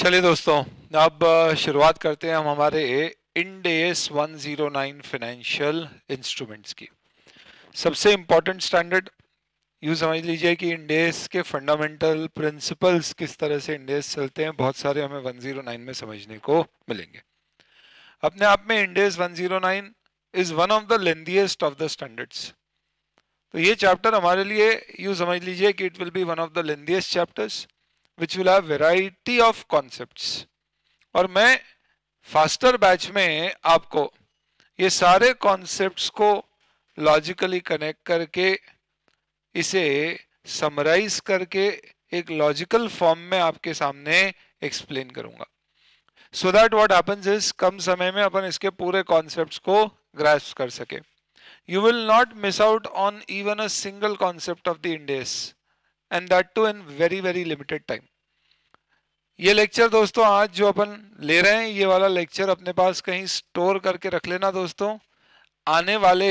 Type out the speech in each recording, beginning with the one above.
चलिए दोस्तों अब शुरुआत करते हैं हम हमारे इंडेस 109 फाइनेंशियल इंस्ट्रूमेंट्स की सबसे इम्पॉर्टेंट स्टैंडर्ड यू समझ लीजिए कि इंडेस के फंडामेंटल प्रिंसिपल्स किस तरह से इंडेस चलते हैं बहुत सारे हमें 109 में समझने को मिलेंगे अपने आप में Ind AS 109 is one of the lengthiest of the standards तो ये चैप्टर हमारे लिए यूँ समझ लीजिए कि it will be one of the lengthiest chapters which will have variety of concept और मैं फास्टर बैच में आपको ये सारे कॉन्सेप्ट को लॉजिकली कनेक्ट करके इसे समराइज करके एक लॉजिकल फॉर्म में आपके सामने एक्सप्लेन करूंगा so that what happens is कम समय में अपन इसके पूरे कॉन्सेप्ट को ग्रास्प कर सके you will not miss out on even a single concept of the Ind AS and that too in very very limited time ये लेक्चर दोस्तों आज जो अपन ले रहे हैं ये वाला लेक्चर अपने पास कहीं स्टोर करके रख लेना दोस्तों आने वाले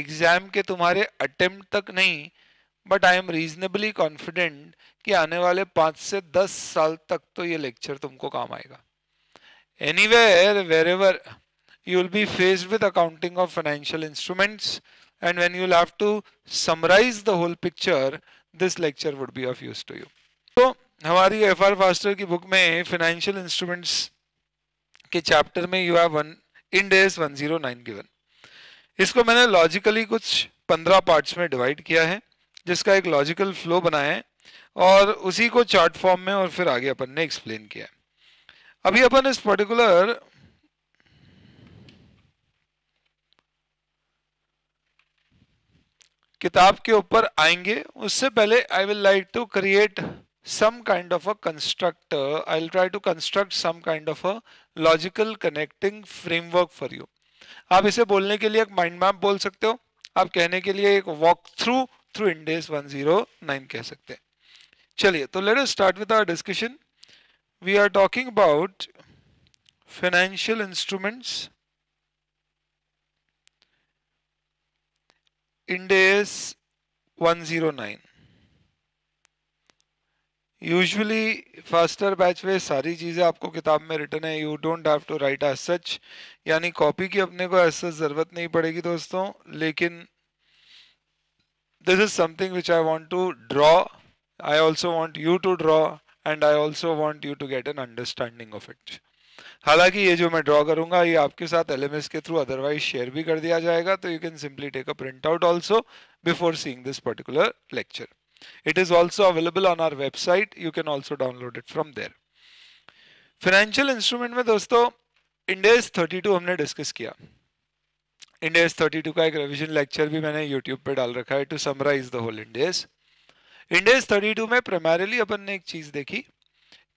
एग्जाम के तुम्हारे अटेम्प्ट तक नहीं but I am reasonably confident कि आने वाले पाँच से दस साल तक तो ये लेक्चर तुमको काम आएगा anywhere wherever you will be faced with accounting of financial instruments and when you'll have to summarise the whole picture this lecture would be of use to you तो हमारी F R faster की book में financial instruments के chapter में you have one Ind AS one zero nine given इसको मैंने logically कुछ पंद्रह पार्ट्स में डिवाइड किया है जिसका एक लॉजिकल फ्लो बनाया है और उसी को चार्ट फॉर्म में और फिर आगे अपन ने एक्सप्लेन किया है अभी अपन इस पर्टिकुलर किताब के ऊपर आएंगे उससे पहले I will like to create kind of a construct I will try to construct some kind of a logical connecting framework for you आप इसे बोलने के लिए एक माइंड मैप बोल सकते हो आप कहने के लिए एक वॉक थ्रू थ्रू इंडेस 109 कह सकते हैं चलिए तो let us start with our discussion we are talking about financial instruments zero 109. Usually faster batch में सारी चीज़ें आपको किताब में रिटर्न है you don't have to write as such यानी कॉपी की अपने को ऐसा ज़रूरत नहीं पड़ेगी दोस्तों लेकिन this is something which I want to draw I also want you to draw and I also want you to get an understanding of it हालांकि ये जो मैं ड्रॉ करूंगा ये आपके साथ एल के थ्रू अदरवाइज शेयर भी कर दिया जाएगा तो you can simply take a print out also before seeing this particular lecture it is also available on our website you can also download it from there financial instrument में दोस्तों इंडेज to हमने discuss किया इंडेज to का एक revision lecture भी मैंने YouTube पर डाल रखा है to summarise the whole Ind AS Ind AS 32 में प्राइमरिली अपन ने एक चीज देखी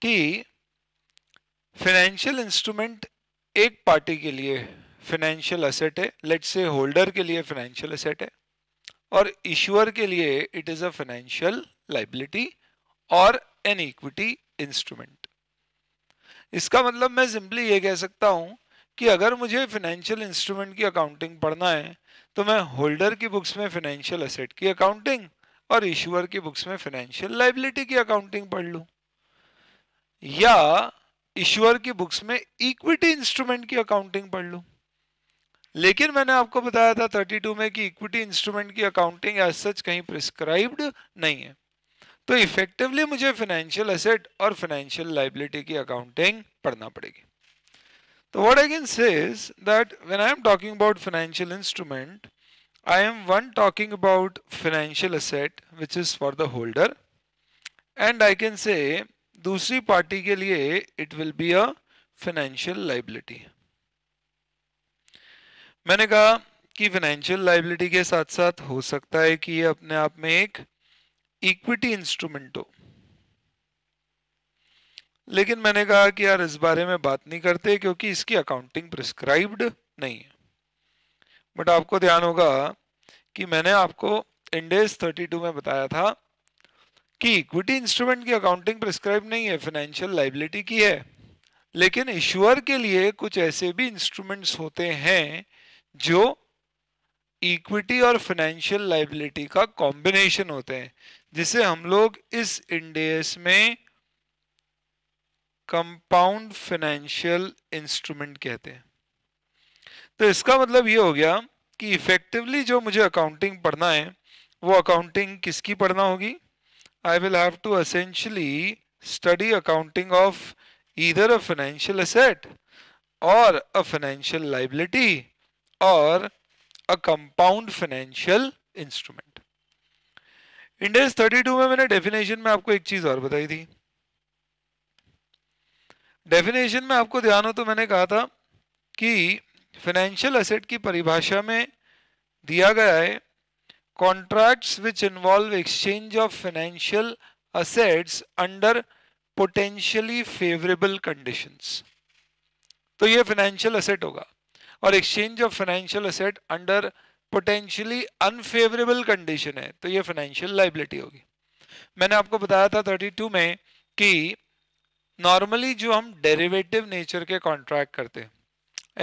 कि फाइनेंशियल इंस्ट्रूमेंट एक पार्टी के लिए फाइनेंशियल असेट है लेट से होल्डर के लिए फाइनेंशियल असेट है और इश्यूअर के लिए it is a financial liability और एन इक्विटी इंस्ट्रूमेंट इसका मतलब मैं सिंपली ये कह सकता हूं कि अगर मुझे फाइनेंशियल इंस्ट्रूमेंट की अकाउंटिंग पढ़ना है तो मैं होल्डर की बुक्स में फाइनेंशियल असेट की अकाउंटिंग और इश्यूअर की बुक्स में फाइनेंशियल लाइबिलिटी की अकाउंटिंग पढ़ लूँ या ईश्वर की बुक्स में इक्विटी इंस्ट्रूमेंट की अकाउंटिंग पढ़ लू लेकिन मैंने आपको बताया था 32 में कि इक्विटी इंस्ट्रूमेंट की अकाउंटिंग एज सच कहीं प्रिस्क्राइब्ड नहीं है तो इफेक्टिवली मुझे फाइनेंशियल एसेट और फाइनेंशियल लाइबिलिटी की अकाउंटिंग पढ़ना पड़ेगी तो what I can says that when I am talking about financial instrument I am one talking about financial asset which is for the holder and I can say दूसरी party के लिए it will be a financial liability मैंने कहा कि financial liability के साथ साथ हो सकता है कि ये अपने आप में एक इक्विटी इंस्ट्रूमेंट हो लेकिन मैंने कहा कि यार इस बारे में बात नहीं करते क्योंकि इसकी अकाउंटिंग प्रिस्क्राइब्ड नहीं है बट आपको ध्यान होगा कि मैंने आपको इंडेस 32 में बताया था कि इक्विटी इंस्ट्रूमेंट की अकाउंटिंग प्रिस्क्राइब नहीं है फाइनेंशियल लाइबिलिटी की है लेकिन इश्योर के लिए कुछ ऐसे भी इंस्ट्रूमेंट्स होते हैं जो इक्विटी और फाइनेंशियल लाइबिलिटी का कॉम्बिनेशन होते हैं जिसे हम लोग इस इंडेस में कंपाउंड फाइनेंशियल इंस्ट्रूमेंट कहते हैं तो इसका मतलब ये हो गया कि इफेक्टिवली जो मुझे अकाउंटिंग पढ़ना है वो अकाउंटिंग किसकी पढ़ना होगी I will have to essentially study accounting of either a financial asset or a financial liability or a compound financial instrument. इंडेस 32 में मैंने डेफिनेशन में आपको एक चीज और बताई थी डेफिनेशन में आपको ध्यान हो तो मैंने कहा था कि फाइनेंशियल एसेट की परिभाषा में दिया गया है contracts which involve exchange of financial assets under potentially favourable conditions तो ये फाइनेंशियल असेट होगा और exchange of financial asset under potentially unfavourable condition है तो ये फाइनेंशियल लाइबिलिटी होगी मैंने आपको बताया था 32 में कि नॉर्मली जो हम डेरिवेटिव नेचर के कॉन्ट्रैक्ट करते हैं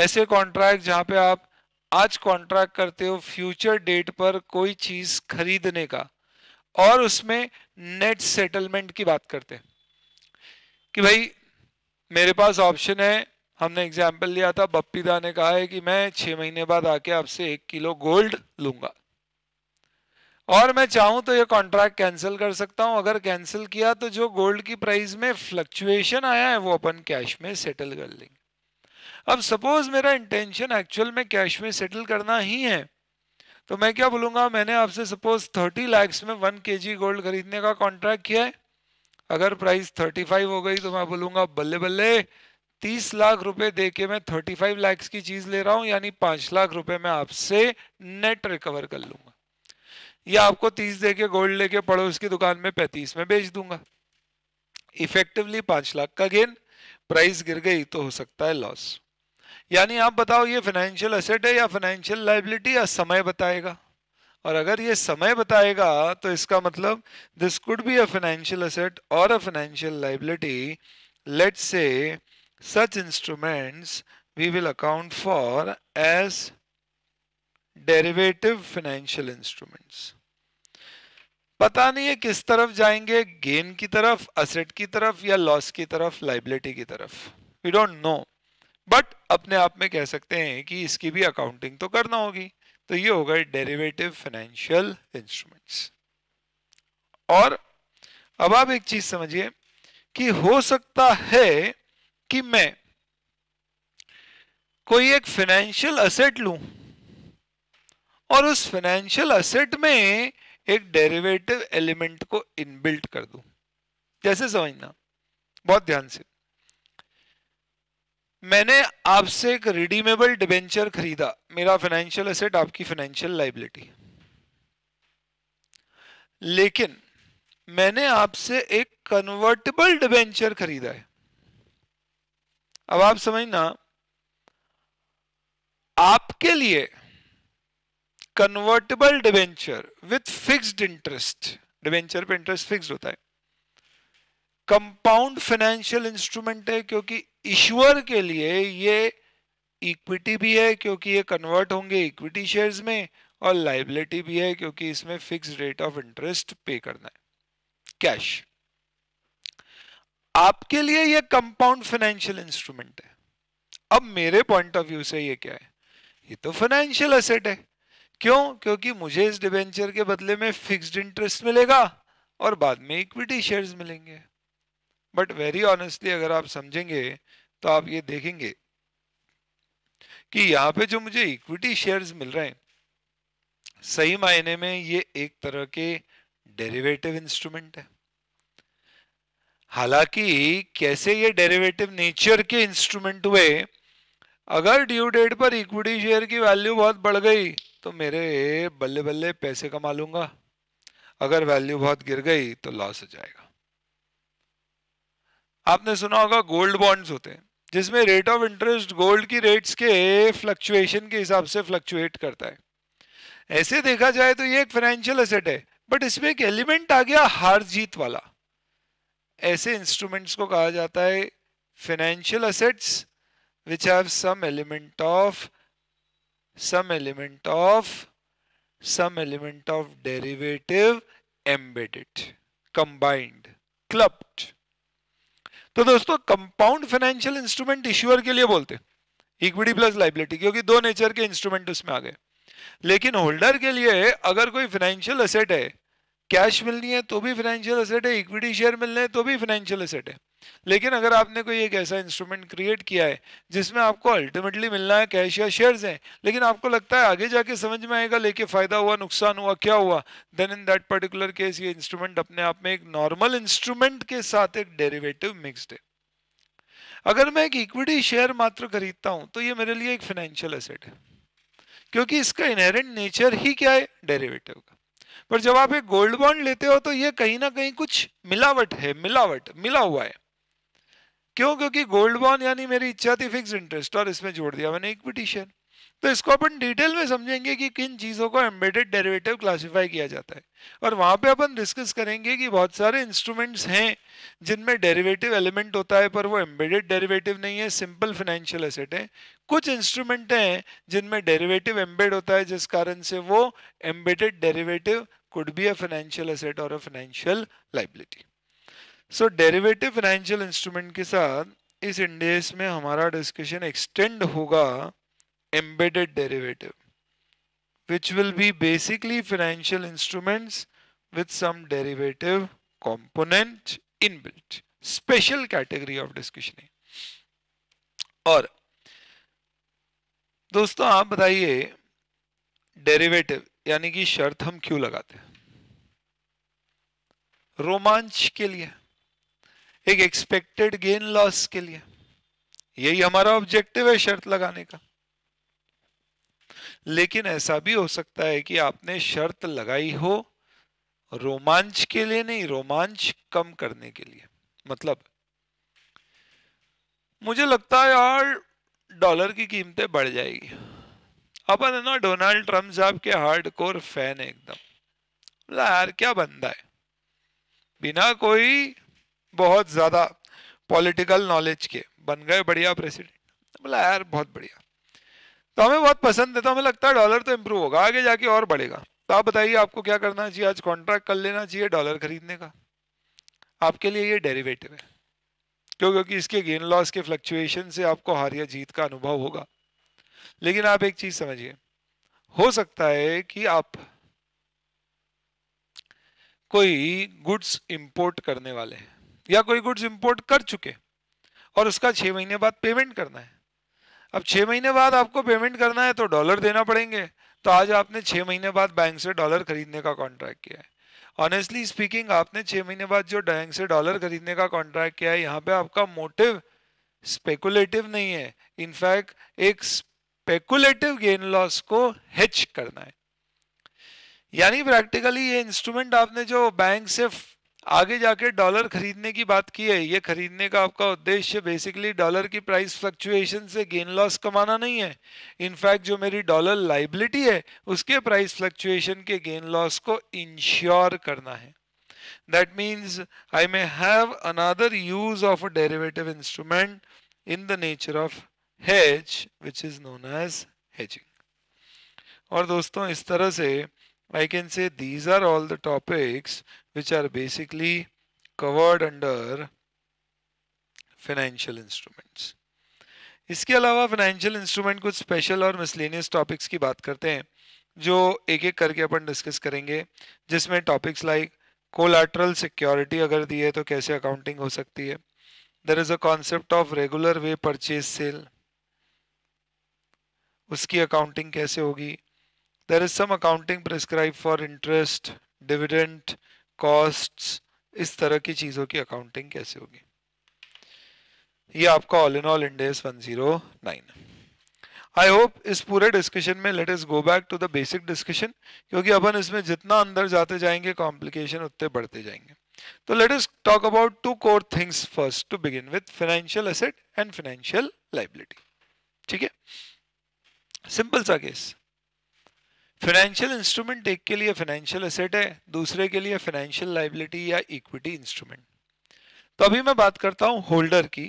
ऐसे कॉन्ट्रैक्ट जहाँ पे आप आज कॉन्ट्रैक्ट करते हो फ्यूचर डेट पर कोई चीज खरीदने का और उसमें नेट सेटलमेंट की बात करते हैं कि भाई मेरे पास ऑप्शन है हमने एग्जाम्पल लिया था बप्पी दा ने कहा है कि मैं छह महीने बाद आके आपसे एक किलो गोल्ड लूंगा और मैं चाहूं तो ये कॉन्ट्रैक्ट कैंसिल कर सकता हूं अगर कैंसिल किया तो जो गोल्ड की प्राइस में फ्लक्चुएशन आया है वो अपन कैश में सेटल कर लेंगे अब सपोज मेरा इंटेंशन एक्चुअल में कैश में सेटल करना ही है तो मैं क्या बोलूंगा मैंने आपसे सपोज थर्टी लैक्स में वन के जी गोल्ड खरीदने का कॉन्ट्रैक्ट किया है अगर प्राइस थर्टी फाइव हो गई तो मैं बोलूंगा बल्ले बल्ले तीस लाख रुपए दे के मैं थर्टी फाइव लैक्स की चीज़ ले रहा हूँ यानी पांच लाख रुपए मैं आपसे नेट रिकवर कर लूंगा या आपको तीस दे के गोल्ड लेके पड़ोस की दुकान में पैंतीस में बेच दूंगा इफेक्टिवली पांच लाख का गेन प्राइस गिर गई तो हो सकता है लॉस यानी आप बताओ ये फाइनेंशियल एसेट है या फाइनेंशियल लाइबिलिटी या समय बताएगा और अगर ये समय बताएगा तो इसका मतलब this could be a financial asset और a financial liability let's say such instruments we will account for as derivative financial instruments पता नहीं है किस तरफ जाएंगे गेन की तरफ असेट की तरफ या लॉस की तरफ लाइबिलिटी की तरफ वी डोंट नो बट अपने आप में कह सकते हैं कि इसकी भी अकाउंटिंग तो करना होगी तो ये होगा डेरिवेटिव फाइनेंशियल इंस्ट्रूमेंट्स और अब आप एक चीज समझिए कि हो सकता है कि मैं कोई एक फाइनेंशियल असेट लूं और उस फाइनेंशियल असेट में एक डेरिवेटिव एलिमेंट को इनबिल्ट कर दूं जैसे समझना बहुत ध्यान से मैंने आपसे एक रिडीमेबल डिबेंचर खरीदा मेरा फाइनेंशियल एसेट आपकी फाइनेंशियल लाइबिलिटी लेकिन मैंने आपसे एक कन्वर्टेबल डिबेंचर खरीदा है अब आप समझना आपके लिए convertible debenture with fixed interest debenture पे इंटरेस्ट फिक्स्ड होता है कंपाउंड फाइनेंशियल इंस्ट्रूमेंट है क्योंकि ईश्वर के लिए ये इक्विटी भी है क्योंकि ये कन्वर्ट होंगे इक्विटी शेयर्स में और लाइबिलिटी भी है क्योंकि इसमें फिक्स रेट ऑफ इंटरेस्ट पे करना है कैश आपके लिए ये कंपाउंड फाइनेंशियल इंस्ट्रूमेंट है अब मेरे पॉइंट ऑफ व्यू से ये क्या है ये तो फाइनेंशियल असेट है क्यों क्योंकि मुझे इस डिवेंचर के बदले में फिक्स्ड इंटरेस्ट मिलेगा और बाद में इक्विटी शेयर्स मिलेंगे बट वेरी ऑनेस्टली अगर आप समझेंगे तो आप ये देखेंगे कि यहाँ पे जो मुझे इक्विटी शेयर्स मिल रहे हैं सही मायने में ये एक तरह के डेरिवेटिव इंस्ट्रूमेंट है हालांकि कैसे ये डेरिवेटिव नेचर के इंस्ट्रूमेंट हुए अगर ड्यू डेट पर इक्विटी शेयर की वैल्यू बहुत बढ़ गई तो मेरे बल्ले बल्ले पैसे कमा लूंगा अगर वैल्यू बहुत गिर गई तो लॉस हो जाएगा आपने सुना होगा गोल्ड बॉन्ड्स होते हैं जिसमें रेट ऑफ इंटरेस्ट गोल्ड की रेट्स के फ्लक्चुएशन के हिसाब से फ्लक्चुएट करता है ऐसे देखा जाए तो ये एक फाइनेंशियल एसेट है बट इसमें एक एलिमेंट आ गया हार जीत वाला ऐसे इंस्ट्रूमेंट्स को कहा जाता है financial assets which have some element of some element of some element of derivative embedded combined clubbed तो दोस्तों कंपाउंड फाइनेंशियल इंस्ट्रूमेंट इश्यूअर के लिए बोलते इक्विटी प्लस लाइबिलिटी क्योंकि दो नेचर के इंस्ट्रूमेंट उसमें आ गए लेकिन होल्डर के लिए अगर कोई फाइनेंशियल असेट है कैश मिलनी है तो भी फाइनेंशियल असेट है इक्विटी शेयर मिलने हैं तो भी फाइनेंशियल असेट है लेकिन अगर आपने कोई एक ऐसा इंस्ट्रूमेंट क्रिएट किया है जिसमें आपको अल्टीमेटली मिलना है कैश या शेयर्स हैं लेकिन आपको लगता है आगे जाके समझ में आएगा लेके फ़ायदा हुआ नुकसान हुआ क्या हुआ then in that particular case ये इंस्ट्रूमेंट अपने आप में एक नॉर्मल इंस्ट्रूमेंट के साथ एक डेरिवेटिव मिक्सड है अगर मैं एक इक्विटी शेयर मात्र खरीदता हूँ तो ये मेरे लिए एक फाइनेंशियल एसेट है क्योंकि इसका इनहेरेंट नेचर ही क्या है डेरिवेटिव का पर जब आप एक गोल्ड बॉन्ड लेते हो तो ये कहीं ना कहीं कुछ मिलावट है मिलावट मिला हुआ है क्यों क्योंकि गोल्ड बॉन्ड यानी मेरी इच्छा थी फिक्स इंटरेस्ट और इसमें जोड़ दिया मैंने इक्विटी शेयर तो इसको अपन डिटेल में समझेंगे कि किन चीज़ों को एम्बेडेड डेरिवेटिव क्लासिफाई किया जाता है और वहाँ पे अपन डिस्कस करेंगे कि बहुत सारे इंस्ट्रूमेंट्स हैं जिनमें डेरिवेटिव एलिमेंट होता है पर वो एम्बेडेड डेरिवेटिव नहीं है सिंपल फाइनेंशियल एसेट है कुछ इंस्ट्रूमेंट हैं जिनमें डेरिवेटिव एम्बेड होता है जिस कारण से वो embedded derivative could be a financial asset और a financial liability so derivative financial instrument के साथ इस इंडेक्स में हमारा डिस्कशन एक्सटेंड होगा embedded derivative which will be basically financial instruments with some component in built special category of discussion और दोस्तों आप बताइए डेरिवेटिव यानी कि शर्त हम क्यों लगाते हैं रोमांच के लिए एक एक्सपेक्टेड गेन लॉस के लिए यही हमारा ऑब्जेक्टिव है शर्त लगाने का लेकिन ऐसा भी हो सकता है कि आपने शर्त लगाई हो रोमांच के लिए नहीं रोमांच कम करने के लिए मतलब मुझे लगता है यार डॉलर की कीमतें बढ़ जाएगी अपन है ना डोनाल्ड ट्रम्प साहब के हार्ड कोर फैन है एकदम मतलब यार क्या बंदा है बिना कोई बहुत ज़्यादा पॉलिटिकल नॉलेज के बन गए बढ़िया प्रेसिडेंट बोला यार बहुत बढ़िया तो हमें बहुत पसंद है तो हमें लगता है डॉलर तो इम्प्रूव होगा आगे जाके और बढ़ेगा तो आप बताइए आपको क्या करना चाहिए आज कॉन्ट्रैक्ट कर लेना चाहिए डॉलर खरीदने का आपके लिए ये डेरिवेटिव है क्यों क्योंकि इसके गेन लॉस के फ्लक्चुएशन से आपको हार या जीत का अनुभव होगा लेकिन आप एक चीज समझिए हो सकता है कि आप कोई गुड्स इंपोर्ट करने वाले हैं या कोई गुड्स इंपोर्ट कर चुके और उसका छः महीने बाद पेमेंट करना है अब छः महीने बाद आपको पेमेंट करना है तो डॉलर देना पड़ेंगे तो आज आपने छः महीने बाद बैंक से डॉलर खरीदने का कॉन्ट्रैक्ट किया है ऑनेस्टली स्पीकिंग आपने छः महीने बाद जो बैंक से डॉलर खरीदने का कॉन्ट्रैक्ट किया है यहाँ पे आपका मोटिव स्पेकुलेटिव नहीं है इनफैक्ट एक स्पेकुलेटिव गेन लॉस को हेच करना है यानी प्रैक्टिकली ये इंस्ट्रूमेंट आपने जो बैंक से आगे जाके डॉलर खरीदने की बात की है ये खरीदने का आपका उद्देश्य बेसिकली डॉलर की प्राइस फ्लक्चुएशन से गेन लॉस कमाना नहीं है इनफैक्ट जो मेरी डॉलर लाइबिलिटी है उसके प्राइस फ्लक्चुएशन के गेन लॉस को इंश्योर करना है that means I may have another use of a derivative instrument in the nature of hedge which is known as hedging और दोस्तों इस तरह से I can say these are all the topics which are basically covered under financial instruments इसके अलावा financial instrument कुछ special और miscellaneous topics की बात करते हैं जो एक एक करके अपन डिस्कस करेंगे जिसमें टॉपिक्स लाइक कोलाट्रल सिक्योरिटी अगर दी है तो कैसे अकाउंटिंग हो सकती है there is a concept of regular way purchase sale उसकी अकाउंटिंग कैसे होगी There is some accounting prescribed for interest, dividend, costs, इस तरह की चीज़ों की अकाउंटिंग कैसे होगी ये आपका all in all Ind AS 109 I hope इस पूरे डिस्कशन में let's go back to the basic discussion क्योंकि अपन इसमें जितना अंदर जाते जाएंगे कॉम्प्लिकेशन उतने बढ़ते जाएंगे तो let's talk about two core things first to begin with financial asset and financial liability ठीक है सिंपल सा केस फाइनेंशियल इंस्ट्रूमेंट एक के लिए फाइनेंशियल एसेट है दूसरे के लिए फाइनेंशियल लाइबिलिटी या इक्विटी इंस्ट्रूमेंट तो अभी मैं बात करता हूँ होल्डर की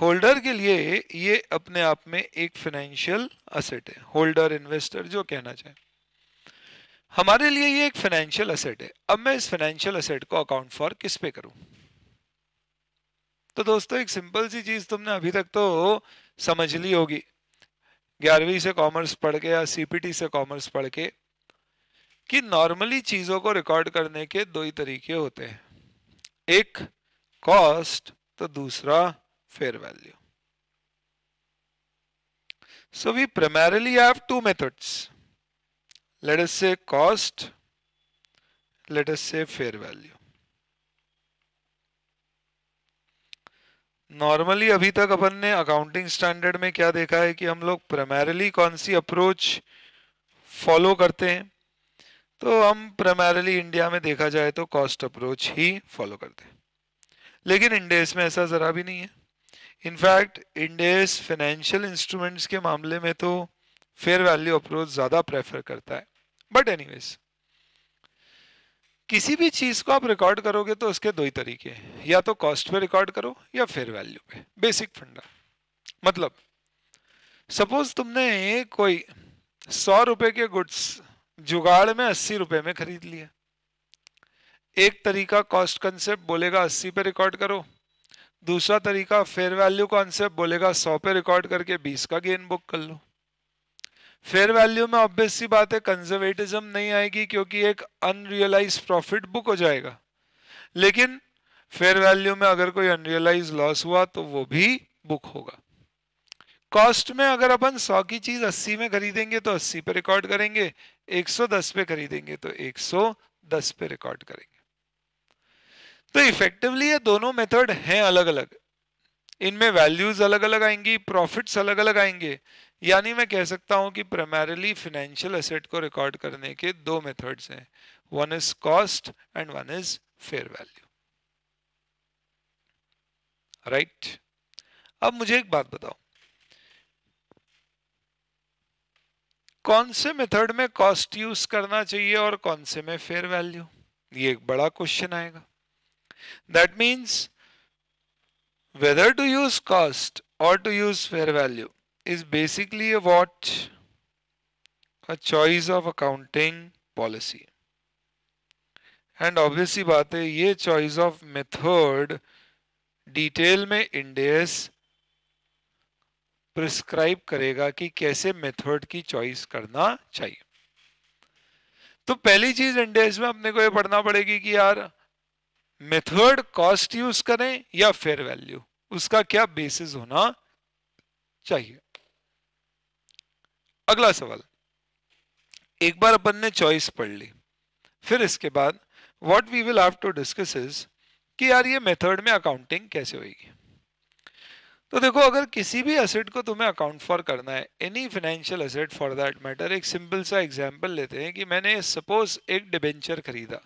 होल्डर के लिए ये अपने आप में एक फाइनेंशियल असेट है होल्डर इन्वेस्टर जो कहना चाहे हमारे लिए ये एक फाइनेंशियल असेट है अब मैं इस फाइनेंशियल असेट को अकाउंट फॉर किस पे करूं तो दोस्तों एक सिंपल सी चीज तुमने अभी तक तो समझ ली होगी ग्यारहवीं से कॉमर्स पढ़ के या सीपीटी से कॉमर्स पढ़ के कि नॉर्मली चीज़ों को रिकॉर्ड करने के दो ही तरीके होते हैं एक कॉस्ट तो दूसरा fair value so we primarily have two methods let us say cost late us से फेयर वैल्यू नॉर्मली अभी तक अपन ने अकाउंटिंग स्टैंडर्ड में क्या देखा है कि हम लोग प्राइमरली कौन सी अप्रोच फॉलो करते हैं तो हम प्राइमरली इंडिया में देखा जाए तो कॉस्ट अप्रोच ही फॉलो करते हैं लेकिन इंडेस में ऐसा ज़रा भी नहीं है इनफैक्ट इंडेस फाइनेंशियल इंस्ट्रूमेंट्स के मामले में तो फेयर वैल्यू अप्रोच ज़्यादा प्रेफर करता है बट एनी किसी भी चीज़ को आप रिकॉर्ड करोगे तो उसके दो ही तरीके हैं या तो कॉस्ट पे रिकॉर्ड करो या फेयर वैल्यू पे बेसिक फंडा मतलब सपोज तुमने कोई सौ रुपए के गुड्स जुगाड़ में अस्सी रुपए में खरीद लिया एक तरीका कॉस्ट कंसेप्ट बोलेगा अस्सी पे रिकॉर्ड करो दूसरा तरीका फेयर वैल्यू कॉन्सेप्ट बोलेगा सौ पे रिकॉर्ड करके बीस का गेन बुक कर लो फेयर वैल्यू में ऑब्वियस सी बात है कंजर्वेटिज्म नहीं आएगी क्योंकि एक अनरियलाइज प्रॉफिट बुक हो जाएगा लेकिन फेयर वैल्यू में अगर कोई अनरियलाइज लॉस हुआ तो वो भी बुक होगा कॉस्ट में अगर अपन 100 की चीज 80 में खरीदेंगे तो 80 पे रिकॉर्ड करेंगे 110 पे खरीदेंगे तो 110 पे रिकॉर्ड करेंगे तो इफेक्टिवली ये दोनों मेथड हैं अलग अलग इनमें वैल्यूज अलग अलग आएंगी प्रॉफिट्स अलग अलग आएंगे यानी मैं कह सकता हूं कि प्राइमरली फाइनेंशियल एसेट को रिकॉर्ड करने के दो मेथड्स हैं one is cost and one is fair value right अब मुझे एक बात बताओ कौन से मेथड में कॉस्ट यूज करना चाहिए और कौन से में फेयर वैल्यू ये एक बड़ा क्वेश्चन आएगा that means whether to use cost और to use fair value is basically a watch, a choice of accounting policy. And obvious ही बात है ये चॉइस ऑफ मेथड डिटेल में इंडेस प्रिस्क्राइब करेगा कि कैसे मेथड की चॉइस करना चाहिए तो पहली चीज इंडेस में अपने को ये पढ़ना पड़ेगी कि यार मेथड कॉस्ट यूज करें या फेयर वैल्यू उसका क्या बेसिस होना चाहिए अगला सवाल एक बार अपन ने चॉइस पढ़ ली फिर इसके बाद what we will have to discuss is कि यार ये मेथड में अकाउंटिंग कैसे होगी तो देखो अगर किसी भी एसेट को तुम्हें अकाउंट फॉर करना है any financial asset for that matter एक सिंपल सा एग्जांपल लेते हैं कि मैंने सपोज एक डिबेंचर खरीदा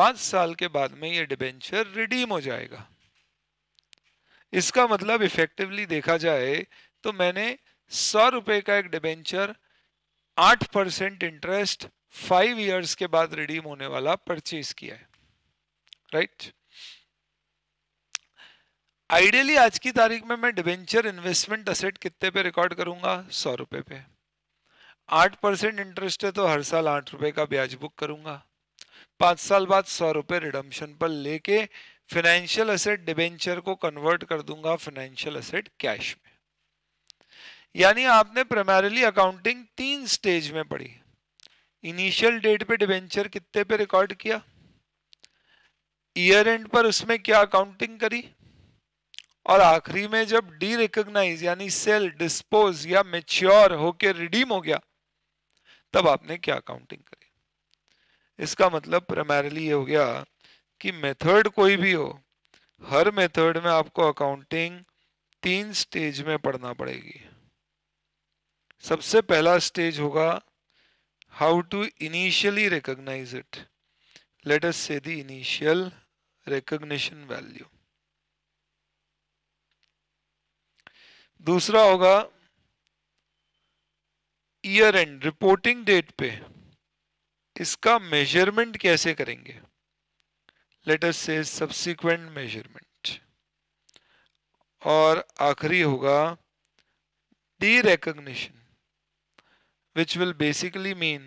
पांच साल के बाद में ये डिबेंचर रिडीम हो जाएगा इसका मतलब इफेक्टिवली देखा जाए तो मैंने सौ रुपए का एक डिबेंचर आठ परसेंट इंटरेस्ट फाइव इयर्स के बाद रिडीम होने वाला परचेज किया है राइट right? आइडियली आज की तारीख में मैं डिबेंचर इन्वेस्टमेंट असेट कितने पे रिकॉर्ड करूंगा सौ रुपए पे आठ परसेंट इंटरेस्ट है तो हर साल आठ रुपए का ब्याज बुक करूंगा पांच साल बाद सौ रुपए रिडम्शन पर लेके फाइनेंशियल असेट डिबेंचर को कन्वर्ट कर दूंगा फाइनेंशियल असेट कैश में यानी आपने प्राइमरली अकाउंटिंग तीन स्टेज में पढ़ी इनिशियल डेट पे डिवेंचर कितने पे रिकॉर्ड किया ईयर एंड पर उसमें क्या अकाउंटिंग करी और आखिरी में जब डी रिकॉग्नाइज यानी सेल डिस्पोज या मेच्योर होके रिडीम हो गया तब आपने क्या अकाउंटिंग करी इसका मतलब प्राइमरली ये हो गया कि मेथड कोई भी हो हर मेथड में आपको अकाउंटिंग तीन स्टेज में पढ़ना पड़ेगी सबसे पहला स्टेज होगा how to initially recognise it let us say the initial recognition value दूसरा होगा ईयर एंड रिपोर्टिंग डेट पे इसका मेजरमेंट कैसे करेंगे लेट अस से सब्सिक्वेंट मेजरमेंट और आखिरी होगा derecognition which will basically mean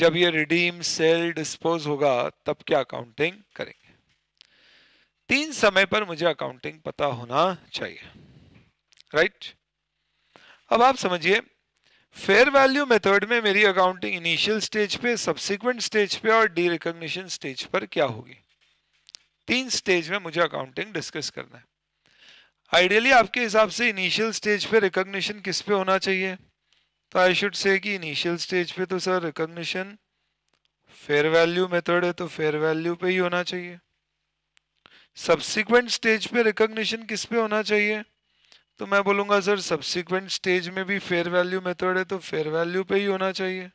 जब ये रिडीम सेल डिस्पोज होगा तब क्या अकाउंटिंग करेंगे तीन समय पर मुझे अकाउंटिंग पता होना चाहिए राइट right? अब आप समझिए फेयर वैल्यू मेथड में मेरी अकाउंटिंग इनिशियल स्टेज पे सब्सिक्वेंट स्टेज पे और डी रिकॉग्निशन स्टेज पर क्या होगी तीन स्टेज में मुझे अकाउंटिंग डिस्कस करना है आइडियली आपके हिसाब से इनिशियल स्टेज पे रिकॉग्निशन किस पे होना चाहिए तो आई शुड से कि इनिशियल स्टेज पे तो sir recognition fair value method है तो फेयर वैल्यू पे ही होना चाहिए सब्सिक्वेंट स्टेज पे रिकॉग्निशन किस पे होना चाहिए तो मैं बोलूँगा सर सब्सिक्वेंट स्टेज में भी फेयर वैल्यू मेथड है तो फेयर वैल्यू पे ही होना चाहिए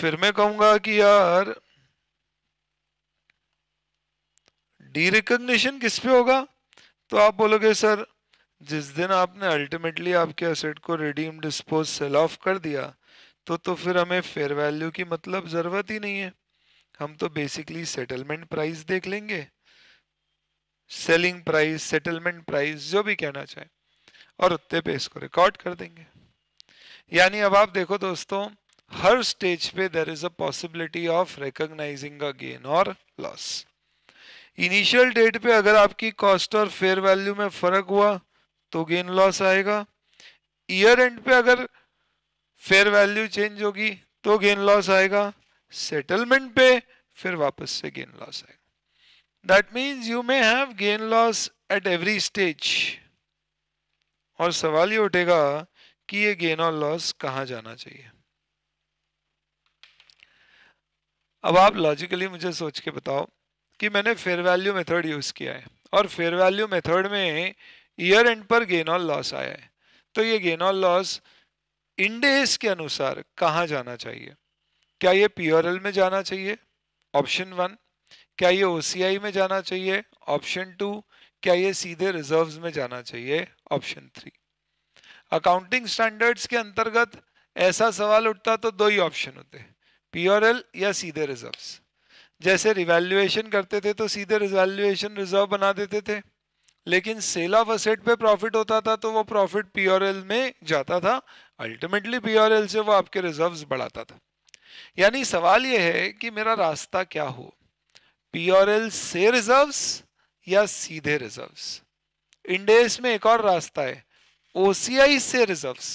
फिर मैं कहूँगा कि यार डी रिकॉग्निशन किस पे होगा तो आप बोलोगे सर जिस दिन आपने अल्टीमेटली आपके असेट को रिडीम डिस्पोज सेल ऑफ कर दिया तो तो फिर हमें फेयर वैल्यू की मतलब ज़रूरत ही नहीं है हम तो बेसिकली सेटलमेंट प्राइस देख लेंगे सेलिंग प्राइस सेटलमेंट प्राइस जो भी कहना चाहे और उतने पे इसको रिकॉर्ड कर देंगे यानी अब आप देखो दोस्तों हर स्टेज पे there is a possibility of recognising a gain और लॉस इनिशियल डेट पे अगर आपकी कॉस्ट और फेयर वैल्यू में फर्क हुआ तो गेन लॉस आएगा ईयर एंड पे अगर फेयर वैल्यू चेंज होगी तो गेन लॉस आएगा सेटलमेंट पे फिर वापस से गेन लॉस आएगा that means you may have gain loss at every stage और सवाल ये उठेगा कि ये गेन और लॉस कहाँ जाना चाहिए अब आप लॉजिकली मुझे सोच के बताओ कि मैंने फेयर वैल्यू मेथड यूज़ किया है और फेयर वैल्यू मेथड में ईयर एंड पर गेन और लॉस आया है तो ये गेन ऑल लॉस इंडेस के अनुसार कहाँ जाना चाहिए क्या ये एल में जाना चाहिए ऑप्शन वन क्या ये आई में जाना चाहिए ऑप्शन टू क्या ये सीधे रिजर्व्स में जाना चाहिए ऑप्शन थ्री अकाउंटिंग स्टैंडर्ड्स के अंतर्गत ऐसा सवाल उठता तो दो ही ऑप्शन होते एल या सीधे रिजर्व्स जैसे रिवैल्यूएशन करते थे तो सीधे रिवैल्यूएशन रिजर्व बना देते थे लेकिन सेल ऑफ असेट पे प्रॉफिट होता था तो वो प्रॉफिट पीआरएल में जाता था अल्टीमेटली पीआरएल से वो आपके रिजर्व्स बढ़ाता था यानी सवाल ये है कि मेरा रास्ता क्या हो पीआरएल से रिजर्व्स या सीधे रिजर्व्स इंडेस में एक और रास्ता है ओसीआई से रिजर्व्स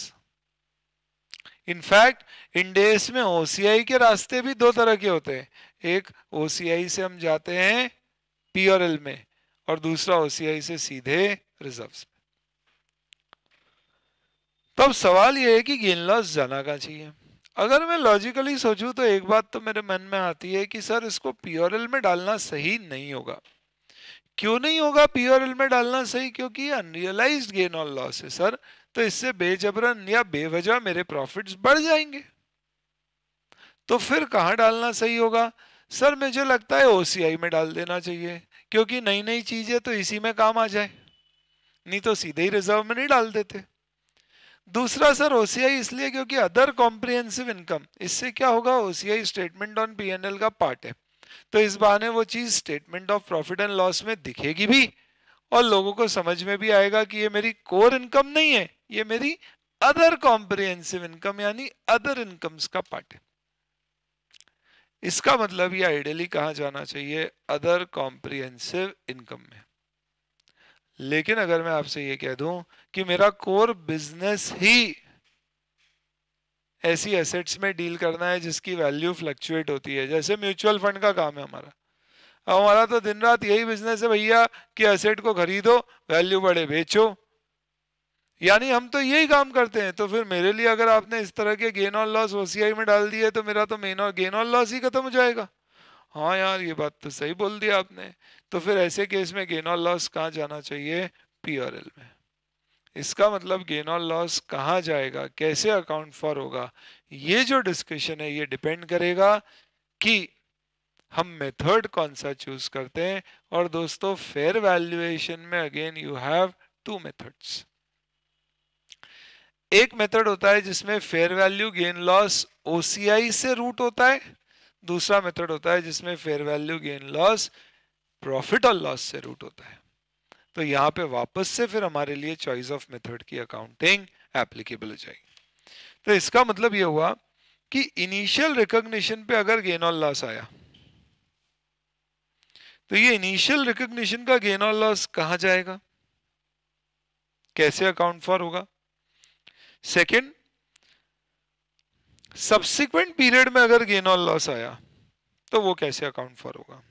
इनफैक्ट इंडेस में ओसीआई के रास्ते भी दो तरह के होते हैं एक ओ से हम जाते हैं पी और एल में और दूसरा ओ से सीधे रिजर्व में सवाल यह है कि गेन लॉस जाना का चाहिए अगर मैं लॉजिकली सोचूं तो एक बात तो मेरे मन में आती है कि सर इसको पीओरएल में डालना सही नहीं होगा क्यों नहीं होगा पीओरएल में डालना सही क्योंकि अनरियलाइज्ड गेन और लॉस है सर तो इससे बेजबरन या बेवजह मेरे प्रॉफिट्स बढ़ जाएंगे तो फिर कहाँ डालना सही होगा सर मुझे लगता है ओसीआई में डाल देना चाहिए क्योंकि नई नई चीजें तो इसी में काम आ जाए नहीं तो सीधे ही रिजर्व में नहीं डाल देते दूसरा सर ओसीआई इसलिए क्योंकि अदर कॉम्प्रिहेंसिव इनकम इससे क्या होगा ओसीआई स्टेटमेंट ऑन पीएनएल का पार्ट है तो इस बहाने वो चीज statement of profit and loss में दिखेगी भी और लोगों को समझ में भी आएगा कि ये मेरी कोर इनकम नहीं है ये मेरी अदर कॉम्प्रिहेंसिव इनकम यानी अदर इनकम्स का पार्ट है इसका मतलब ये आइडियली कहा जाना चाहिए अदर कॉम्प्रिहेंसिव इनकम में लेकिन अगर मैं आपसे ये कह दूं कि मेरा कोर बिजनेस ही ऐसी एसेट्स में डील करना है जिसकी वैल्यू फ्लक्चुएट होती है जैसे म्यूचुअल फंड का काम है हमारा हमारा तो दिन रात यही बिजनेस है भैया कि एसेट को खरीदो वैल्यू बढ़े बेचो यानी हम तो यही काम करते हैं तो फिर मेरे लिए अगर आपने इस तरह के गेन और लॉस ओसीआई में डाल दिए तो मेरा तो मेन और गेन और लॉस ही खत्म हो जाएगा हाँ यार ये बात तो सही बोल दिया आपने तो फिर ऐसे केस में गेन और लॉस कहाँ जाना चाहिए पी और एल में इसका मतलब गेन और लॉस कहाँ जाएगा कैसे अकाउंट फॉर होगा ये जो डिस्कशन है ये डिपेंड करेगा कि हम मेथड कौन सा चूज करते हैं और दोस्तों फेयर वैल्यूएशन में again you have two methods एक मेथड होता है जिसमें fair value gain loss OCI से रूट होता है दूसरा मेथड होता है जिसमें fair value gain loss profit और लॉस से रूट होता है तो यहां पे वापस से फिर हमारे लिए चॉइस ऑफ मेथड की अकाउंटिंग एप्लीकेबल हो जाएगी तो इसका मतलब यह हुआ कि इनिशियल रिकॉग्निशन पे अगर गेन और लॉस आया तो ये इनिशियल रिकॉग्निशन का गेन और लॉस कहां जाएगा कैसे अकाउंट फॉर होगा सेकेंड सब्सिक्वेंट पीरियड में अगर गेन और लॉस आया तो वो कैसे अकाउंट फॉर होगा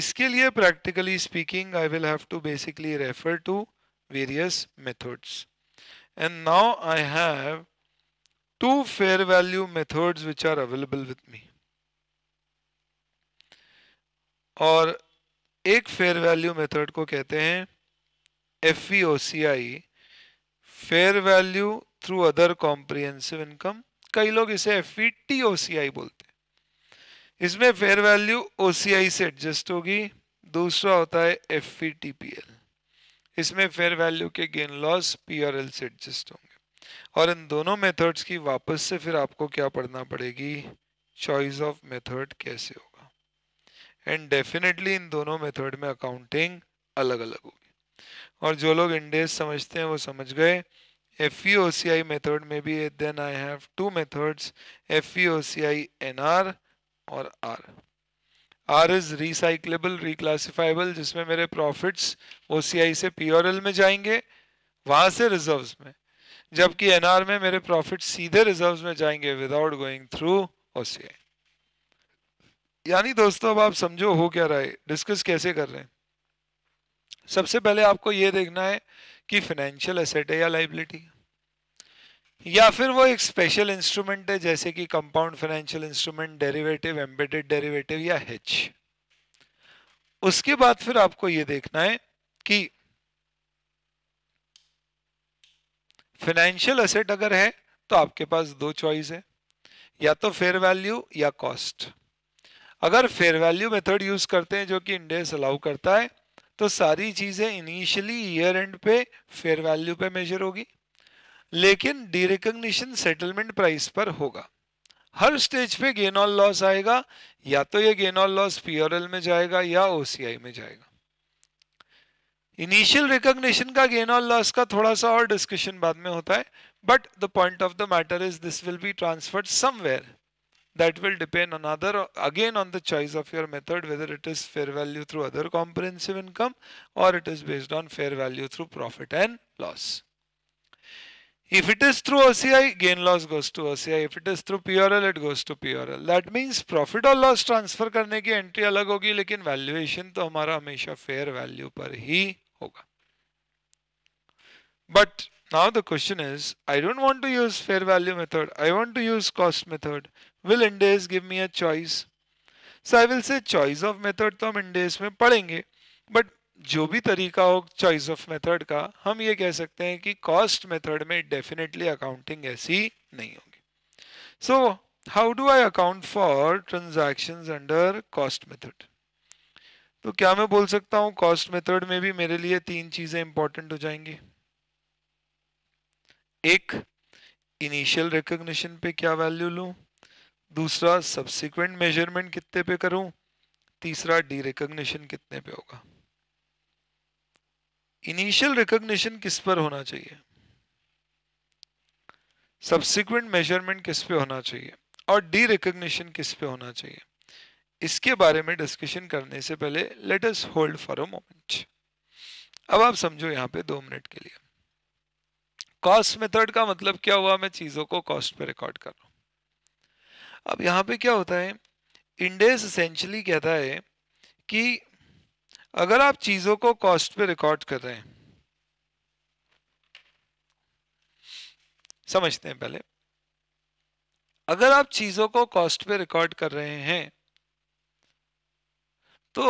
इसके लिए practically speaking I will have to basically refer to various methods and now I have two fair value methods which are available with me और एक फेयर वैल्यू मेथड को कहते हैं F E O C I fair value through other comprehensive income कई लोग इसे F E e बोलते हैं इसमें फेयर वैल्यू ओ से एडजस्ट होगी दूसरा होता है एफ e इसमें फेयर वैल्यू के गेन लॉस पी और से एडजस्ट होंगे और इन दोनों मेथड्स की वापस से फिर आपको क्या पढ़ना पड़ेगी चॉइस ऑफ मेथड कैसे होगा एंड डेफिनेटली इन दोनों मेथड में अकाउंटिंग अलग अलग होगी और जो लोग इंडेस समझते हैं वो समझ गए एफ ई ओ सी आई मेथड में भी then I have two methods F E O C I N R और R R is recyclable reclassifiable जिसमें मेरे प्रॉफिट्स ओ सी आई से पी आर एल में जाएंगे वहाँ से रिजर्व्स में जबकि एन आर में मेरे प्रॉफिट सीधे रिजर्व्स में जाएंगे without going through O C I यानी दोस्तों अब आप समझो हो क्या रहा है डिस्कस कैसे कर रहे हैं सबसे पहले आपको ये देखना है कि फाइनेंशियल एसेट है या लाइबिलिटी या फिर वो एक स्पेशल इंस्ट्रूमेंट है जैसे कि compound financial instrument derivative embedded derivative या हेच उसके बाद फिर आपको ये देखना है कि फाइनेंशियल एसेट अगर है तो आपके पास दो चॉइस है या तो फेयर वैल्यू या कॉस्ट अगर फेयर वैल्यू मेथड यूज करते हैं जो कि इंडेस अलाउ करता है तो सारी चीज़ें इनिशियली ईयर एंड पे फेयर वैल्यू पे मेजर होगी लेकिन डिरिकग्निशन सेटलमेंट प्राइस पर होगा हर स्टेज पे गेन ऑन लॉस आएगा या तो ये गेन ऑन लॉस पीआरएल में जाएगा या ओसीआई में जाएगा इनिशियल रिकग्निशन का गेन ऑन लॉस का थोड़ा सा और डिस्कशन बाद में होता है but the point of the matter is this will be transferred somewhere that will depend on other again on the choice of your method whether it is fair value through other comprehensive income or it is based on fair value through profit and loss if it is through OCI, gain loss goes to OCI. If it is through PRL, it goes to PRL. That means profit or loss transfer करने की entry अलग होगी लेकिन valuation तो हमारा हमेशा fair value पर ही होगा But now the question is, I don't want to use fair value method. I want to use cost method. will Ind AS give me a choice so I will say choice of method तो हम इंडेस में पढ़ेंगे but जो भी तरीका हो choice of method का हम ये कह सकते हैं कि कॉस्ट मेथड में डेफिनेटली अकाउंटिंग ऐसी नहीं होगी so how do I account for transactions under cost method तो क्या मैं बोल सकता हूँ कॉस्ट मेथड में भी मेरे लिए तीन चीजें इंपॉर्टेंट हो जाएंगी एक इनिशियल रिकग्निशन पे क्या वैल्यू लूँ दूसरा सब्सिक्वेंट मेजरमेंट कितने पे करूं तीसरा डी रिकग्निशन कितने पे होगा इनिशियल रिकोगशन किस पर होना चाहिए सब्सिक्वेंट मेजरमेंट किस पे होना चाहिए और डी रिकग्निशन किस पे होना चाहिए इसके बारे में डिस्कशन करने से पहले let us hold for a moment अब आप समझो यहाँ पे दो मिनट के लिए कॉस्ट मेथड का मतलब क्या हुआ मैं चीज़ों को कॉस्ट पे रिकॉर्ड कर रहा हूँ अब यहाँ पे क्या होता है इंडेस इसेंशली कहता है कि अगर आप चीज़ों को कॉस्ट पे रिकॉर्ड कर रहे हैं समझते हैं पहले अगर आप चीज़ों को कॉस्ट पे रिकॉर्ड कर रहे हैं तो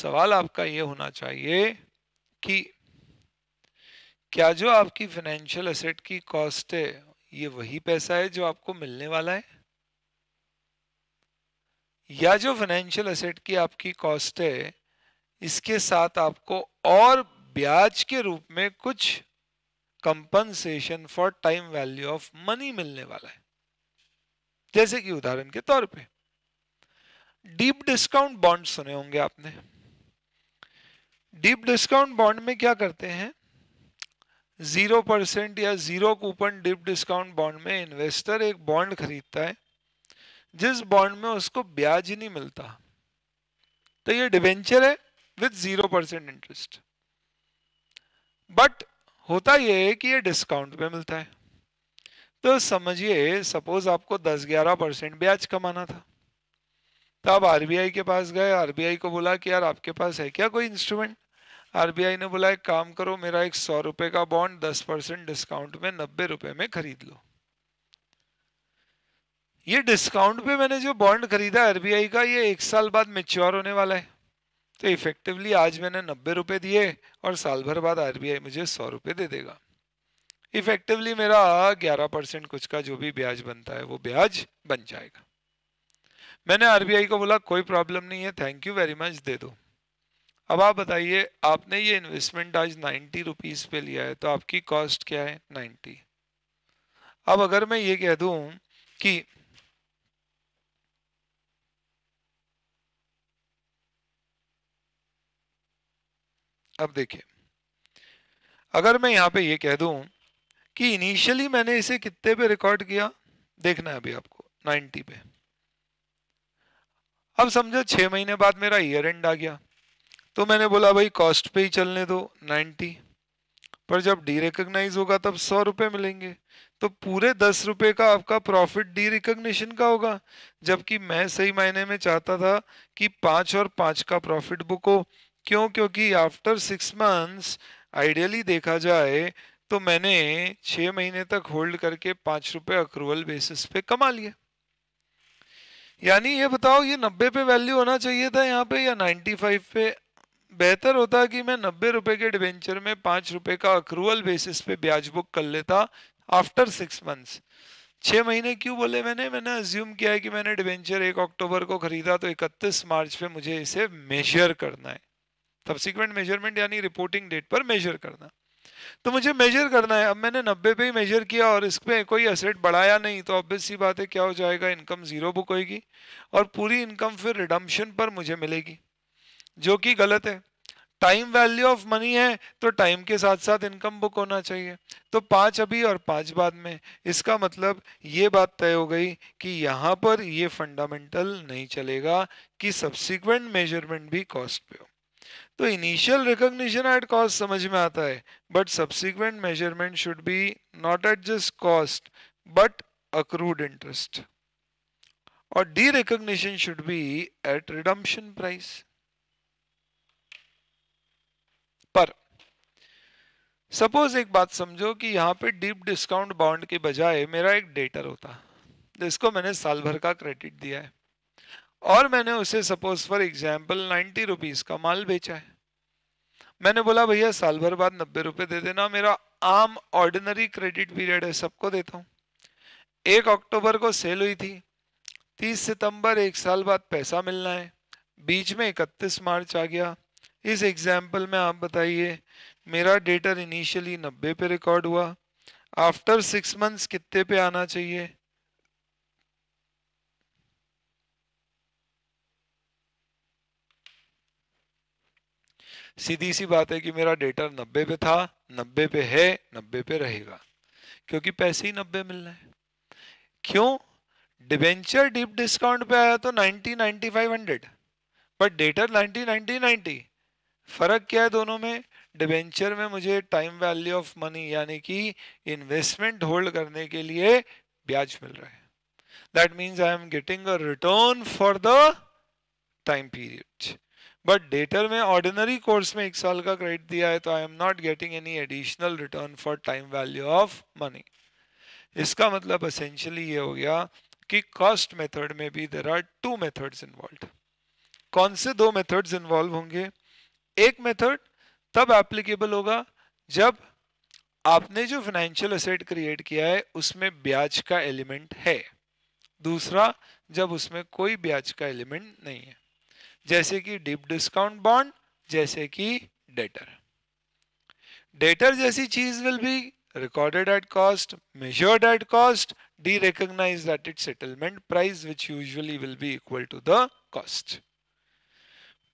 सवाल आपका ये होना चाहिए कि क्या जो आपकी फाइनेंशियल एसेट की कॉस्ट है ये वही पैसा है जो आपको मिलने वाला है या जो फाइनेंशियल असेट की आपकी कॉस्ट है इसके साथ आपको और ब्याज के रूप में कुछ compensation for time value of money मिलने वाला है जैसे कि उदाहरण के तौर पे डीप डिस्काउंट बॉन्ड सुने होंगे आपने डीप डिस्काउंट बॉन्ड में क्या करते हैं जीरो परसेंट या zero coupon deep discount bond में इन्वेस्टर एक बॉन्ड खरीदता है जिस बॉन्ड में उसको ब्याज ही नहीं मिलता तो ये डिवेंचर है with zero percent interest but होता यह है कि ये डिस्काउंट पे मिलता है तो समझिए सपोज आपको 10-11 परसेंट ब्याज कमाना था तो आप आरबीआई के पास गए आरबीआई को बोला कि यार आपके पास है क्या कोई इंस्ट्रूमेंट आरबीआई ने बोला एक काम करो मेरा एक सौ रुपये का बॉन्ड दस परसेंट डिस्काउंट में नब्बे रुपये में खरीद लो ये डिस्काउंट पे मैंने जो बॉन्ड खरीदा आरबीआई का ये एक साल बाद मेच्योर होने वाला है तो इफेक्टिवली आज मैंने नब्बे रुपये दिए और साल भर बाद आरबीआई मुझे सौ रुपये दे देगा इफेक्टिवली मेरा ग्यारह परसेंट कुछ का जो भी ब्याज बनता है वो ब्याज बन जाएगा मैंने आरबीआई को बोला कोई प्रॉब्लम नहीं है थैंक यू वेरी मच दे दो अब आप बताइए आपने ये इन्वेस्टमेंट आज नाइन्टी रुपीज़ पे लिया है तो आपकी कॉस्ट क्या है नाइन्टी अब अगर मैं ये कह दूँ कि अब देखिए अगर मैं यहाँ पे ये कह दूँ कि इनिशियली मैंने इसे कितने पे रिकॉर्ड किया देखना है अभी आपको 90 पे अब समझो छः महीने बाद मेरा ईयर एंड आ गया तो मैंने बोला भाई कॉस्ट पे ही चलने दो नाइन्टी पर जब डी रिकोगनाइज होगा तब सौ रुपये मिलेंगे तो पूरे दस रुपये का आपका प्रॉफिट डी रिकोगशन का होगा जबकि मैं सही मायने में चाहता था कि पाँच और पाँच का प्रॉफिट बुक हो क्यों क्योंकि आफ्टर सिक्स मंथ्स आइडियली देखा जाए तो मैंने छः महीने तक होल्ड करके पाँच रुपये अक्रूवल बेसिस पे कमा लिए यानी ये बताओ ये नब्बे पे वैल्यू होना चाहिए था यहाँ पे या नाइन्टी फाइव पे बेहतर होता कि मैं नब्बे रुपए के डिवेंचर में पाँच रुपए का अक्रूवल बेसिस पे ब्याज बुक कर लेता आफ्टर सिक्स मंथ्स छः महीने क्यों बोले मैंने मैंने अज्यूम किया है कि मैंने डिवेंचर एक अक्टूबर को खरीदा तो इकतीस मार्च पे मुझे इसे मेजर करना है सब्सिक्वेंट मेजरमेंट यानी रिपोर्टिंग डेट पर मेजर करना तो मुझे मेजर करना है अब मैंने नब्बे पे ही मेजर किया और इस पर कोई असेट बढ़ाया नहीं तो ऑब्वियस सी बात है क्या हो जाएगा इनकम जीरो बुक होगी और पूरी इनकम फिर रिडम्पशन पर मुझे मिलेगी जो कि गलत है टाइम वैल्यू ऑफ मनी है तो टाइम के साथ साथ इनकम बुक होना चाहिए तो पांच अभी और पांच बाद में इसका मतलब ये बात तय हो गई कि यहाँ पर ये फंडामेंटल नहीं चलेगा कि सब्सिक्वेंट मेजरमेंट भी कॉस्ट पे हो तो इनिशियल रिकॉग्निशन एट कॉस्ट समझ में आता है but subsequent measurement should be not at just cost but accrued interest और derecognition should be at redemption price पर सपोज एक बात समझो कि यहाँ पे डीप डिस्काउंट बाउंड के बजाय मेरा एक डेटर होता जिसको मैंने साल भर का क्रेडिट दिया है और मैंने उसे suppose for example ninety rupees का माल बेचा है मैंने बोला भैया साल भर बाद नब्बे रुपये दे देना मेरा आम ऑर्डिनरी क्रेडिट पीरियड है सबको देता हूँ एक अक्टूबर को सेल हुई थी तीस सितंबर एक साल बाद पैसा मिलना है बीच में इकतीस मार्च आ गया इस एग्जाम्पल में आप बताइए मेरा डेटर इनिशियली नब्बे पे रिकॉर्ड हुआ आफ्टर सिक्स मंथ्स कितने पे आना चाहिए सीधी सी बात है कि मेरा डेटा नब्बे पे था नब्बे पे है नब्बे पे रहेगा क्योंकि पैसे ही नब्बे मिल रहे क्यों डिबेंचर डीप डिस्काउंट पे आया तो ninety ninety five hundred but debtor ninety ninety ninety फ़र्क क्या है दोनों में डिबेंचर में मुझे टाइम वैल्यू ऑफ मनी यानी कि इन्वेस्टमेंट होल्ड करने के लिए ब्याज मिल रहा है that means I am getting a return for the time period but debtor में ऑर्डिनरी कोर्स में एक साल का क्रेडिट दिया है तो I am not getting any additional return for time value of money इसका मतलब असेंशियली ये हो गया कि कॉस्ट मेथड में भी there are two methods involve कौन से दो मेथड्स इन्वॉल्व होंगे एक मेथड तब एप्लीकेबल होगा जब आपने जो फाइनेंशियल असेट क्रिएट किया है उसमें ब्याज का एलिमेंट है दूसरा जब उसमें कोई ब्याज का एलिमेंट नहीं है जैसे कि डीप डिस्काउंट बॉन्ड जैसे कि डेटर डेटर जैसी चीज will be at cost measured at cost derecognise that it settlement price which usually will be equal to the cost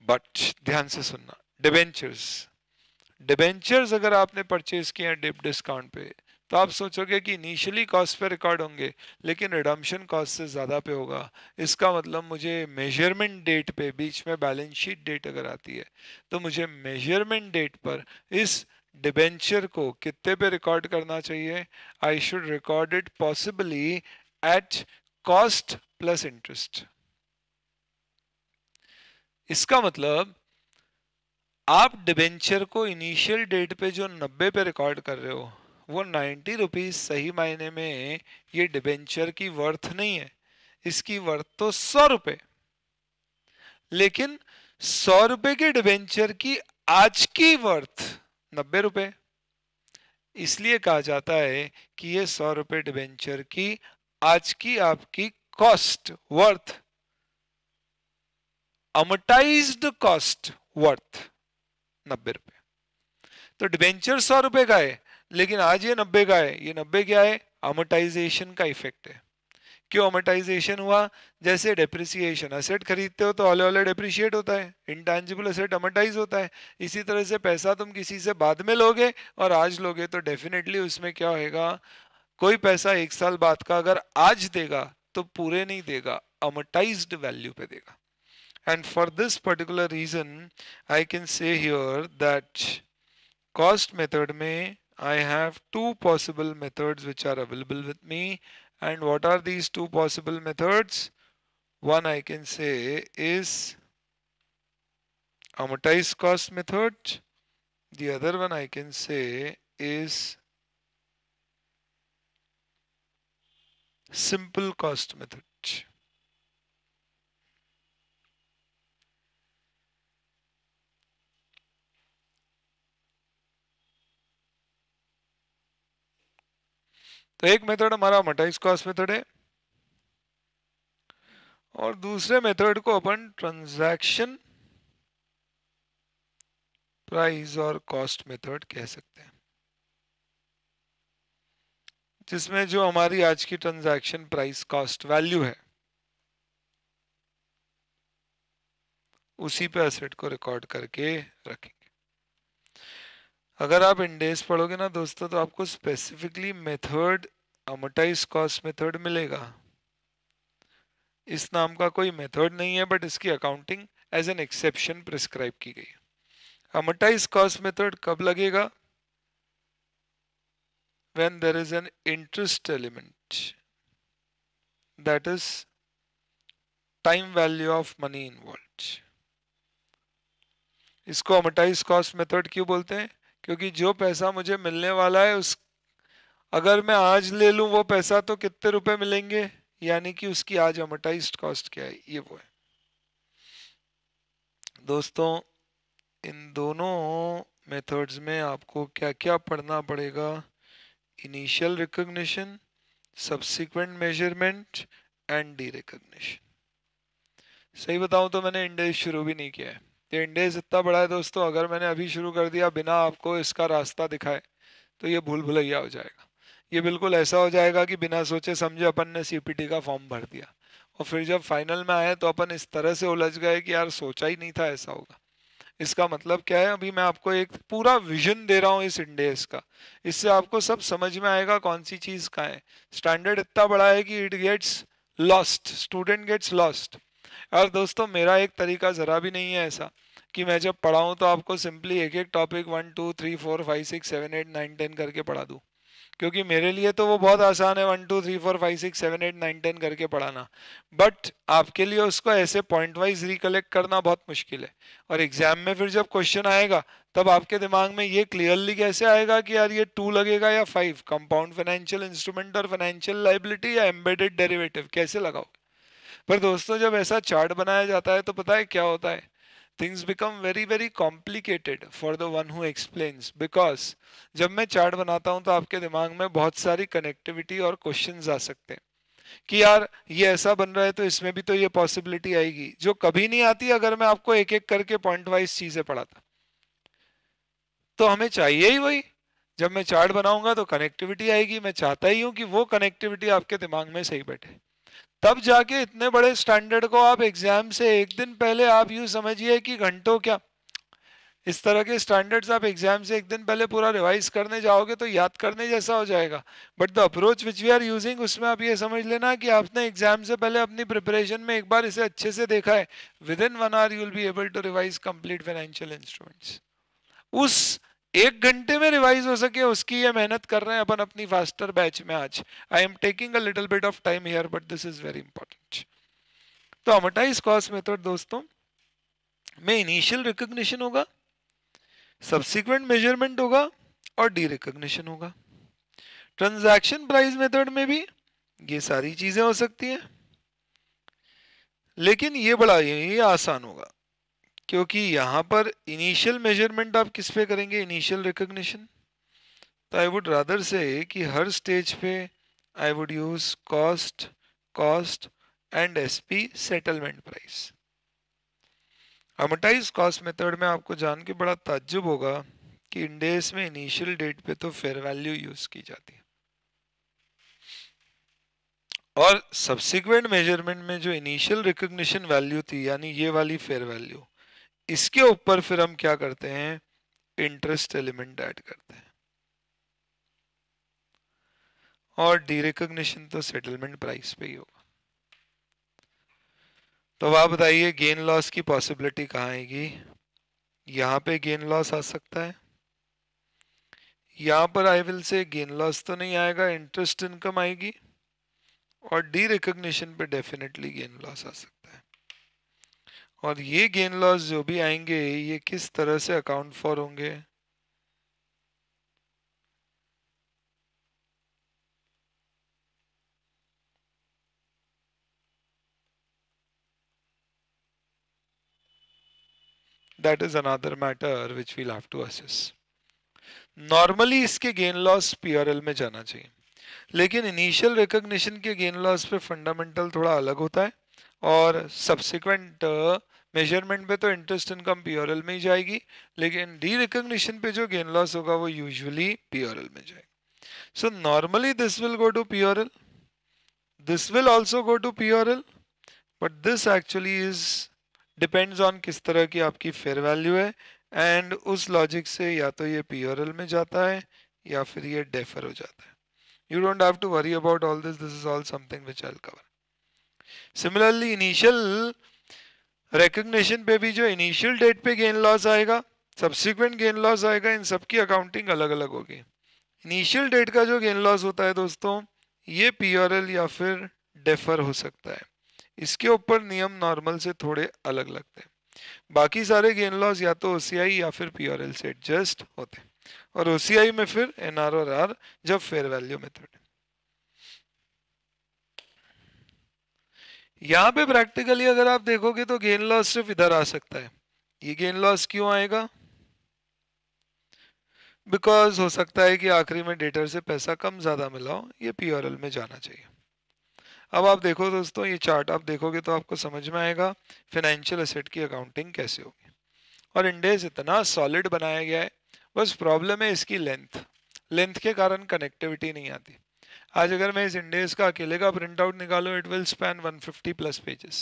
but ध्यान से सुनना डिबेंचर्स डिबेंचर्स अगर आपने परचेज किए हैं डिप डिस्काउंट पे तो आप सोचोगे कि इनिशियली कॉस्ट पे रिकॉर्ड होंगे लेकिन रिडम्पशन कॉस्ट से ज़्यादा पे होगा इसका मतलब मुझे मेजरमेंट डेट पे बीच में बैलेंस शीट डेट अगर आती है तो मुझे मेजरमेंट डेट पर इस डिबेंचर को कितने पे रिकॉर्ड करना चाहिए I should record it possibly at cost plus interest इसका मतलब आप डिबेंचर को इनिशियल डेट पे जो नब्बे पे रिकॉर्ड कर रहे हो वो नाइन्टी रुपीज़ सही मायने में ये डिबेंचर की वर्थ नहीं है इसकी वर्थ तो सौ रुपये लेकिन सौ रुपये के डिबेंचर की आज की वर्थ नब्बे रुपये इसलिए कहा जाता है कि ये सौ रुपये डिबेंचर की आज की आपकी cost worth amortised cost worth नब्बे रुपए तो डिबेंचर सौ रुपए का है लेकिन आज ये नब्बे का है ये नब्बे क्या है अमोटाइजेशन का इफेक्ट है क्यों अमोटाइजेशन हुआ जैसे डेप्रिसिएशन असेट खरीदते हो तो ऑले ऑले डेप्रिशिएट होता है इंटेंजिबल असेट अमोटाइज होता है इसी तरह से पैसा तुम किसी से बाद में लोगे और आज लोगे तो डेफिनेटली उसमें क्या होगा कोई पैसा एक साल बाद का अगर आज देगा तो पूरे नहीं देगा अमोटाइज वैल्यू पे देगा and for this particular reason I can say here that cost method may I have two possible methods which are available with me and what are these two possible methods one I can say is amortized cost method the other one I can say is simple cost method तो एक method हमारा मटाइज cost method है और दूसरे method को अपन transaction price और cost method कह सकते हैं जिसमें जो हमारी आज की ट्रांजैक्शन प्राइस कॉस्ट वैल्यू है उसी पे एसेट को रिकॉर्ड करके रखें अगर आप इंडेस पढ़ोगे ना दोस्तों तो आपको specifically method amortise cost method मिलेगा इस नाम का कोई मेथड नहीं है बट इसकी accounting as an exception prescribe की गई अमोटाइज कॉस्ट मेथड कब लगेगा when there is an interest element that is time value of money involve इसको अमोटाइज कॉस्ट मेथड क्यों बोलते हैं क्योंकि जो पैसा मुझे मिलने वाला है उस अगर मैं आज ले लूँ वो पैसा तो कितने रुपए मिलेंगे यानी कि उसकी आज अमोटाइज कॉस्ट क्या है ये वो है दोस्तों इन दोनों मेथड्स में आपको क्या क्या पढ़ना पड़ेगा initial recognition subsequent measurement and derecognition सही बताऊं तो मैंने इंडेक्स शुरू भी नहीं किया है ये इंडेज इतना बड़ा है दोस्तों अगर मैंने अभी शुरू कर दिया बिना आपको इसका रास्ता दिखाए तो ये भूल भुलैया हो जाएगा ये बिल्कुल ऐसा हो जाएगा कि बिना सोचे समझे अपन ने सी का फॉर्म भर दिया और फिर जब फाइनल में आए तो अपन इस तरह से उलझ गए कि यार सोचा ही नहीं था ऐसा होगा इसका मतलब क्या है अभी मैं आपको एक पूरा विजन दे रहा हूँ इस इंडेस का इससे आपको सब समझ में आएगा कौन सी चीज़ का है स्टैंडर्ड इतना बड़ा है कि it gets lost student gets lost और दोस्तों मेरा एक तरीका ज़रा भी नहीं है ऐसा कि मैं जब पढ़ाऊँ तो आपको सिंपली एक एक topic one two three four five six seven eight nine ten करके पढ़ा दूँ क्योंकि मेरे लिए तो वो बहुत आसान है one two three four five six seven eight nine ten करके पढ़ाना बट आपके लिए उसको ऐसे पॉइंट वाइज रिकलेक्ट करना बहुत मुश्किल है और एग्जाम में फिर जब क्वेश्चन आएगा तब आपके दिमाग में ये क्लियरली कैसे आएगा कि यार ये टू लगेगा या फाइव कंपाउंड फाइनेंशियल इंस्ट्रूमेंट और फाइनेंशियल लाइबिलिटी या एम्बेडेड डेरेवेटिव कैसे लगाओगे पर दोस्तों जब ऐसा चार्ट बनाया जाता है तो पता है क्या होता है things become very very complicated for the one who explains because जब मैं चार्ट बनाता हूँ तो आपके दिमाग में बहुत सारी कनेक्टिविटी और क्वेश्चन आ सकते हैं कि यार ये ऐसा बन रहा है तो इसमें भी तो ये पॉसिबिलिटी आएगी जो कभी नहीं आती अगर मैं आपको एक एक करके पॉइंट वाइज चीजें पढ़ाता तो हमें चाहिए ही वही जब मैं चार्ट बनाऊंगा तो कनेक्टिविटी आएगी मैं चाहता ही हूं कि वो कनेक्टिविटी आपके दिमाग में सही बैठे तब जाके इतने बड़े स्टैंडर्ड को आप एग्जाम से एक दिन पहले आप यूँ समझिए कि घंटों क्या इस तरह के स्टैंडर्ड्स आप एग्जाम से एक दिन पहले पूरा रिवाइज करने जाओगे तो याद करने जैसा हो जाएगा but the approach which we are using उसमें आप ये समझ लेना कि आपने एग्जाम से पहले अपनी प्रिपरेशन में एक बार इसे अच्छे से देखा है within one hour you'll be able to revise complete financial instruments उस एक घंटे में रिवाइज हो सके उसकी ये मेहनत कर रहे हैं अपन अपनी फास्टर बैच में आज I am taking a little bit of time here but this is very important तो अमोटाइज कॉस्ट मेथड दोस्तों में इनिशियल रिकग्निशन होगा सब्सिक्वेंट मेजरमेंट होगा और डी रिकोगशन होगा ट्रांजैक्शन प्राइस मेथड में भी ये सारी चीजें हो सकती हैं लेकिन ये बड़ा ये आसान होगा क्योंकि यहाँ पर इनिशियल मेजरमेंट आप किस पे करेंगे इनिशियल रिकग्निशन तो आई वुड रादर से कि हर स्टेज पे I would use cost cost and SP settlement price amortise cost method में आपको जान के बड़ा ताज्जुब होगा कि इंडेस में इनिशियल डेट पे तो फेयर वैल्यू यूज की जाती है और सब्सिक्वेंट मेजरमेंट में जो इनिशियल रिकग्निशन वैल्यू थी यानी ये वाली फेयर वैल्यू इसके ऊपर फिर हम क्या करते हैं इंटरेस्ट एलिमेंट ऐड करते हैं और डी रिकोगशन तो सेटलमेंट प्राइस पे ही होगा तो अब आप बताइए गेन लॉस की पॉसिबिलिटी कहाँ आएगी यहाँ पे गेन लॉस आ सकता है यहाँ पर I will say gain loss तो नहीं आएगा इंटरेस्ट इनकम आएगी और डी रिकोगशन पे डेफिनेटली गेन लॉस आ सकता है और ये गेन लॉस जो भी आएंगे ये किस तरह से अकाउंट फॉर होंगे that is another matter which we'll have to assess. Normally इसके गेन लॉस पीआरएल में जाना चाहिए लेकिन इनिशियल रिकग्निशन के गेन लॉस पे फंडामेंटल थोड़ा अलग होता है और सब्सिक्वेंट मेजरमेंट uh, पे तो इंटरेस्ट इनकम पीओरएल में ही जाएगी लेकिन डी रिकोगशन पे जो गेन लॉस होगा वो यूजुअली पीओरएल में जाएगा so normally this will go to P&L this will also go to P&L but this actually is depends on किस तरह की आपकी फेयर वैल्यू है एंड उस लॉजिक से या तो ये पीओरएल में जाता है या फिर ये डेफर हो जाता है you don't have to worry about all this this is all something which I cover similarly initial recognition पे भी जो इनिशियल डेट पे गेन लॉस आएगा सब्सिक्वेंट गेन लॉस आएगा इन सब की अकाउंटिंग अलग अलग होगी इनिशियल डेट का जो गेन लॉस होता है दोस्तों ये एल या फिर डेफर हो सकता है इसके ऊपर नियम नॉर्मल से थोड़े अलग लगते हैं बाकी सारे गेन लॉस या तो ओ या फिर पी से एडजस्ट होते हैं और ओ में फिर एन और आर जब फेयर वैल्यू मेथड यहाँ पे प्रैक्टिकली अगर आप देखोगे तो गेन लॉस सिर्फ इधर आ सकता है ये गेन लॉस क्यों आएगा बिकॉज हो सकता है कि आखिरी में डेटर से पैसा कम ज़्यादा मिला हो ये पी में जाना चाहिए अब आप देखो दोस्तों ये चार्ट आप देखोगे तो आपको समझ में आएगा फाइनेंशियल असेट की अकाउंटिंग कैसे होगी और इंडेज इतना सॉलिड बनाया गया है बस प्रॉब्लम है इसकी लेंथ लेंथ के कारण कनेक्टिविटी नहीं आती आज अगर मैं इस इंडेक्स का अकेले का प्रिंट आउट निकालू it will span 150 plus pages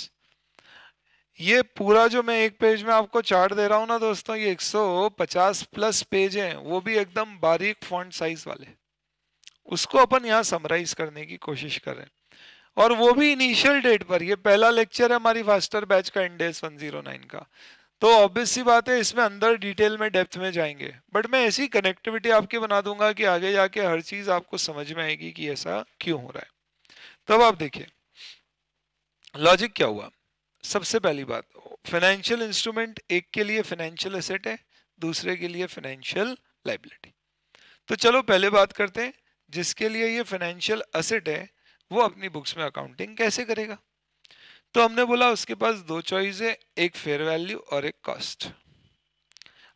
ये पूरा जो मैं एक पेज में आपको चार्ट दे रहा हूँ ना दोस्तों ये 150 प्लस पेज हैं वो भी एकदम बारीक फॉन्ट साइज वाले उसको अपन यहाँ समराइज करने की कोशिश कर रहे हैं और वो भी इनिशियल डेट पर ये पहला लेक्चर है हमारी फास्टर बैच का इंडेस 109 का तो ऑब्वियस सी बात है इसमें अंदर डिटेल में डेप्थ में जाएंगे बट मैं ऐसी कनेक्टिविटी आपकी बना दूंगा कि आगे जाके हर चीज आपको समझ में आएगी कि ऐसा क्यों हो रहा है तब आप देखिए लॉजिक क्या हुआ सबसे पहली बात फाइनेंशियल इंस्ट्रूमेंट एक के लिए फाइनेंशियल एसेट है दूसरे के लिए फाइनेंशियल लाइबिलिटी तो चलो पहले बात करते हैं जिसके लिए ये फाइनेंशियल असेट है वो अपनी बुक्स में अकाउंटिंग कैसे करेगा तो हमने बोला उसके पास दो चॉइस है एक फेयर वैल्यू और एक कॉस्ट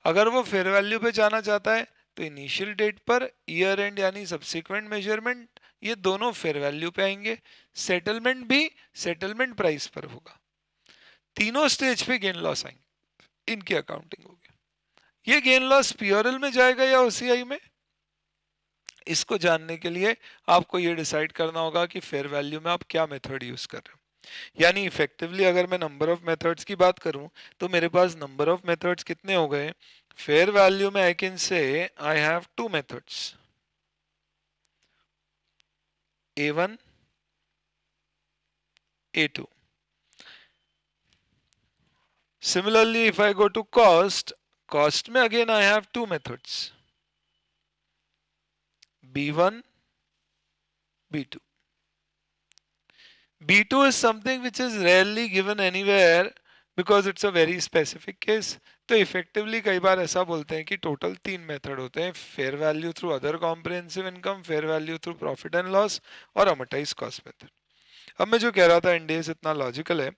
अगर वो फेयर वैल्यू पे जाना चाहता है तो इनिशियल डेट पर ईयर एंड यानी सब्सिक्वेंट मेजरमेंट ये दोनों फेयर वैल्यू पे आएंगे सेटलमेंट भी सेटलमेंट प्राइस पर होगा तीनों स्टेज पे गेन लॉस आएंगे इनकी अकाउंटिंग होगी ये गेन लॉस पीआरएल में जाएगा या ओसीआई में इसको जानने के लिए आपको ये डिसाइड करना होगा कि फेयर वैल्यू में आप क्या मेथड यूज कर रहे हो यानी इफेक्टिवली अगर मैं नंबर ऑफ मेथड्स की बात करूं तो मेरे पास नंबर ऑफ मेथड्स कितने हो गए फेयर वैल्यू में I can say I have two methods A one A two similarly if I go to cost cost में again I have two methods B one B two B2 is something which is rarely given anywhere because it's a very specific case. तो effectively कई बार ऐसा बोलते हैं कि total तीन method होते हैं fair value through other comprehensive income fair value through profit and loss और अमोटाइज कॉस्ट मेथड अब मैं जो कह रहा था इंडेस इतना लॉजिकल है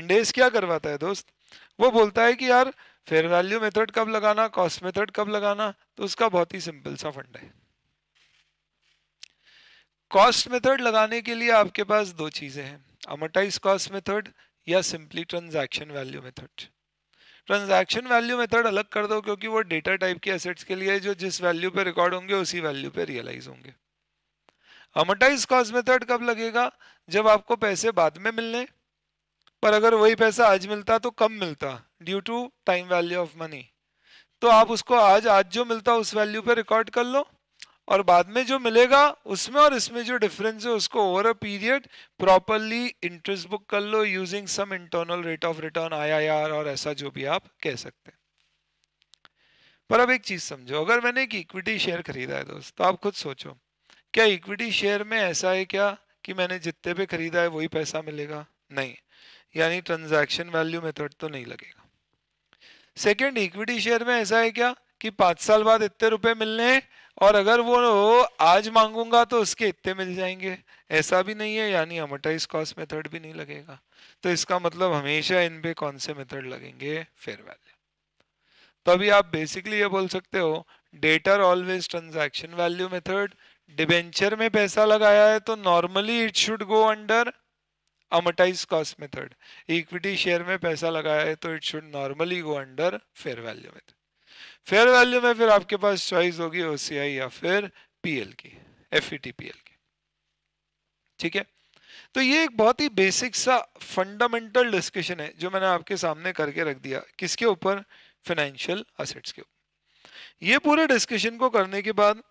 इंडेस क्या करवाता है दोस्त वो बोलता है कि यार फेयर वैल्यू मेथड कब लगाना कॉस्ट मेथड कब लगाना तो उसका बहुत ही सिंपल सा फंड है कॉस्ट मेथड लगाने के लिए आपके पास दो चीज़ें हैं अमोटाइज कॉस्ट मेथड या simply transaction value method transaction value method अलग कर दो क्योंकि वो डेटा टाइप के एसेट्स के लिए जो जिस वैल्यू पे रिकॉर्ड होंगे उसी वैल्यू पे रियलाइज होंगे अमोटाइज कॉस्ट मेथड कब लगेगा जब आपको पैसे बाद में मिलने पर अगर वही पैसा आज मिलता तो कम मिलता due to time value of money तो आप उसको आज आज जो मिलता उस वैल्यू पे रिकॉर्ड कर लो और बाद में जो मिलेगा उसमें और इसमें जो डिफरेंस है उसको over a period properly interest book कर लो using some internal rate of return IIR और ऐसा जो भी आप कह सकते हैं पर अब एक चीज समझो अगर मैंने एक इक्विटी शेयर खरीदा है दोस्त तो आप खुद सोचो क्या इक्विटी शेयर में ऐसा है क्या कि मैंने जितने पे खरीदा है वही पैसा मिलेगा नहीं यानी ट्रांजैक्शन वैल्यू मेथड तो नहीं लगेगा सेकंड इक्विटी शेयर में ऐसा है क्या कि पांच साल बाद इतने रुपए मिलने हैं और अगर वो आज मांगूंगा तो उसके इतने मिल जाएंगे ऐसा भी नहीं है यानी अमोटाइज कॉस्ट मेथड भी नहीं लगेगा तो इसका मतलब हमेशा इन पे कौन से मेथड लगेंगे फेयर वैल्यू तो अभी आप बेसिकली ये बोल सकते हो debtor always transaction value method debenture में पैसा लगाया है तो normally it should go under amortise cost method equity share में पैसा लगाया है तो it should normally go under fair value method fair value में फिर आपके पास चॉइस होगी ओ या फिर पीएल की एफ एल e की ठीक है तो ये एक बहुत ही बेसिक सा फंडामेंटल डिस्कशन है जो मैंने आपके सामने करके रख दिया किसके ऊपर फाइनेंशियल असेट्स के ऊपर ये पूरे डिस्कशन को करने के बाद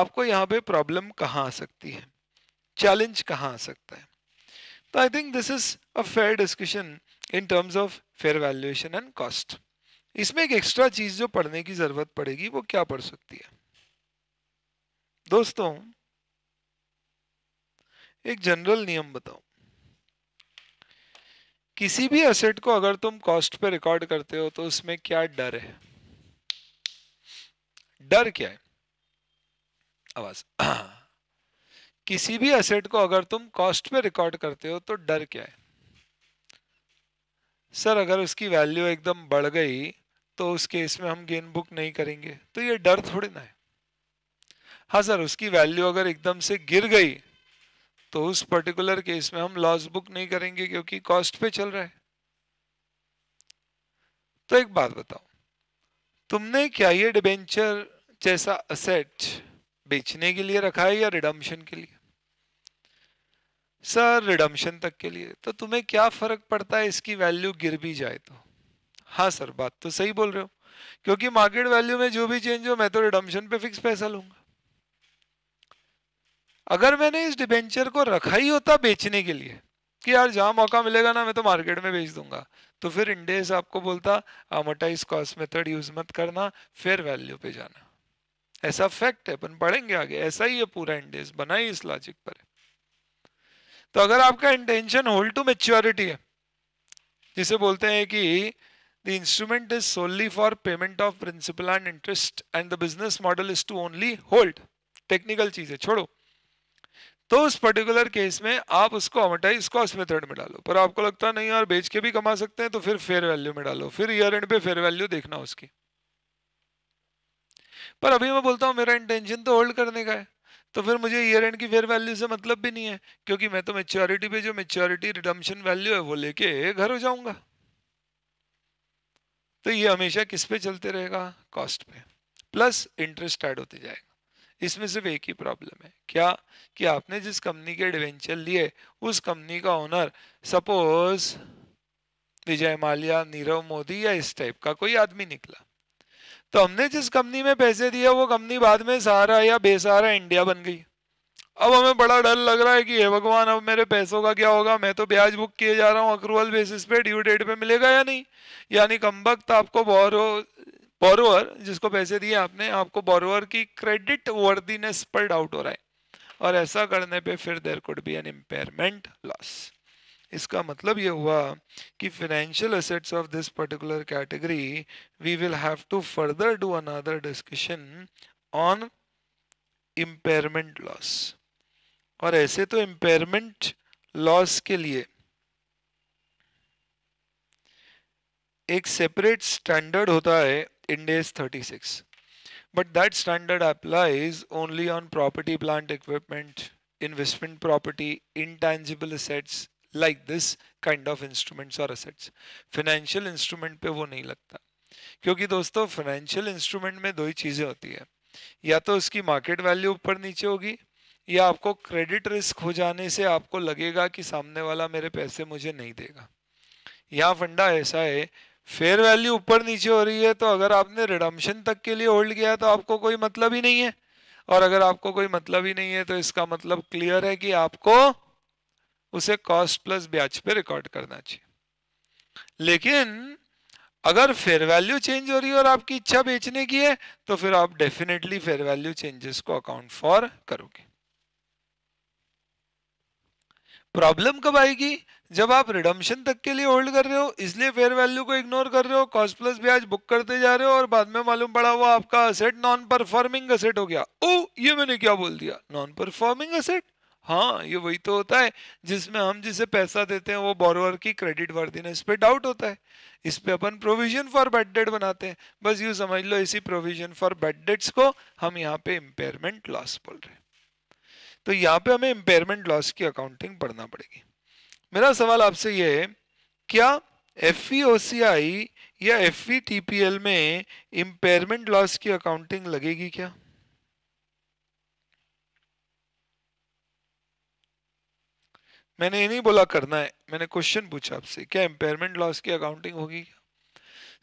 आपको यहाँ पे प्रॉब्लम कहाँ आ सकती है चैलेंज कहाँ आ सकता है तो I think this is a fair discussion in terms of fair valuation and cost इसमें एक एक्स्ट्रा चीज जो पढ़ने की जरूरत पड़ेगी वो क्या पढ़ सकती है दोस्तों एक जनरल नियम बताओ किसी भी असेट को अगर तुम कॉस्ट पे रिकॉर्ड करते हो तो उसमें क्या डर है डर क्या है आवाज किसी भी असेट को अगर तुम कॉस्ट पे रिकॉर्ड करते हो तो डर क्या है सर अगर उसकी वैल्यू एकदम बढ़ गई तो उस केस में हम गेन बुक नहीं करेंगे तो ये डर थोड़ी ना है हाँ सर उसकी वैल्यू अगर एकदम से गिर गई तो उस पर्टिकुलर केस में हम लॉस बुक नहीं करेंगे क्योंकि कॉस्ट पे चल रहा है तो एक बात बताओ तुमने क्या ये डिबेंचर जैसा असेट बेचने के लिए रखा है या रिडम्शन के लिए सर रिडम्शन तक के लिए तो तुम्हें क्या फर्क पड़ता है इसकी वैल्यू गिर भी जाए तो हाँ सर बात तो सही बोल रहे हो क्योंकि मार्केट वैल्यू में जो भी चेंज हो मैं तो रिडम्शन पे फिक्स पैसा लूंगा अगर मैंने इस डिबेंचर को रखा ही होता बेचने के लिए कि यार जहां मौका मिलेगा ना मैं तो मार्केट में बेच दूंगा तो फिर इंडेस आपको बोलता अमोटाइज कॉस्ट मेथड यूज मत करना फिर वैल्यू पे जाना ऐसा फैक्ट है अपन पढ़ेंगे आगे ऐसा ही है पूरा इंडेस बना ही इस लॉजिक पर तो अगर आपका इंटेंशन होल्ड टू मेच्योरिटी है जिसे बोलते हैं कि The instrument is solely for payment of principal and interest and the business model is to only hold. Technical चीज है छोड़ो तो उस पर्टिकुलर केस में आप उसको अमोटाइज कॉस्ट मेथड में डालो पर आपको लगता नहीं यार बेच के भी कमा सकते हैं तो फिर फेयर वैल्यू में डालो फिर ईयर एंड पे फेयर वैल्यू देखना उसकी पर अभी मैं बोलता हूँ मेरा इंटेंशन तो होल्ड करने का है तो फिर मुझे ईयर एंड की फेयर वैल्यू से मतलब भी नहीं है क्योंकि मैं तो मेच्योरिटी पे जो मेच्योरिटी रिडम्शन वैल्यू है वो लेके घर हो जाऊंगा तो ये हमेशा किस पे चलते रहेगा कॉस्ट पे प्लस इंटरेस्ट ऐड होते जाएगा इसमें सिर्फ एक ही प्रॉब्लम है क्या कि आपने जिस कंपनी के एडवेंचर लिए उस कंपनी का ओनर सपोज विजय माल्या नीरव मोदी या इस टाइप का कोई आदमी निकला तो हमने जिस कंपनी में पैसे दिए वो कंपनी बाद में सहारा या बेसहारा इंडिया बन गई अब हमें बड़ा डर लग रहा है कि हे भगवान अब मेरे पैसों का क्या होगा मैं तो ब्याज बुक किए जा रहा हूँ अक्रूवल बेसिस पे ड्यू डेट पे मिलेगा या नहीं यानी कम वक्त आपको बोरो बोरोवर जिसको पैसे दिए आपने आपको बोरोवर की क्रेडिट वर्दीनेस पर डाउट हो रहा है और ऐसा करने पे फिर there could be an impairment loss इसका मतलब ये हुआ कि financial assets of this particular category we will have to further do another discussion on impairment loss और ऐसे तो इम्पेयरमेंट लॉस के लिए एक सेपरेट स्टैंडर्ड होता है Ind AS 36 but that standard applies only on property plant equipment investment property intangible assets like this kind of instruments और assets financial instrument पे वो नहीं लगता क्योंकि दोस्तों फाइनेंशियल इंस्ट्रूमेंट में दो ही चीज़ें होती है या तो उसकी मार्केट वैल्यू ऊपर नीचे होगी या आपको क्रेडिट रिस्क हो जाने से आपको लगेगा कि सामने वाला मेरे पैसे मुझे नहीं देगा यहाँ फंडा ऐसा है फेयर वैल्यू ऊपर नीचे हो रही है तो अगर आपने रिडम्शन तक के लिए होल्ड किया तो आपको कोई मतलब ही नहीं है और अगर आपको कोई मतलब ही नहीं है तो इसका मतलब क्लियर है कि आपको उसे कॉस्ट प्लस ब्याज पे रिकॉर्ड करना चाहिए लेकिन अगर फेयर वैल्यू चेंज हो रही है और आपकी इच्छा बेचने की है तो फिर आप डेफिनेटली फेयर वैल्यू चेंजेस को अकाउंट फॉर करोगे प्रॉब्लम कब आएगी जब आप रिडम्शन तक के लिए होल्ड कर रहे हो इसलिए फेयर वैल्यू को इग्नोर कर रहे हो कॉस्ट प्लस ब्याज बुक करते जा रहे हो और बाद में मालूम पड़ा वो आपका असेट नॉन परफॉर्मिंग असेट हो गया ओ ये मैंने क्या बोल दिया नॉन परफॉर्मिंग असेट हाँ ये वही तो होता है जिसमें हम जिसे पैसा देते हैं वो बोरोवर की क्रेडिट वर्दीनेस पे डाउट होता है इस पे अपन प्रोविजन फॉर बेड डेट बनाते हैं बस यू समझ लो इसी प्रोविजन फॉर बेड डेट्स को हम यहाँ पे इम्पेयरमेंट लॉस बोल रहे हैं तो यहाँ पे हमें इम्पेयरमेंट लॉस की अकाउंटिंग पढ़ना पड़ेगी मेरा सवाल आपसे ये है क्या एफ e या एफ e में इम्पेयरमेंट लॉस की अकाउंटिंग लगेगी क्या मैंने ये नहीं बोला करना है मैंने क्वेश्चन पूछा आपसे क्या इम्पेयरमेंट लॉस की अकाउंटिंग होगी क्या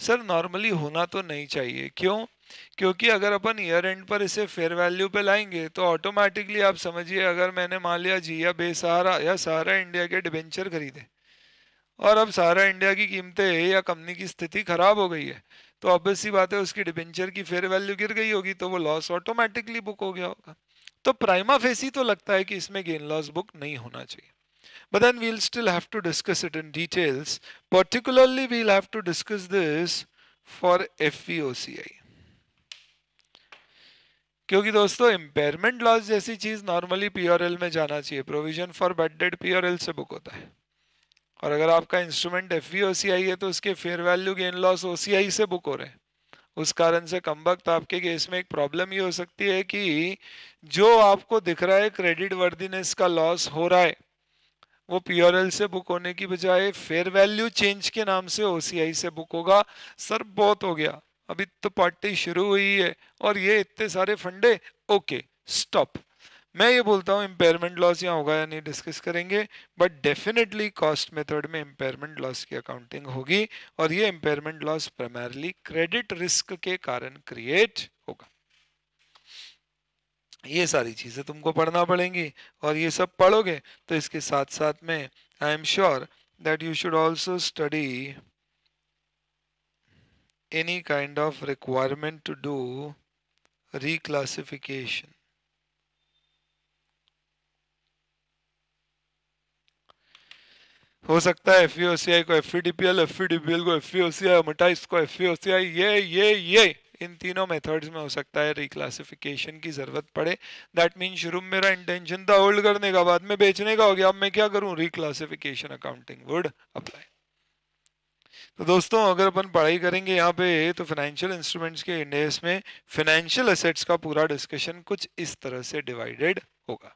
सर नॉर्मली होना तो नहीं चाहिए क्यों क्योंकि अगर अपन ईयर एंड पर इसे फेयर वैल्यू पे लाएंगे तो ऑटोमेटिकली आप समझिए अगर मैंने मान लिया जिया बेसहारा या सारा इंडिया के डिबेंचर खरीदे और अब सारा इंडिया की कीमतें या कंपनी की स्थिति खराब हो गई है तो ऑब्वियस सी बात है उसकी डिबेंचर की फेयर वैल्यू गिर गई होगी तो वो लॉस ऑटोमेटिकली बुक हो गया होगा तो प्राइमा फेसी तो लगता है कि इसमें गेन लॉस बुक नहीं होना चाहिए But then we'll still have to discuss it in details. Particularly, we'll have to discuss this for FVOCI. क्योंकि दोस्तों इम्पेयरमेंट लॉस जैसी चीज नॉर्मली पीआरएल में जाना चाहिए provision for bad debt P&L से बुक होता है और अगर आपका इंस्ट्रूमेंट एफ है तो उसके फेयर वैल्यू गेन लॉस ओ से बुक हो रहे हैं उस कारण से कम वक्त आपके केस में एक प्रॉब्लम ये हो सकती है कि जो आपको दिख रहा है क्रेडिट वर्दीनेस का लॉस हो रहा है वो एल से बुक होने की बजाय फेयर वैल्यू चेंज के नाम से आई से बुक होगा सर बहुत हो गया अभी तो पार्टी शुरू हुई है और ये इतने सारे फंडे ओके स्टॉप मैं ये बोलता हूँ इम्पेयरमेंट लॉस यहाँ होगा या नहीं डिस्कस करेंगे बट डेफिनेटली कॉस्ट मेथड में इम्पेयरमेंट लॉस की अकाउंटिंग होगी और ये impairment loss primarily credit risk के कारण क्रिएट ये सारी चीज़ें तुमको पढ़ना पड़ेंगी और ये सब पढ़ोगे तो इसके साथ साथ में I am sure that you should also study any kind of requirement to do reclassification हो सकता है एफ को एफ को एफ को एफ एफ ये ये ये इन तीनों मेथड्स में हो सकता है रिक्लासिफिकेशन की ज़रूरत पड़े दैट मीन शुरू में मेरा इंटेंशन था होल्ड करने का बाद में बेचने का हो गया अब मैं क्या करूँ रिक्लासिफिकेशन अकाउंटिंग वुड अप्लाई तो दोस्तों अगर अपन पढ़ाई करेंगे यहाँ पे तो फाइनेंशियल इंस्ट्रूमेंट्स के इंडेक्स में फाइनेंशियल एसेट्स का पूरा डिस्कशन कुछ इस तरह से डिवाइडेड होगा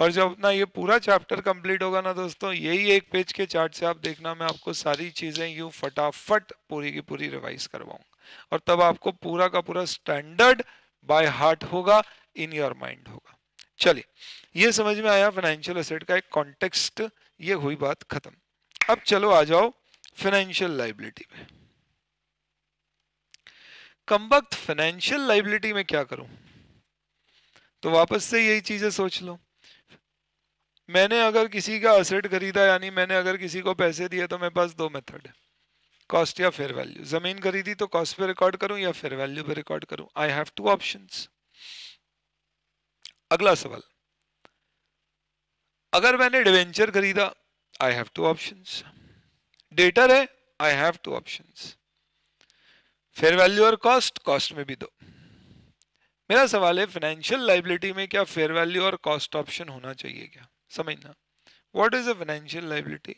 और जब अपना ये पूरा चैप्टर कंप्लीट होगा ना दोस्तों यही एक पेज के चार्ट से आप देखना मैं आपको सारी चीज़ें यू फटाफट पूरी की पूरी रिवाइज करवाऊंगा और तब आपको पूरा का पूरा स्टैंडर्ड बाय हार्ट होगा इन योर माइंड होगा चलिए ये समझ में आया फाइनेंशियल असेट का एक कॉन्टेक्स्ट ये हुई बात खत्म अब चलो आ जाओ फाइनेंशियल लाइबिलिटी में कम वक्त फाइनेंशियल लाइबिलिटी में क्या करूं तो वापस से यही चीजें सोच लो मैंने अगर किसी का असेट खरीदा यानी मैंने अगर किसी को पैसे दिए तो मेरे पास दो मेथड है कॉस्ट या फेयर वैल्यू जमीन खरीदी तो कॉस्ट पे रिकॉर्ड करूं या फेयर वैल्यू पे रिकॉर्ड करूं आई हैव टू ऑप्शंस अगला सवाल अगर मैंने डिवेंचर खरीदा I have two options debtor है I have two options fair value और कॉस्ट कॉस्ट में भी दो मेरा सवाल है फाइनेंशियल लाइबिलिटी में क्या फेयर वैल्यू और कॉस्ट ऑप्शन होना चाहिए क्या समझना what is a financial liability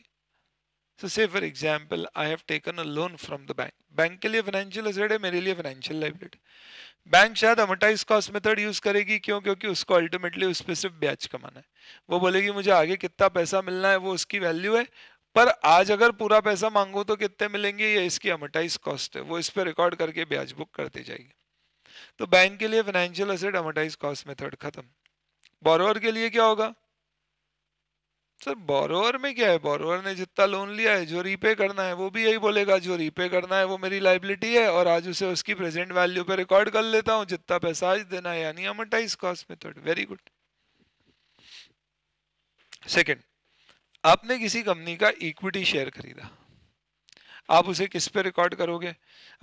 so say for example I have taken a loan from the bank bank के लिए फाइनेंशियल एसेट है मेरे लिए फाइनेंशियल लाइबिलिटी बैंक शायद अमोटाइज कॉस्ट मेथड यूज करेगी क्यों क्योंकि उसको अल्टीमेटली उस पर सिर्फ ब्याज कमाना है वो बोलेगी मुझे आगे कितना पैसा मिलना है वो उसकी वैल्यू है पर आज अगर पूरा पैसा मांगू तो कितने मिलेंगे ये इसकी अमोटाइज कॉस्ट है वो इस पर रिकॉर्ड करके ब्याज बुक करती जाएगी तो बैंक के लिए financial asset amortise cost method खत्म बोरोवर के लिए क्या होगा सर बोरोवर में क्या है बोरोवर ने जितना लोन लिया है जो रीपे करना है वो भी यही बोलेगा जो रीपे करना है वो मेरी लाइबिलिटी है और आज उसे उसकी प्रेजेंट वैल्यू पे रिकॉर्ड कर लेता हूँ जितना पैसा आज देना है यानी amortise cost method very good second आपने किसी कंपनी का इक्विटी शेयर खरीदा आप उसे किस पे रिकॉर्ड करोगे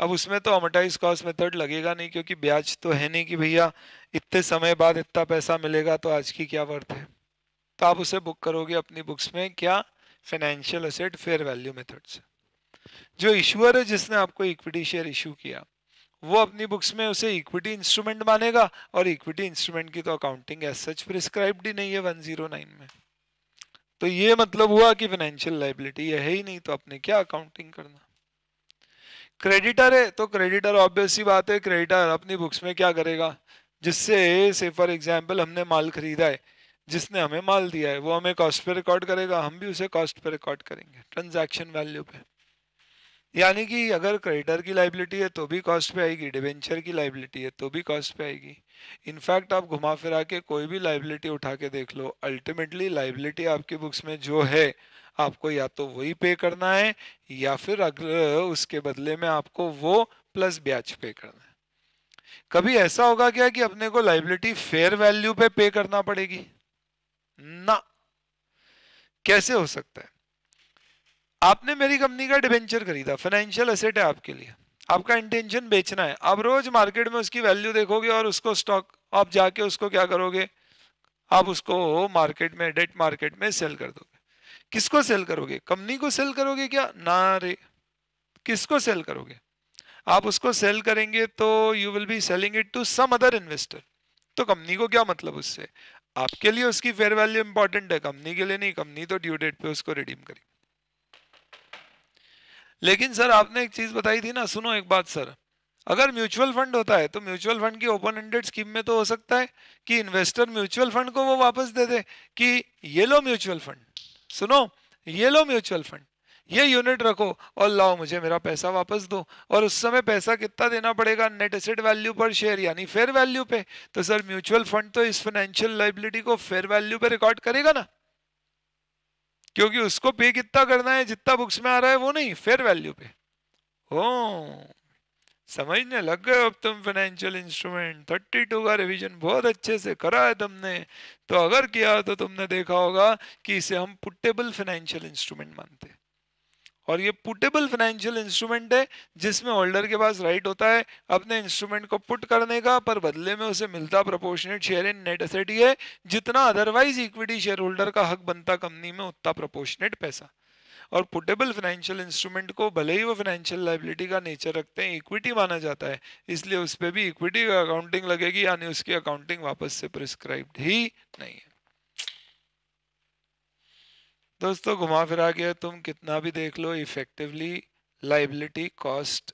अब उसमें तो अमोटाइज कॉस्ट मेथड लगेगा नहीं क्योंकि ब्याज तो है नहीं कि भैया इतने समय बाद इतना पैसा मिलेगा तो आज की क्या वर्थ है तो आप उसे बुक करोगे अपनी बुक्स में क्या financial asset fair value method से जो इशुअर है जिसने आपको इक्विटी शेयर इशू किया वो अपनी बुक्स में उसे इक्विटी इंस्ट्रूमेंट मानेगा और इक्विटी इंस्ट्रूमेंट की तो अकाउंटिंग एज सच प्रिस्क्राइब्ड ही नहीं है 109 में तो ये मतलब हुआ कि फाइनेंशियल लाइबिलिटी यह है ही नहीं तो आपने क्या अकाउंटिंग करना क्रेडिटर है तो क्रेडिटर ऑब्वियस ही बात है क्रेडिटर अपनी बुक्स में क्या करेगा जिससे से फॉर एग्जाम्पल हमने माल खरीदा है जिसने हमें माल दिया है वो हमें कॉस्ट पे रिकॉर्ड करेगा हम भी उसे कॉस्ट पे रिकॉर्ड करेंगे ट्रांजैक्शन वैल्यू पे यानी कि अगर क्रेडिटर की लाइबिलिटी है तो भी कॉस्ट पे आएगी डिवेंचर की लाइबिलिटी है तो भी कॉस्ट पे आएगी इनफैक्ट आप घुमा फिरा के कोई भी लाइबिलिटी उठा के देख लो अल्टीमेटली लाइबिलिटी आपकी बुक्स में जो है आपको या तो वही पे करना है या फिर अगर उसके बदले में आपको वो प्लस ब्याज पे करना है कभी ऐसा होगा क्या कि अपने को लाइबिलिटी फेयर वैल्यू पे पे करना पड़ेगी ना कैसे हो सकता है आपने मेरी कंपनी का डिवेंचर खरीदा फाइनेंशियल एसेट है आपके लिए आपका इंटेंशन बेचना है आप रोज मार्केट में उसकी वैल्यू देखोगे और उसको स्टॉक आप जाके उसको क्या करोगे आप उसको मार्केट में डेट मार्केट में सेल कर दोगे किसको सेल करोगे कंपनी को सेल करोगे क्या ना रे किसको सेल करोगे आप उसको सेल करेंगे तो you will be selling it to some other investor तो कंपनी को क्या मतलब उससे आपके लिए उसकी फेयर वैल्यू इंपॉर्टेंट है कंपनी के लिए नहीं कंपनी तो ड्यू डेट पे उसको रिडीम करेगी लेकिन सर आपने एक चीज बताई थी ना सुनो एक बात सर अगर म्यूचुअल फंड होता है तो म्यूचुअल फंड की ओपन एंडेड स्कीम में तो हो सकता है कि इन्वेस्टर म्यूचुअल फंड को वो वापस दे दे कि ये लो म्यूचुअल फंड सुनो ये लो म्यूचुअल फंड ये यूनिट रखो और लाओ मुझे मेरा पैसा वापस दो और उस समय पैसा कितना देना पड़ेगा net asset value per share यानी फेयर वैल्यू पे तो सर म्यूचुअल फंड तो इस फाइनेंशियल लाइबिलिटी को फेयर वैल्यू पे रिकॉर्ड करेगा ना क्योंकि उसको पे कितना करना है जितना बुक्स में आ रहा है वो नहीं फेयर वैल्यू पे हो समझने लग गए अब तुम फाइनेंशियल इंस्ट्रूमेंट थर्टी टू का रिविजन बहुत अच्छे से करा है तुमने तो अगर किया तो तुमने देखा होगा कि इसे हम पुटेबल फाइनेंशियल इंस्ट्रूमेंट मानते हैं और ये पुटेबल फाइनेंशियल इंस्ट्रूमेंट है जिसमें होल्डर के पास राइट होता है अपने इंस्ट्रूमेंट को पुट करने का पर बदले में उसे मिलता प्रोपोर्शनेट शेयर इन नेट ही है जितना अदरवाइज इक्विटी शेयर होल्डर का हक बनता कंपनी में उतना प्रोपोर्शनेट पैसा और पुटेबल फाइनेंशियल इंस्ट्रूमेंट को भले ही वो फाइनेंशियल लाइबिलिटी का नेचर रखते हैं इक्विटी माना जाता है इसलिए उस पर भी इक्विटी अकाउंटिंग लगेगी यानी उसकी अकाउंटिंग वापस से प्रिस्क्राइब ही नहीं है दोस्तों घुमा फिरा के तुम कितना भी देख लो इफेक्टिवली लाइबिलिटी कॉस्ट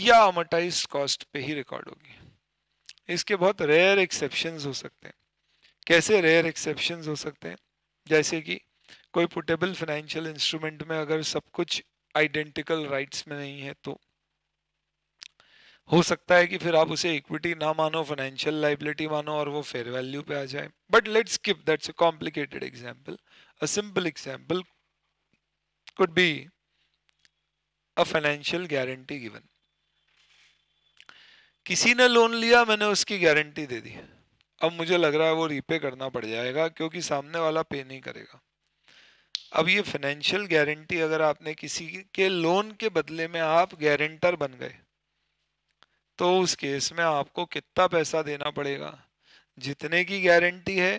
या अमोटाइज कॉस्ट पे ही रिकॉर्ड होगी इसके बहुत रेयर एक्सेप्शन हो सकते हैं कैसे रेयर एक्सेप्शन हो सकते हैं जैसे कि कोई पुटेबल फाइनेंशियल इंस्ट्रूमेंट में अगर सब कुछ आइडेंटिकल राइट्स में नहीं है तो हो सकता है कि फिर आप उसे इक्विटी ना मानो फाइनेंशियल लाइबिलिटी मानो और वो फेयर वैल्यू पे आ जाए but let's skip that's a complicated example a simple example could be a financial guarantee given किसी ने लोन लिया मैंने उसकी गारंटी दे दी अब मुझे लग रहा है वो रीपे करना पड़ जाएगा क्योंकि सामने वाला पे नहीं करेगा अब ये फाइनेंशियल गारंटी अगर आपने किसी के लोन के बदले में आप गारंटर बन गए तो उस केस में आपको कितना पैसा देना पड़ेगा जितने की गारंटी है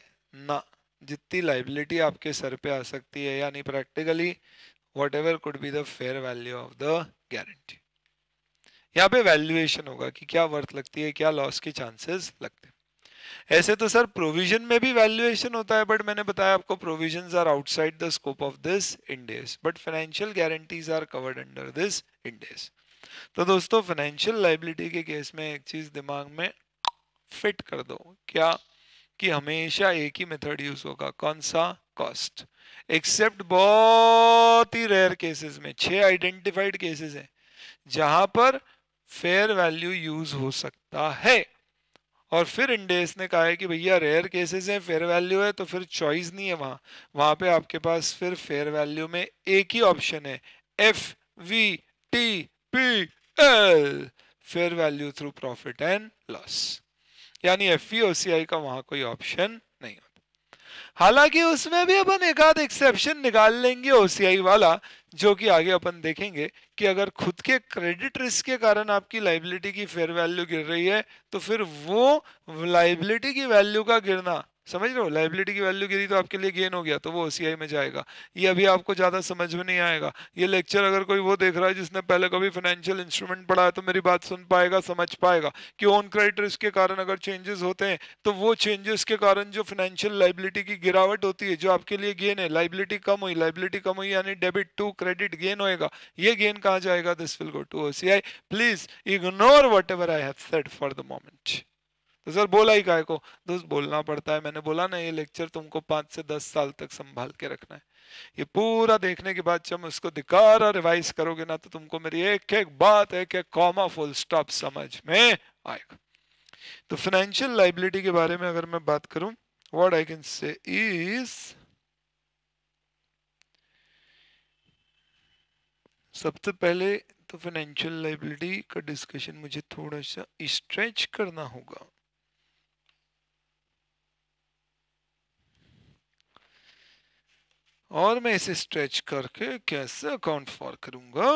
ना जितनी लाइबिलिटी आपके सर पे आ सकती है यानी practically whatever could be the fair value of the guarantee यहाँ पे वैल्यूएशन होगा कि क्या वर्थ लगती है क्या लॉस के चांसेस लगते हैं ऐसे तो सर प्रोविजन में भी वैल्यूएशन होता है बट मैंने बताया आपको provision are outside the scope of this Ind AS but financial guarantees are covered under this Ind AS तो दोस्तों फाइनेंशियल लाइबिलिटी के केस में एक चीज़ दिमाग में फिट कर दो क्या कि हमेशा एक ही मेथड यूज होगा कौन सा कॉस्ट एक्सेप्ट बहुत ही रेयर केसेस में छह आइडेंटिफाइड केसेस हैं जहां पर फेयर वैल्यू यूज हो सकता है और फिर इंडेस ने कहा है कि भैया रेयर केसेस हैं फेयर वैल्यू है तो फिर चॉइस नहीं है वहां वहां पे आपके पास फिर फेयर वैल्यू में एक ही ऑप्शन है F V T P L fair value through profit and loss यानी एफ e का वहां कोई ऑप्शन नहीं होता हालांकि उसमें भी अपन एक आध एक्सेप्शन निकाल लेंगे ओसीआई वाला जो कि आगे अपन देखेंगे कि अगर खुद के क्रेडिट रिस्क के कारण आपकी लाइबिलिटी की फेयर वैल्यू गिर रही है तो फिर वो लाइबिलिटी की वैल्यू का गिरना समझ रहे हो लाइबिलिटी की वैल्यू गिरी तो आपके लिए गेन हो गया तो वो ओ में जाएगा ये अभी आपको ज़्यादा समझ में नहीं आएगा ये लेक्चर अगर कोई वो देख रहा है जिसने पहले कभी फाइनेंशियल इंस्ट्रूमेंट पढ़ा है तो मेरी बात सुन पाएगा समझ पाएगा कि ओन क्रेडिट रिस्क के कारण अगर चेंजेस होते हैं तो वो चेंजेस के कारण जो फाइनेंशियल लाइबिलिटी की गिरावट होती है जो आपके लिए गेन है लाइबिलिटी कम हुई लाइबिलिटी कम हुई यानी डेबिट टू क्रेडिट गेन होएगा ये गेन कहाँ जाएगा this will go to O please ignore whatever I have said for the moment तो सर बोला ही काय को दोस्त तो बोलना पड़ता है मैंने बोला ना ये लेक्चर तुमको पांच से दस साल तक संभाल के रखना है ये पूरा देखने के बाद जब उसको दिकारा रिवाइज करोगे ना तो तुमको मेरी एक एक बात एक एक कॉमा फुल स्टॉप समझ में आएगा तो फाइनेंशियल लाइबिलिटी के बारे में अगर मैं बात करूं what I can say is सबसे पहले तो फाइनेंशियल लाइबिलिटी का डिस्कशन मुझे थोड़ा सा स्ट्रेच करना होगा और मैं इसे स्ट्रेच करके कैसे अकाउंट फॉर करूंगा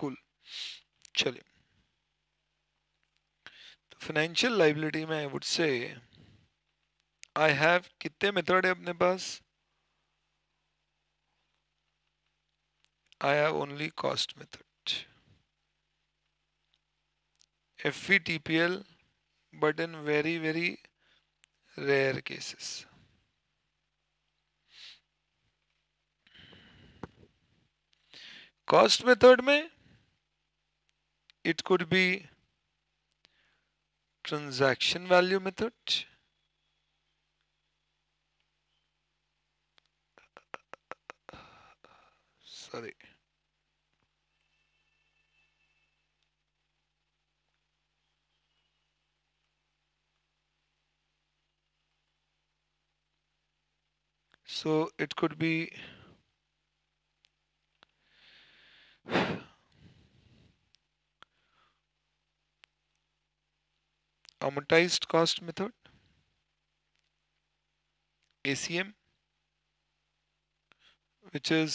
कुल चलिए तो फाइनेंशियल लाइबिलिटी में I would say I have कितने मेथड है अपने पास I have only cost method FVTPL but in very very rare cases. Cost method में it could be transaction value method sorry so it could be amortized cost method ACM which is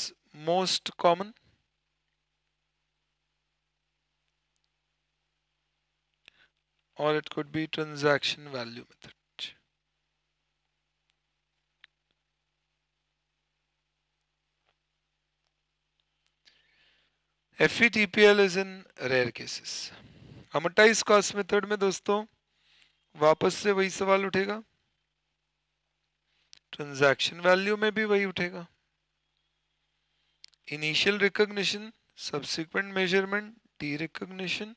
most common or it could be transaction value method F is in rare cases amortise cost method में दोस्तों वापस से वही सवाल उठेगा transaction value में भी वही उठेगा initial recognition subsequent measurement derecognition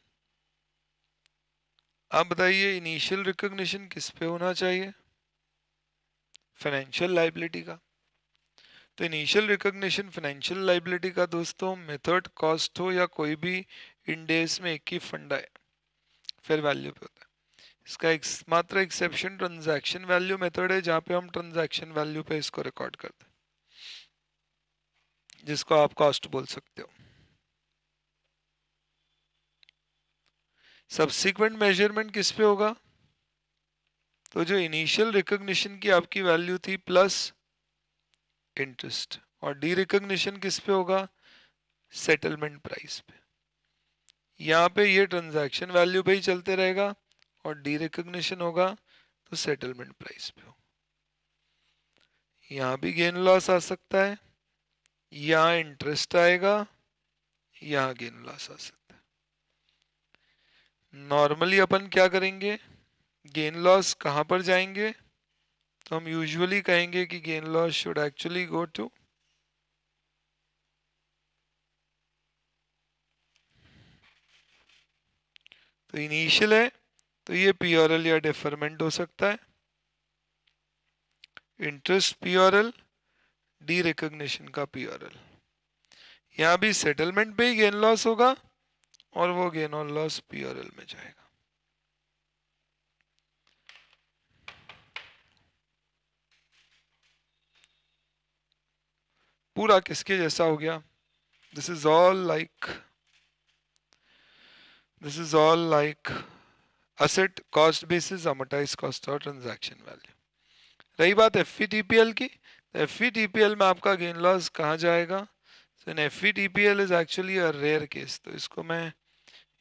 आप बताइए इनिशियल रिकॉग्निशन किस पे होना चाहिए फाइनेंशियल लाइबिलिटी का तो इनिशियल रिकॉग्निशन फाइनेंशियल लाइबिलिटी का दोस्तों मेथड कॉस्ट हो या कोई भी इंडेस में एक ही फंड आए फिर वैल्यू पे होता है इसका मात्र एक्सेप्शन ट्रांजैक्शन वैल्यू मेथड है जहाँ पे हम ट्रांजैक्शन वैल्यू पे इसको रिकॉर्ड करते हैं जिसको आप कॉस्ट बोल सकते हो सबसिक्वेंट मेजरमेंट किस पे होगा तो जो इनिशियल रिकॉग्निशन की आपकी वैल्यू थी प्लस इंटरेस्ट और डी रिकोगशन किस पे होगा सेटलमेंट प्राइस पे यहाँ पे ये ट्रांजैक्शन वैल्यू पे ही चलते रहेगा और डी रिकोगशन होगा तो सेटलमेंट प्राइस पे होगा यहाँ भी गेन लॉस आ सकता है यहाँ इंटरेस्ट आएगा यहाँ गेन लॉस आ सकता है नॉर्मली अपन क्या करेंगे गेन लॉस कहाँ पर जाएंगे तो हम यूजुअली कहेंगे कि gain loss should actually go to तो इनिशियल है तो ये प्योरल या डेफरमेंट हो सकता है इंटरेस्ट प्योरल डी रिकोगशन का प्योरल यहाँ भी सेटलमेंट पे ही गेन लॉस होगा और वो गेन और लॉस प्योरल में जाएगा पूरा किसके जैसा हो गया this is all like this is all like asset cost basis amortise cost और ट्रांजैक्शन वैल्यू रही बात एफ e की एफ e में आपका गेन लॉस कहाँ जाएगा then F is actually a rare case तो इसको मैं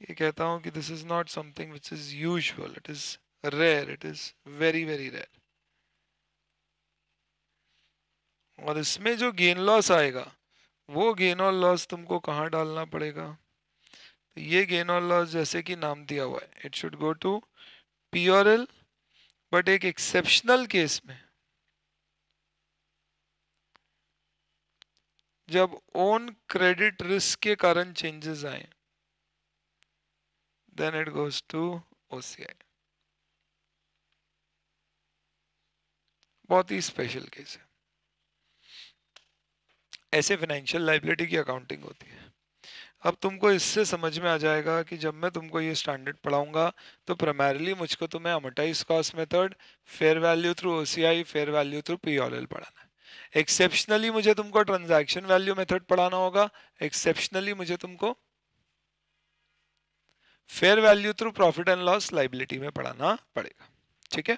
ये कहता हूँ कि this is not something which is usual it is rare it is very very rare और इसमें जो गेन लॉस आएगा वो गेन और लॉस तुमको कहाँ डालना पड़ेगा तो ये गेन और लॉस जैसे कि नाम दिया हुआ है it should go to P और एल बट एक एक्सेप्शनल केस में जब ओन क्रेडिट रिस्क के कारण चेंजेस आए then it goes to OCI बहुत ही स्पेशल केस है ऐसे फाइनेंशियल लाइबिलिटी की अकाउंटिंग होती है अब तुमको इससे समझ में आ जाएगा कि जब मैं तुमको ये स्टैंडर्ड पढ़ाऊंगा तो प्राइमरली मुझको तुम्हें amortise cost method fair value through O fair value through P पढ़ाना है एक्सेप्शनली मुझे तुमको ट्रांजैक्शन वैल्यू मेथड पढ़ाना होगा एक्सेप्शनली मुझे तुमको fair value through profit and loss liability में पढ़ाना पड़ेगा ठीक है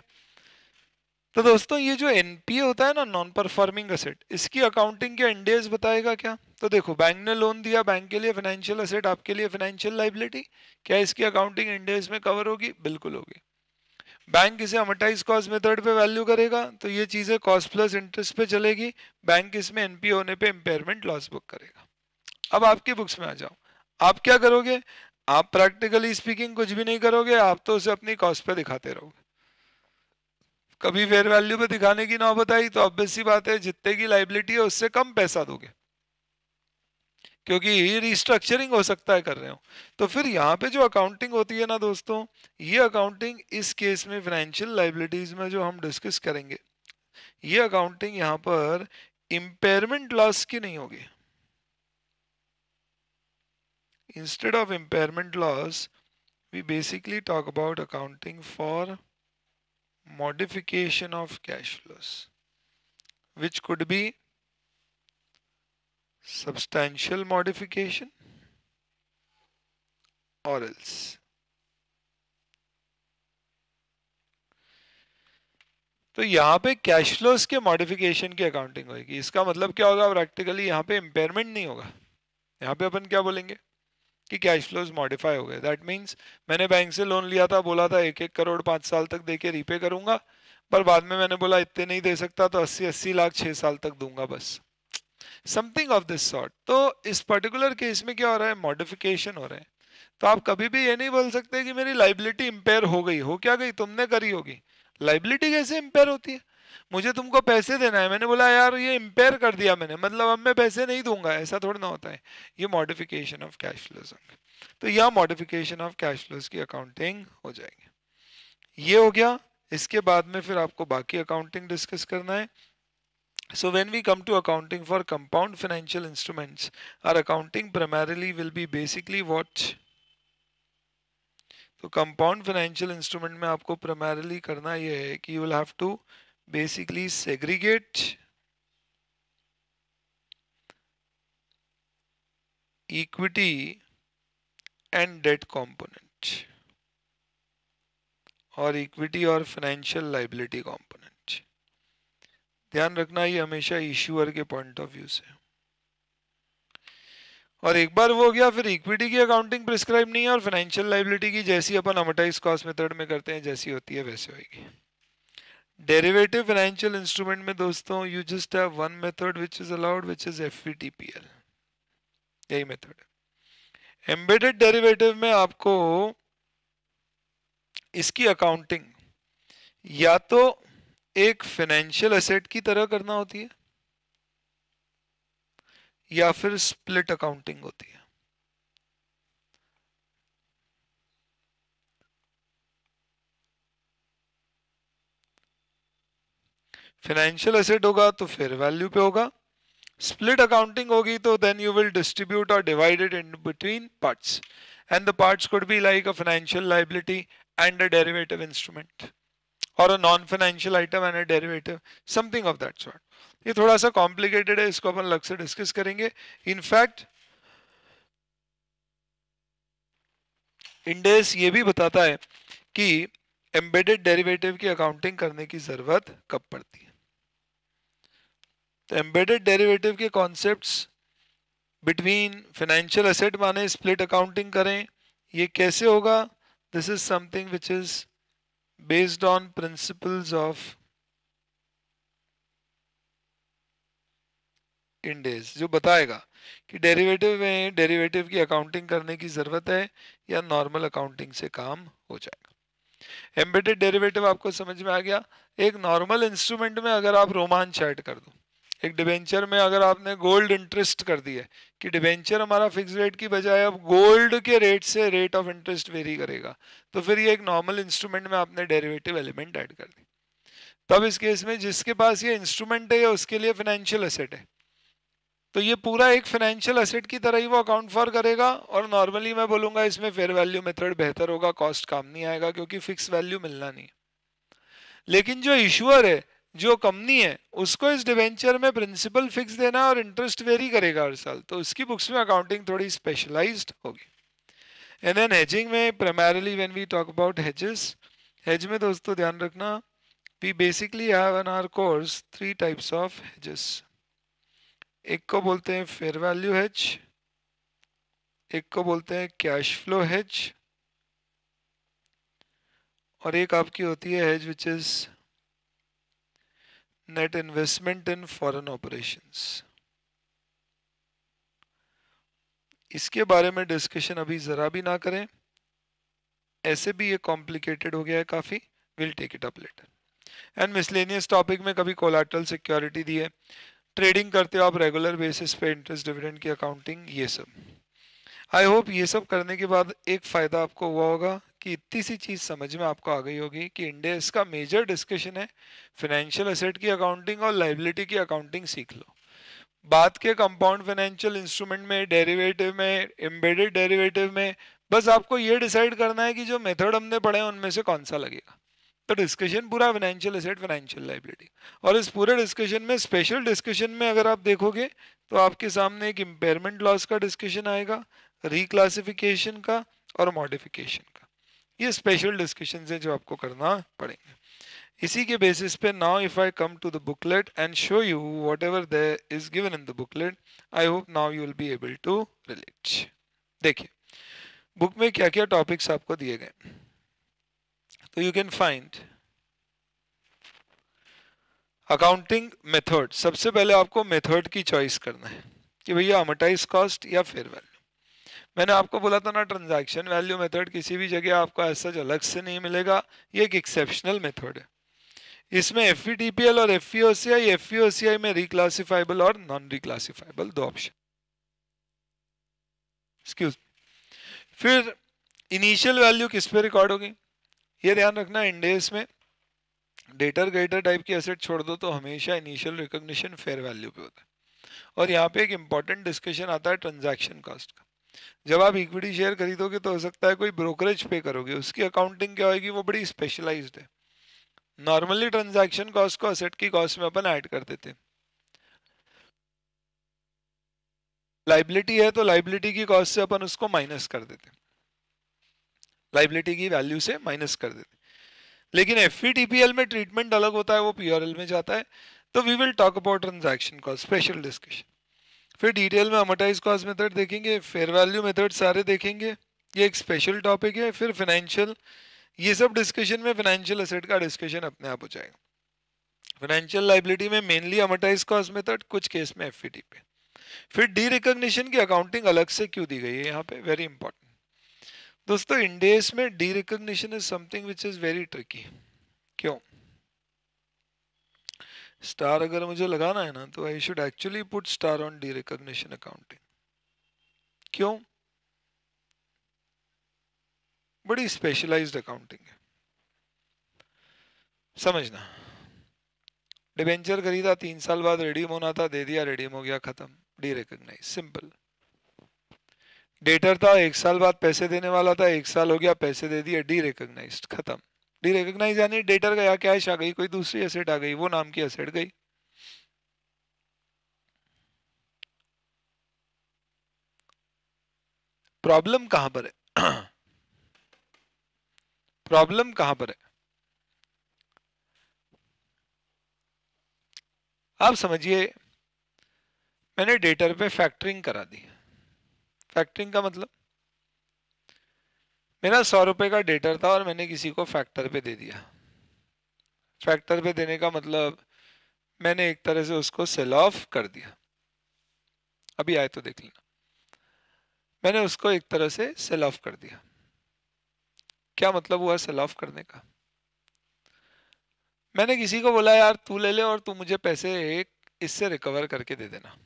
तो दोस्तों ये जो एनपीए होता है ना नॉन परफॉर्मिंग असेट इसकी अकाउंटिंग के इंडेज बताएगा क्या तो देखो बैंक ने लोन दिया बैंक के लिए फाइनेंशियल असेट आपके लिए फाइनेंशियल लाइबिलिटी क्या इसकी अकाउंटिंग इंडेज में कवर होगी बिल्कुल होगी बैंक इसे अमोटाइज कॉस्ट मेथड पे वैल्यू करेगा तो ये चीज़ें कॉस्ट प्लस इंटरेस्ट पे चलेगी बैंक इसमें एनपी होने पे इम्पेयरमेंट लॉस बुक करेगा अब आपकी बुक्स में आ जाओ आप क्या करोगे आप प्रैक्टिकली स्पीकिंग कुछ भी नहीं करोगे आप तो उसे अपनी कॉस्ट पे दिखाते रहोगे कभी फेयर वैल्यू पे दिखाने की नौबत आई तो अब सी बात है जितने की लाइबिलिटी है उससे कम पैसा दोगे क्योंकि ये रिस्ट्रक्चरिंग हो सकता है कर रहे हो तो फिर यहाँ पे जो अकाउंटिंग होती है ना दोस्तों ये अकाउंटिंग इस केस में फाइनेंशियल लाइबिलिटीज में जो हम डिस्कस करेंगे ये अकाउंटिंग यहाँ पर इम्पेयरमेंट लॉस की नहीं होगी instead of impairment loss we basically talk about accounting for modification of cash flows which could be substantial modification or else तो यहाँ पे कैश फ्लोस के मॉडिफिकेशन की अकाउंटिंग होगी इसका मतलब क्या होगा प्रैक्टिकली यहाँ पे इम्पेयरमेंट नहीं होगा यहाँ पे अपन क्या बोलेंगे कि कैश फ्लोज मॉडिफाई हो गए दैट मीन्स मैंने बैंक से लोन लिया था बोला था एक एक करोड़ पाँच साल तक दे के रीपे करूँगा पर बाद में मैंने बोला इतने नहीं दे सकता तो अस्सी अस्सी लाख छः साल तक दूंगा बस समथिंग ऑफ दिस सॉर्ट तो इस पर्टिकुलर केस में क्या हो रहा है मॉडिफिकेशन हो रहा है तो आप कभी भी ये नहीं बोल सकते कि मेरी लाइबिलिटी इम्पेयर हो गई हो क्या गई तुमने करी होगी लाइबिलिटी कैसे इम्पेयर होती है मुझे तुमको पैसे देना है मैंने बोला यार ये इम्पेयर कर दिया मैंने मतलब अब मैं पैसे नहीं दूंगा ऐसा थोड़ा ना होता है ये मॉडिफिकेशन ऑफ कैश फ्लोज होंगे तो यह मॉडिफिकेशन ऑफ कैश फ्लोज की अकाउंटिंग हो जाएगी ये हो गया इसके बाद में फिर आपको बाकी अकाउंटिंग डिस्कस करना है so when we come to accounting for compound financial instruments are accounting primarily will be basically what? तो कंपाउंड फाइनेंशियल इंस्ट्रूमेंट में आपको प्राइमरली करना ये है कि you will have to basically segregate equity and debt component और equity और financial liability component ध्यान रखना ये हमेशा इश्यूअर के पॉइंट ऑफ व्यू से और एक बार वो हो गया फिर इक्विटी की अकाउंटिंग प्रिस्क्राइब नहीं है और फाइनेंशियल लाइबिलिटी की जैसी अपन अमोटाइज कॉस्ट मेथड में करते हैं जैसी होती है वैसे होगी डेरिवेटिव फाइनेंशियल इंस्ट्रूमेंट में दोस्तों you just have one method which is allowed which is F यही मेथड है एम्बेडेड डेरिवेटिव में आपको इसकी अकाउंटिंग या तो एक फाइनेंशियल एसेट की तरह करना होती है या फिर स्प्लिट अकाउंटिंग होती है फाइनेंशियल एसेट होगा तो फेयर वैल्यू पे होगा स्प्लिट अकाउंटिंग होगी तो देन यू विल डिस्ट्रीब्यूट और divided in between parts and the parts could be like a financial liability and a derivative instrument और a non financial item and a derivative something of that sort ये थोड़ा सा complicated है इसको अपन अलग से discuss करेंगे इनफैक्ट इंडेस ये भी बताता है कि एम्बेडेड डेरिवेटिव की अकाउंटिंग करने की ज़रूरत कब पड़ती है तो एम्बेडेड डेरिवेटिव के कॉन्सेप्ट्स बिटवीन फाइनेंशियल एसेट माने स्प्लिट अकाउंटिंग करें ये कैसे होगा this is something which is based on principles of Ind AS जो बताएगा कि डेरिवेटिव में डेरिवेटिव की अकाउंटिंग करने की ज़रूरत है या नॉर्मल अकाउंटिंग से काम हो जाएगा एम्बेडेड डेरिवेटिव आपको समझ में आ गया एक नॉर्मल इंस्ट्रूमेंट में अगर आप रोमांच ऐड कर दो एक डिबेंचर में अगर आपने गोल्ड इंटरेस्ट कर दिया कि डिबेंचर हमारा फिक्स रेट की बजाय अब गोल्ड के रेट से रेट ऑफ इंटरेस्ट वेरी करेगा तो फिर ये एक नॉर्मल इंस्ट्रूमेंट में आपने डेरिवेटिव एलिमेंट ऐड कर दी तब इस केस में जिसके पास ये इंस्ट्रूमेंट है या उसके लिए फाइनेंशियल असेट है तो ये पूरा एक फाइनेंशियल असेट की तरह ही वो अकाउंट फॉर करेगा और नॉर्मली मैं बोलूँगा इसमें फेयर वैल्यू मेथड बेहतर होगा कॉस्ट काम नहीं आएगा क्योंकि फिक्स वैल्यू मिलना नहीं लेकिन जो इशूअर है जो कंपनी है उसको इस डिवेंचर में प्रिंसिपल फिक्स देना और इंटरेस्ट वेरी करेगा हर साल तो उसकी बुक्स में अकाउंटिंग थोड़ी स्पेशलाइज होगी एंड देन हेजिंग में primarily when we talk about hedges hedge में दोस्तों ध्यान रखना we basically have an of course three types of hedges एक को बोलते हैं फेयर वैल्यू हेज एक को बोलते हैं कैश फ्लो हेज और एक आपकी होती है hedge which is net investment in foreign operations इसके बारे में डिस्कशन अभी ज़रा भी ना करें ऐसे भी ये कॉम्प्लिकेटेड हो गया है काफ़ी will take it up later and miscellaneous topic में कभी कोलाटल सिक्योरिटी दी है ट्रेडिंग करते हो आप रेगुलर बेसिस पे इंटरेस्ट डिविडेंड की अकाउंटिंग ये सब आई होप ये सब करने के बाद एक फ़ायदा आपको हुआ होगा कि इतनी सी चीज़ समझ में आपको आ गई होगी कि इंडिया का मेजर डिस्कशन है फाइनेंशियल असेट की अकाउंटिंग और लाइबिलिटी की अकाउंटिंग सीख लो बात के कंपाउंड फाइनेंशियल इंस्ट्रूमेंट में डेरिवेटिव में एम्बेडेड डेरिवेटिव में बस आपको ये डिसाइड करना है कि जो मेथड हमने पढ़े हैं उनमें से कौन सा लगेगा तो डिस्कशन पूरा फाइनेंशियल असेट फाइनेंशियल लाइबिलिटी और इस पूरे डिस्कशन में स्पेशल डिस्कशन में अगर आप देखोगे तो आपके सामने एक इम्पेयरमेंट लॉस का डिस्कशन आएगा रिक्लासिफिकेशन का और मॉडिफिकेशन का ये स्पेशल डिस्कशन है जो आपको करना पड़ेंगे इसी के बेसिस पे now if I come to the booklet and show you whatever the is given in the booklet I hope now you will be able to relate देखिए बुक में क्या क्या टॉपिक्स आपको दिए गए तो you can find accounting method सबसे पहले आपको मेथड की चॉइस करना है कि भैया अमोटाइज कॉस्ट या फेयर वैल्यू मैंने आपको बोला था ना ट्रांजैक्शन वैल्यू मेथड किसी भी जगह आपको ऐसा अलग से नहीं मिलेगा ये एक एक्सेप्शनल मेथड है इसमें एफ e और एफ ई e e में रिक्लासीफाइबल और नॉन रिक्लासीफाइबल दो ऑप्शन एक्सक्यूज फिर इनिशियल वैल्यू किस पे रिकॉर्ड होगी ये ध्यान रखना इंडेस में डेटर ग्रेटर टाइप की एसेट छोड़ दो तो हमेशा इनिशियल रिकॉग्निशन फेयर वैल्यू पे होता है और यहाँ पे एक इम्पॉर्टेंट डिस्कशन आता है ट्रांजैक्शन कॉस्ट का जब आप इक्विटी शेयर खरीदोगे तो हो सकता है कोई ब्रोकरेज पे करोगे उसकी अकाउंटिंग क्या होगी वो बड़ी स्पेशलाइज है नॉर्मली ट्रांजैक्शन कॉस्ट को असेट की कॉस्ट में अपन ऐड कर देते हैं लाइबिलिटी है तो लाइबिलिटी की कॉस्ट से अपन उसको माइनस कर देते लाइबिलिटी की वैल्यू से माइनस कर देते लेकिन एफ e में ट्रीटमेंट अलग होता है वो पी में जाता है तो we will talk about transaction cost special discussion फिर डिटेल में अमोटाइज कॉस्ट मेथड देखेंगे फेयर वैल्यू मेथड सारे देखेंगे ये एक स्पेशल टॉपिक है फिर फाइनेंशियल ये सब डिस्कशन में फाइनेंशियल असेट का डिस्कशन अपने आप हो जाएगा फाइनेंशियल लाइबिलिटी में मेनली अमोटाइज कॉस्ट मेथड कुछ केस में एफ e पे फिर डी रिकोगशन की अकाउंटिंग अलग से क्यों दी गई है यहाँ पे वेरी इंपॉर्टेंट दोस्तों इंडेस में derecognition is something which is very tricky क्यों स्टार अगर मुझे लगाना है ना तो I should actually put star on derecognition accounting क्यों बड़ी स्पेशलाइज्ड अकाउंटिंग है समझना डिवेंचर खरीदा तीन साल बाद रेडियम होना था दे दिया रेडियम हो गया खत्म डी रिकोगनाइज सिंपल डेटर था एक साल बाद पैसे देने वाला था एक साल हो गया पैसे दे दिया डी रिकोगनाइज खत्म डी यानी डेटर गया कैश आ गई कोई दूसरी एसेट आ गई वो नाम की एसेट गई प्रॉब्लम कहां पर है प्रॉब्लम कहां पर है आप समझिए मैंने डेटर पे फैक्टरिंग करा दी फैक्टरिंग का मतलब मेरा सौ रुपये का डेटर था और मैंने किसी को फैक्टर पे दे दिया फैक्टर पे देने का मतलब मैंने एक तरह से उसको सेल ऑफ कर दिया अभी आए तो देख लेना मैंने उसको एक तरह से सेल ऑफ कर दिया क्या मतलब हुआ सेल ऑफ करने का मैंने किसी को बोला यार तू ले ले और तू मुझे पैसे एक इससे रिकवर करके दे देना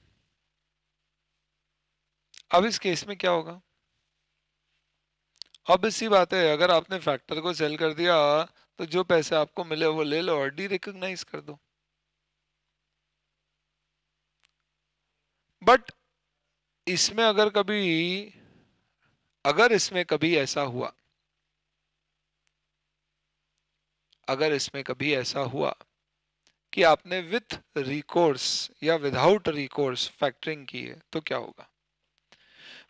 अब इस केस में क्या होगा अब इसी बात है अगर आपने फैक्टर को सेल कर दिया तो जो पैसे आपको मिले वो ले लो और डी रिकोगनाइज कर दो बट इसमें अगर कभी अगर इसमें कभी ऐसा हुआ अगर इसमें कभी ऐसा हुआ कि आपने विथ रिकोर्स या विदाउट रिकोर्स फैक्टरिंग की है तो क्या होगा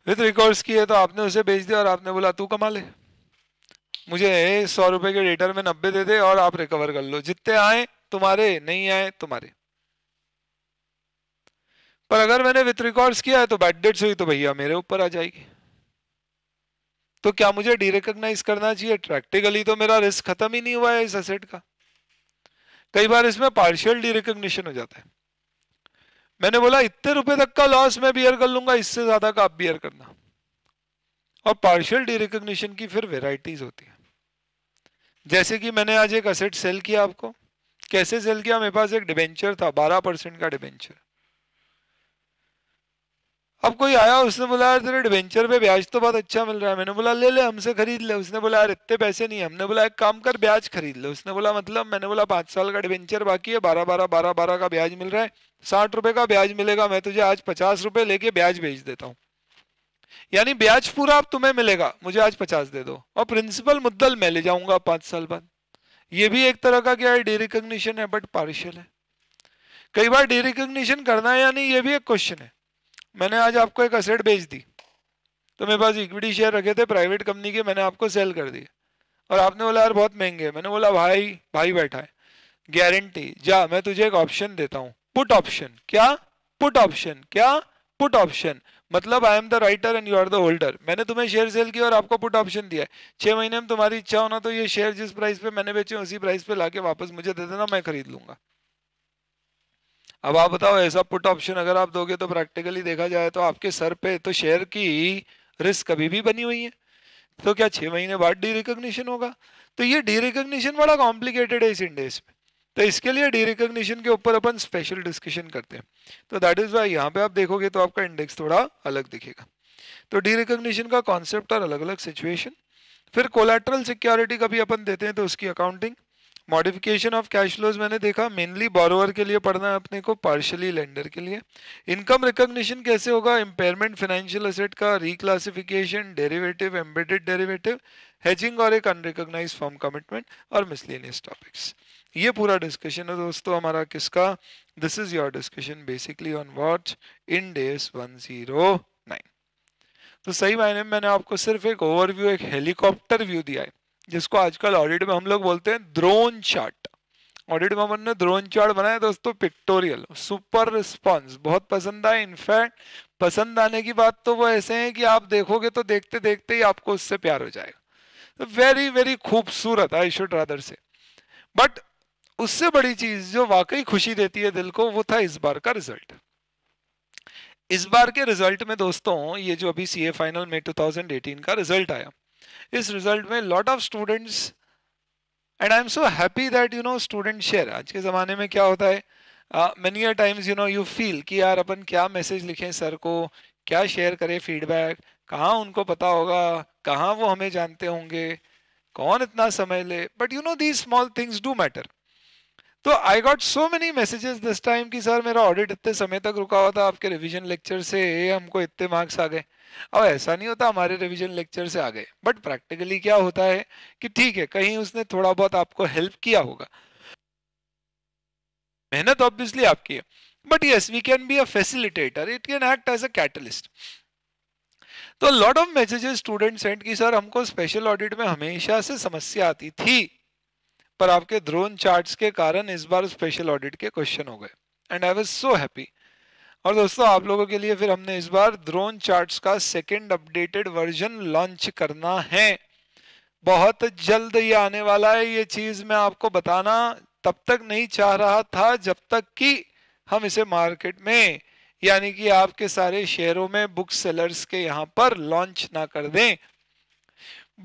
विथ रिकॉर्ड्स तो की है तो आपने उसे भेज दिया और आपने बोला तू कमा ले मुझे सौ रुपए के रेटर में नब्बे दे दे और आप रिकवर कर लो जितने आए तुम्हारे नहीं आए तुम्हारे पर अगर मैंने विथ रिकॉर्ड्स किया है तो बैड डेट्स हुई तो भैया मेरे ऊपर आ जाएगी तो क्या मुझे डिरेकग्नाइज करना चाहिए प्रैक्टिकली तो मेरा रिस्क खत्म ही नहीं हुआ है इस असेट का कई बार इसमें पार्शियल डिरिकग्निशन हो जाता है मैंने बोला इतने रुपए तक का लॉस मैं बियर कर लूंगा इससे ज्यादा का आप बियर करना और पार्शियल डिरिकग्निशन की फिर वेराइटीज होती है जैसे कि मैंने आज एक असेट सेल किया आपको कैसे सेल किया मेरे पास एक डिबेंचर था बारह परसेंट का डिबेंचर अब कोई आया उसने बोला यार तेरे एडवेंचर पे ब्याज तो बहुत अच्छा मिल रहा है मैंने बोला ले ले हमसे खरीद ले उसने बोला यार इतने पैसे नहीं हमने बोला एक काम कर ब्याज खरीद ले उसने बोला मतलब मैंने बोला पाँच साल का एडवेंचर बाकी है बारह बारह बारह बारह का ब्याज मिल रहा है साठ रुपये का ब्याज मिलेगा मैं तुझे आज पचास रुपये लेके ब्याज भेज देता हूँ यानी ब्याज पूरा अब तुम्हें मिलेगा मुझे आज पचास दे दो और प्रिंसिपल मुद्दल मैं ले जाऊंगा पाँच साल बाद ये भी एक तरह का क्या है डी रिकोगशन है बट पार्शियल है कई बार डी रिकोगशन करना है यानी ये भी एक क्वेश्चन है मैंने आज आपको एक असेट बेच दी तो मेरे पास इक्विटी शेयर रखे थे प्राइवेट कंपनी के मैंने आपको सेल कर दिए और आपने बोला यार बहुत महंगे मैंने बोला भाई भाई बैठा है गारंटी जा मैं तुझे एक ऑप्शन देता हूँ पुट ऑप्शन क्या पुट ऑप्शन क्या पुट ऑप्शन मतलब I am the writer and you are the holder मैंने तुम्हें शेयर सेल किया और आपको पुट ऑप्शन दिया है छः महीने में तुम्हारी इच्छा होना तो ये शेयर जिस प्राइस पे मैंने बेचे उसी प्राइस पे लाके वापस मुझे दे देना मैं खरीद लूंगा अब आप बताओ ऐसा पुट ऑप्शन अगर आप दोगे तो प्रैक्टिकली देखा जाए तो आपके सर पे तो शेयर की रिस्क अभी भी बनी हुई है तो क्या छः महीने बाद डी रिकोगशन होगा तो ये डी रिकोगशन बड़ा कॉम्प्लिकेटेड है इस इंडेस में तो इसके लिए डी रिकोगशन के ऊपर अपन स्पेशल डिस्कशन करते हैं तो दैट इज़ वाई यहाँ पे आप देखोगे तो आपका इंडेक्स थोड़ा अलग दिखेगा तो डी रिकोगशन का कॉन्सेप्ट और अलग अलग सिचुएशन फिर कोलेट्रल सिक्योरिटी कभी अपन देते हैं तो उसकी accounting modification of cash flows मैंने देखा मेनली बोरोवर के लिए पढ़ना है अपने को पार्शली लेंडर के लिए इनकम रिकॉग्निशन कैसे होगा इंपेयरमेंट फाइनेंशियल असेट का reclassification derivative embedded derivative hedging और एक अनरिकॉग्नाइज फॉर्म कमिटमेंट और मिसलेनियस टॉपिक्स ये पूरा डिस्कशन है दोस्तों हमारा किसका this is your discussion basically on what Ind AS one zero तो सही मायने में मैंने आपको सिर्फ एक ओवरव्यू एक हेलीकॉप्टर व्यू दिया है जिसको आजकल ऑडिट में हम लोग बोलते हैं द्रोन चार्ट ऑडिट में हमने द्रोन चार्ट बनाया दोस्तों पिक्टोरियल सुपर रिस्पॉन्स बहुत पसंद आए इनफैक्ट पसंद आने की बात तो वो ऐसे हैं कि आप देखोगे तो देखते देखते ही आपको उससे प्यार हो जाएगा वेरी तो वेरी खूबसूरत I should rather say but उससे बड़ी चीज जो वाकई खुशी देती है दिल को वो था इस बार का रिजल्ट इस बार के रिजल्ट में दोस्तों ये जो अभी सीए फाइनल में 2018 का रिजल्ट आया इस रिजल्ट में lot of students and I am so happy that you know student share आज के ज़माने में क्या होता है many times you know you feel कि यार अपन क्या मैसेज लिखें सर को क्या शेयर करें फीडबैक कहाँ उनको पता होगा कहाँ वो हमें जानते होंगे कौन इतना समय ले but you know these small things do matter तो I got so many messages this time कि सर मेरा ऑडिट इतने समय तक रुका हुआ था आपके रिविजन लेक्चर से हमको इतने मार्क्स आ गए अब ऐसा नहीं होता हमारे रिविजन लेक्चर से आ गए बट प्रैक्टिकली क्या होता है कि ठीक है कहीं उसने थोड़ा बहुत आपको हेल्प किया होगा मेहनत ऑब्वियसली आपकी है but yes we can be a facilitator it can act as a catalyst तो lot of messages student send की सर हमको स्पेशल ऑडिट में हमेशा से समस्या आती थी पर आपके ड्रोन चार्ट्स के कारण इस बार स्पेशल ऑडिट के क्वेश्चन हो गए and I was so happy और दोस्तों आप लोगों के लिए फिर हमने इस बार ड्रोन चार्ट्स का सेकंड अपडेटेड वर्जन लॉन्च करना है बहुत जल्द ये आने वाला है ये चीज़ मैं आपको बताना तब तक नहीं चाह रहा था जब तक कि हम इसे मार्केट में यानी कि आपके सारे शेयरों में बुक सेलर्स के यहाँ पर लॉन्च ना कर दें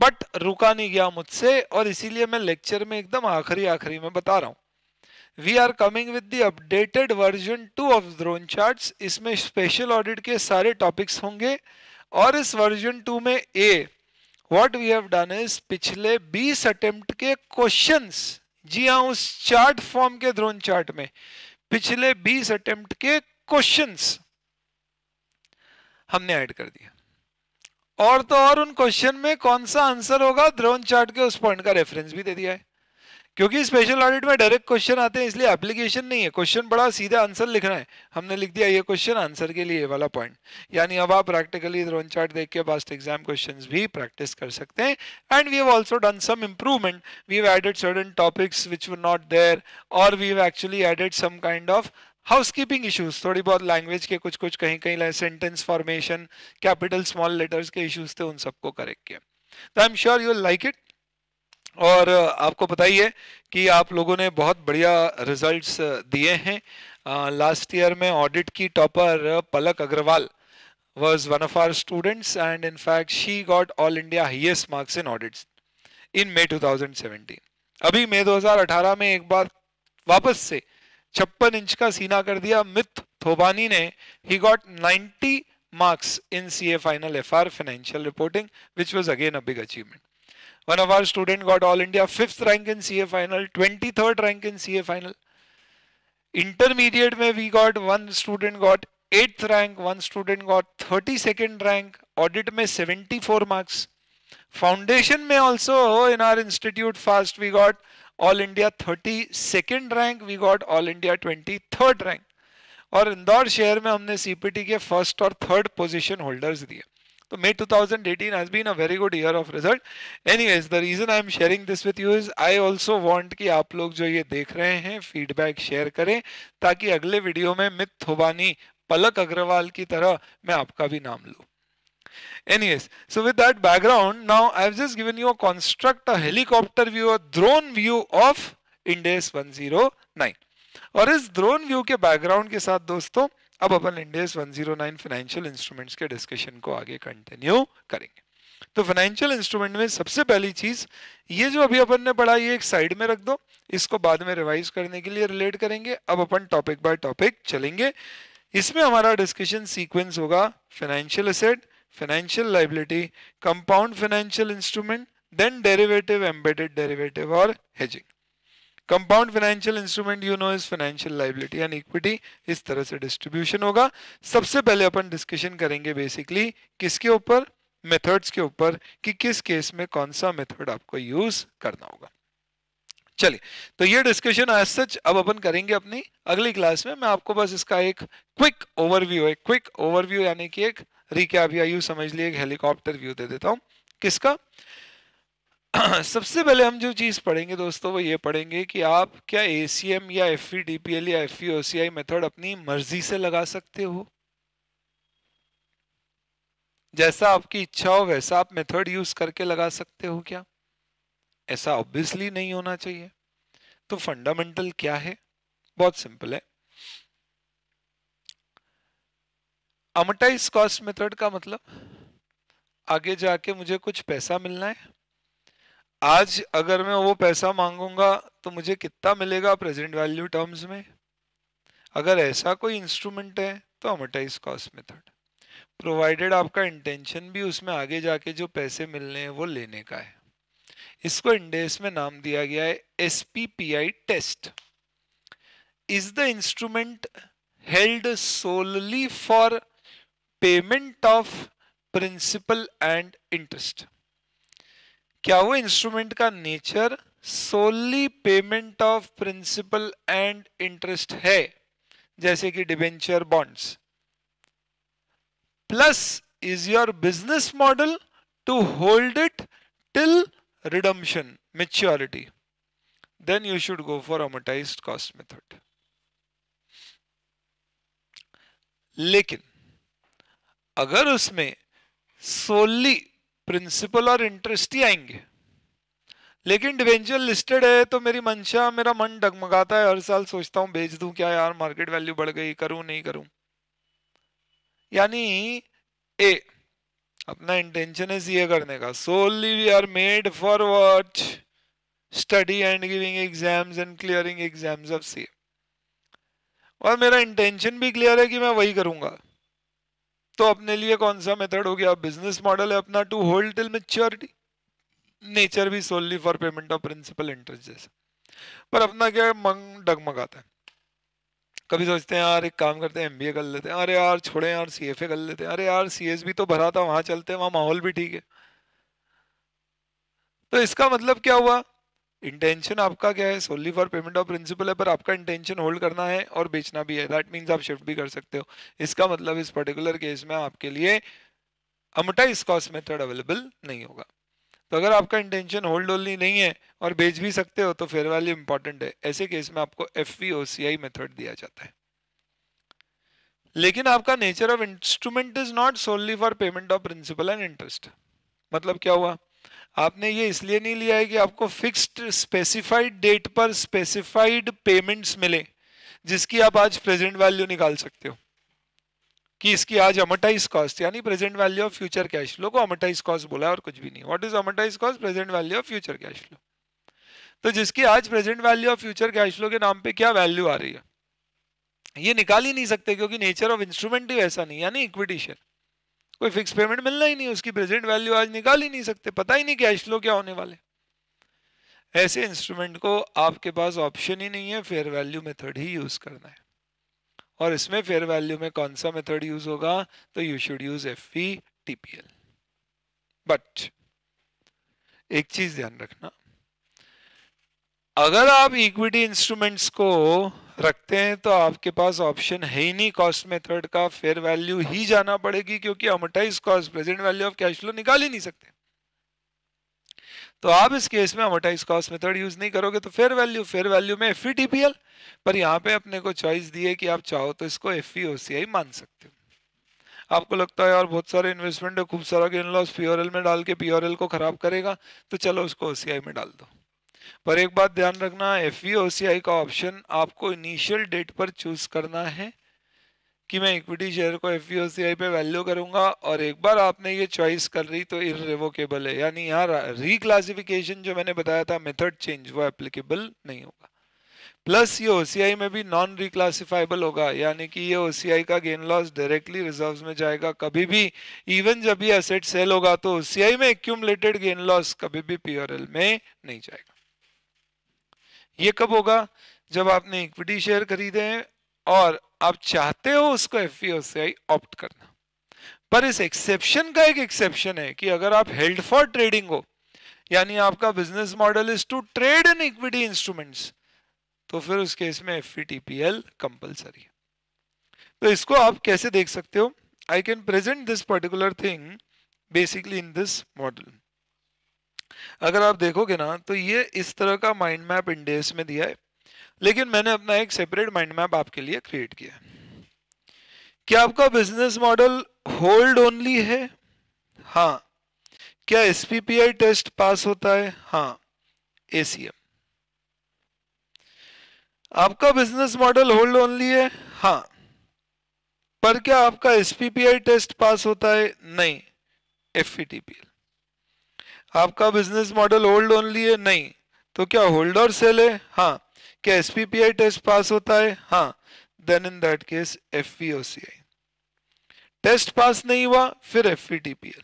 बट रुका नहीं गया मुझसे और इसीलिए मैं लेक्चर में एकदम आखिरी आखिरी में बता रहा हूँ we are coming with the updated version two of drone chart इसमें स्पेशल ऑडिट के सारे टॉपिक्स होंगे और इस वर्जन टू में a what we have done is पिछले 20 अटेम्प्ट के क्वेश्चंस जी हाँ उस चार्ट फॉर्म के ड्रोन चार्ट में पिछले 20 अटेम्प्ट के क्वेश्चंस हमने ऐड कर दिया और तो और उन क्वेश्चन में कौन सा आंसर होगा ड्रोन चार्ट के उस पॉइंट का रेफरेंस भी दे दिया है क्योंकि स्पेशल ऑडिट में डायरेक्ट क्वेश्चन आते हैं इसलिए एप्लीकेशन नहीं है क्वेश्चन बड़ा सीधा आंसर लिखना है हमने लिख दिया ये क्वेश्चन आंसर के लिए वाला पॉइंट यानी अब आप प्रैक्टिकली ड्रोन चार्ट देख के पास्ट एग्जाम क्वेश्चंस भी प्रैक्टिस कर सकते हैं and we have also done some improvement we have added certain topics which were not there और we have actually added some kind of housekeeping issues थोड़ी बहुत language के कुछ कुछ कहीं कहीं sentence formation capital small letters के issues थे उन सबको करेक्ट किया तो I am sure you like it और uh, आपको बताइए कि आप लोगों ने बहुत बढ़िया रिजल्ट्स uh, दिए हैं लास्ट uh, ईयर में ऑडिट की topper Palak Agarwal was one of our students and in fact she got all India highest marks in audits in May 2017 अभी मई 2018 में एक बार वापस से छप्पन इंच का सीना कर दिया मिथ थोबानी ने he got 90 marks in C final F R financial reporting which was again a achievement one of our student got all India fifth rank in C final twenty third rank in C final intermediate में we got one student got eighth rank one student got thirty second rank audit में seventy four marks foundation में also in our institute first we got all India thirty second rank we got all India twenty third rank और इंदौर शहर में हमने CPT के first और third position holders दिए तो May 2018 has been a very good year of result was the reason I am sharing this with you is I also want कि आप लोग जो ये देख रहे हैं फीडबैक शेयर करें ताकि अगले वीडियो में मित थोबानी पलक अग्रवाल की तरह मैं आपका भी नाम लूँ Anyways, so with that background, now I've just given you a construct, a helicopter view, a drone view of इंडेस 109 और इस drone view के background के साथ दोस्तों अब अपन इंडेस 109 फाइनेंशियल इंस्ट्रूमेंट्स के डिस्कशन को आगे कंटिन्यू करेंगे तो फाइनेंशियल इंस्ट्रूमेंट में सबसे पहली चीज ये जो अभी अपन ने पढ़ा ये एक साइड में रख दो इसको बाद में रिवाइज करने के लिए रिलेट करेंगे अब अपन टॉपिक बाय टॉपिक चलेंगे इसमें हमारा डिस्कशन सीक्वेंस होगा financial asset financial liability, compound financial instrument, then derivative, embedded derivative or hedging. Compound financial instrument you know is financial liability and equity इस तरह से डिस्ट्रीब्यूशन होगा सबसे पहले अपन डिस्कशन करेंगे बेसिकली किसके ऊपर मेथड्स के ऊपर कि किस केस में कौन सा मेथड आपको यूज करना होगा चलिए तो ये डिस्कशन आज सच अब अपन करेंगे अपनी अगली क्लास में मैं आपको बस इसका एक क्विक ओवरव्यू है क्विक ओवरव्यू यानी कि एक रिकैप या यू समझ लिए हेलीकॉप्टर व्यू दे देता हूँ किसका सबसे पहले हम जो चीज़ पढ़ेंगे दोस्तों वो ये पढ़ेंगे कि आप क्या ए या एफ e या एफ मेथड e अपनी मर्जी से लगा सकते हो जैसा आपकी इच्छा हो वैसा आप मेथड यूज करके लगा सकते हो क्या ऐसा ऑब्वियसली नहीं होना चाहिए तो फंडामेंटल क्या है बहुत सिंपल है अमटाइज कॉस्ट मेथड का मतलब आगे जाके मुझे कुछ पैसा मिलना है आज अगर मैं वो पैसा मांगूंगा तो मुझे कितना मिलेगा प्रेजेंट वैल्यू टर्म्स में अगर ऐसा कोई इंस्ट्रूमेंट है तो अमोटाइज कॉस्ट मेथड प्रोवाइडेड आपका इंटेंशन भी उसमें आगे जाके जो पैसे मिलने हैं वो लेने का है इसको इंडेस में नाम दिया गया है S test is the instrument held solely for payment of principal and interest क्या वो इंस्ट्रूमेंट का nature solely payment of principal and interest है जैसे कि debenture bonds plus is your business model to hold it till redemption maturity then you should go for amortised cost method लेकिन अगर उसमें सोलली प्रिंसिपल और इंटरेस्ट ही आएंगे लेकिन डिवेंचर लिस्टेड है तो मेरी मंशा मेरा मन डगमगाता है हर साल सोचता हूँ भेज दूँ क्या यार मार्केट वैल्यू बढ़ गई करूँ नहीं करूँ यानी ए अपना इंटेंशन है ए करने का solely we are made for watch study and giving exams and clearing exams of C और मेरा इंटेंशन भी क्लियर है कि मैं वही करूँगा तो अपने लिए कौन सा मेथड हो गया बिजनेस मॉडल है अपना to hold till maturity nature भी solely for payment of principal interest जैसा पर अपना क्या मंग डगमगाता है कभी सोचते हैं यार एक काम करते हैं एमबीए कर लेते हैं अरे यार छोड़े यार सीएफए कर लेते हैं अरे यार सीएसबी तो भरा था वहां चलते हैं वहां माहौल भी ठीक है तो इसका मतलब क्या हुआ इंटेंशन आपका क्या है solely for payment of principal है पर आपका इंटेंशन होल्ड करना है और बेचना भी है दैट मीन्स आप शिफ्ट भी कर सकते हो इसका मतलब इस पर्टिकुलर केस में आपके लिए अमटाइज कॉस्ट मेथड अवेलेबल नहीं होगा तो अगर आपका इंटेंशन होल्ड ओनली नहीं है और बेच भी सकते हो तो फेयर वैल्यू इंपॉर्टेंट है ऐसे केस में आपको एफ वी मेथड दिया जाता है लेकिन आपका nature of instrument is not solely for payment of principal and interest मतलब क्या हुआ आपने ये इसलिए नहीं लिया है कि आपको फिक्स्ड स्पेसिफाइड डेट पर स्पेसिफाइड पेमेंट्स मिले जिसकी आप आज प्रेजेंट वैल्यू निकाल सकते हो कि इसकी आज अमोटाइज कॉस्ट यानी present value of future cash flow को अमोटाइज कॉस्ट बोला और कुछ भी नहीं what is amortised cost present value of future cash flow तो जिसकी आज present value of future cash flow के नाम पे क्या वैल्यू आ रही है ये निकाल ही नहीं सकते क्योंकि नेचर ऑफ इंस्ट्रूमेंट ही वैसा नहीं यानी इक्विटी शेयर कोई फिक्स पेमेंट मिलना ही नहीं उसकी प्रेजेंट वैल्यू आज निकाल ही नहीं सकते पता ही नहीं कैश फ्लो क्या होने वाले ऐसे इंस्ट्रूमेंट को आपके पास ऑप्शन ही नहीं है फेयर वैल्यू मेथड ही यूज करना है और इसमें फेयर वैल्यू में कौन सा मेथड यूज होगा तो you should use F P TPL but एक चीज ध्यान रखना अगर आप इक्विटी इंस्ट्रूमेंट्स को रखते हैं तो आपके पास ऑप्शन है ही नहीं कॉस्ट मेथड का फेयर वैल्यू ही जाना पड़ेगी क्योंकि amortised cost present value of cash flow निकाल ही नहीं सकते तो आप इस केस में अमोटाइज कॉस्ट मेथड यूज नहीं करोगे तो फेयर वैल्यू फेयर वैल्यू में एफ e पर यहाँ पे अपने को चॉइस दी है कि आप चाहो तो इसको एफ e मान सकते हो आपको लगता है यार बहुत सारे इन्वेस्टमेंट है खूब सारा गेन लॉस पीओरएल में डाल के पीओरएल को खराब करेगा तो चलो उसको ओसीआई में डाल दो पर एक बात ध्यान रखना एफ e का ऑप्शन आपको इनिशियल डेट पर चूज करना है कि मैं इक्विटी शेयर को एफ e पे वैल्यू करूंगा और एक बार आपने ये चॉइस कर ली तो इरिवोकेबल है यानी यहाँ रिक्लासिफिकेशन जो मैंने बताया था मेथड चेंज वो एप्लीकेबल नहीं होगा प्लस ये ओसीआई में भी नॉन रिक्लासिफाइबल होगा यानी कि ये ओसीआई का गेन लॉस डायरेक्टली रिजर्व्स में जाएगा कभी भी इवन जब ये असेट सेल होगा तो ओसीआई में एक्यूमलेटेड गेन लॉस कभी भी पीआरएल में नहीं जाएगा ये कब होगा जब आपने इक्विटी शेयर खरीदे हैं और आप चाहते हो उसको एफ से ऑप्ट करना पर इस एक्सेप्शन का एक एक्सेप्शन है कि अगर आप हेल्ड फॉर ट्रेडिंग हो यानी आपका business model is to trade in equity instruments तो फिर उस केस में एफ कंपलसरी e है तो इसको आप कैसे देख सकते हो I can present this particular thing basically in this model अगर आप देखोगे ना तो ये इस तरह का माइंड मैप इंडेस में दिया है लेकिन मैंने अपना एक सेपरेट माइंड मैप आपके लिए क्रिएट किया है क्या आपका बिजनेस मॉडल होल्ड ओनली है हाँ क्या एस टेस्ट पास होता है हाँ एसीएम आपका बिजनेस मॉडल होल्ड ओनली है हाँ पर क्या आपका एस टेस्ट पास होता है नहीं एफ आपका बिजनेस मॉडल होल्ड ओनली है नहीं तो क्या होल्ड और सेल है हाँ क्या S P P I test pass होता है हाँ then in that case F O C I test pass नहीं हुआ फिर एफ टी पी एल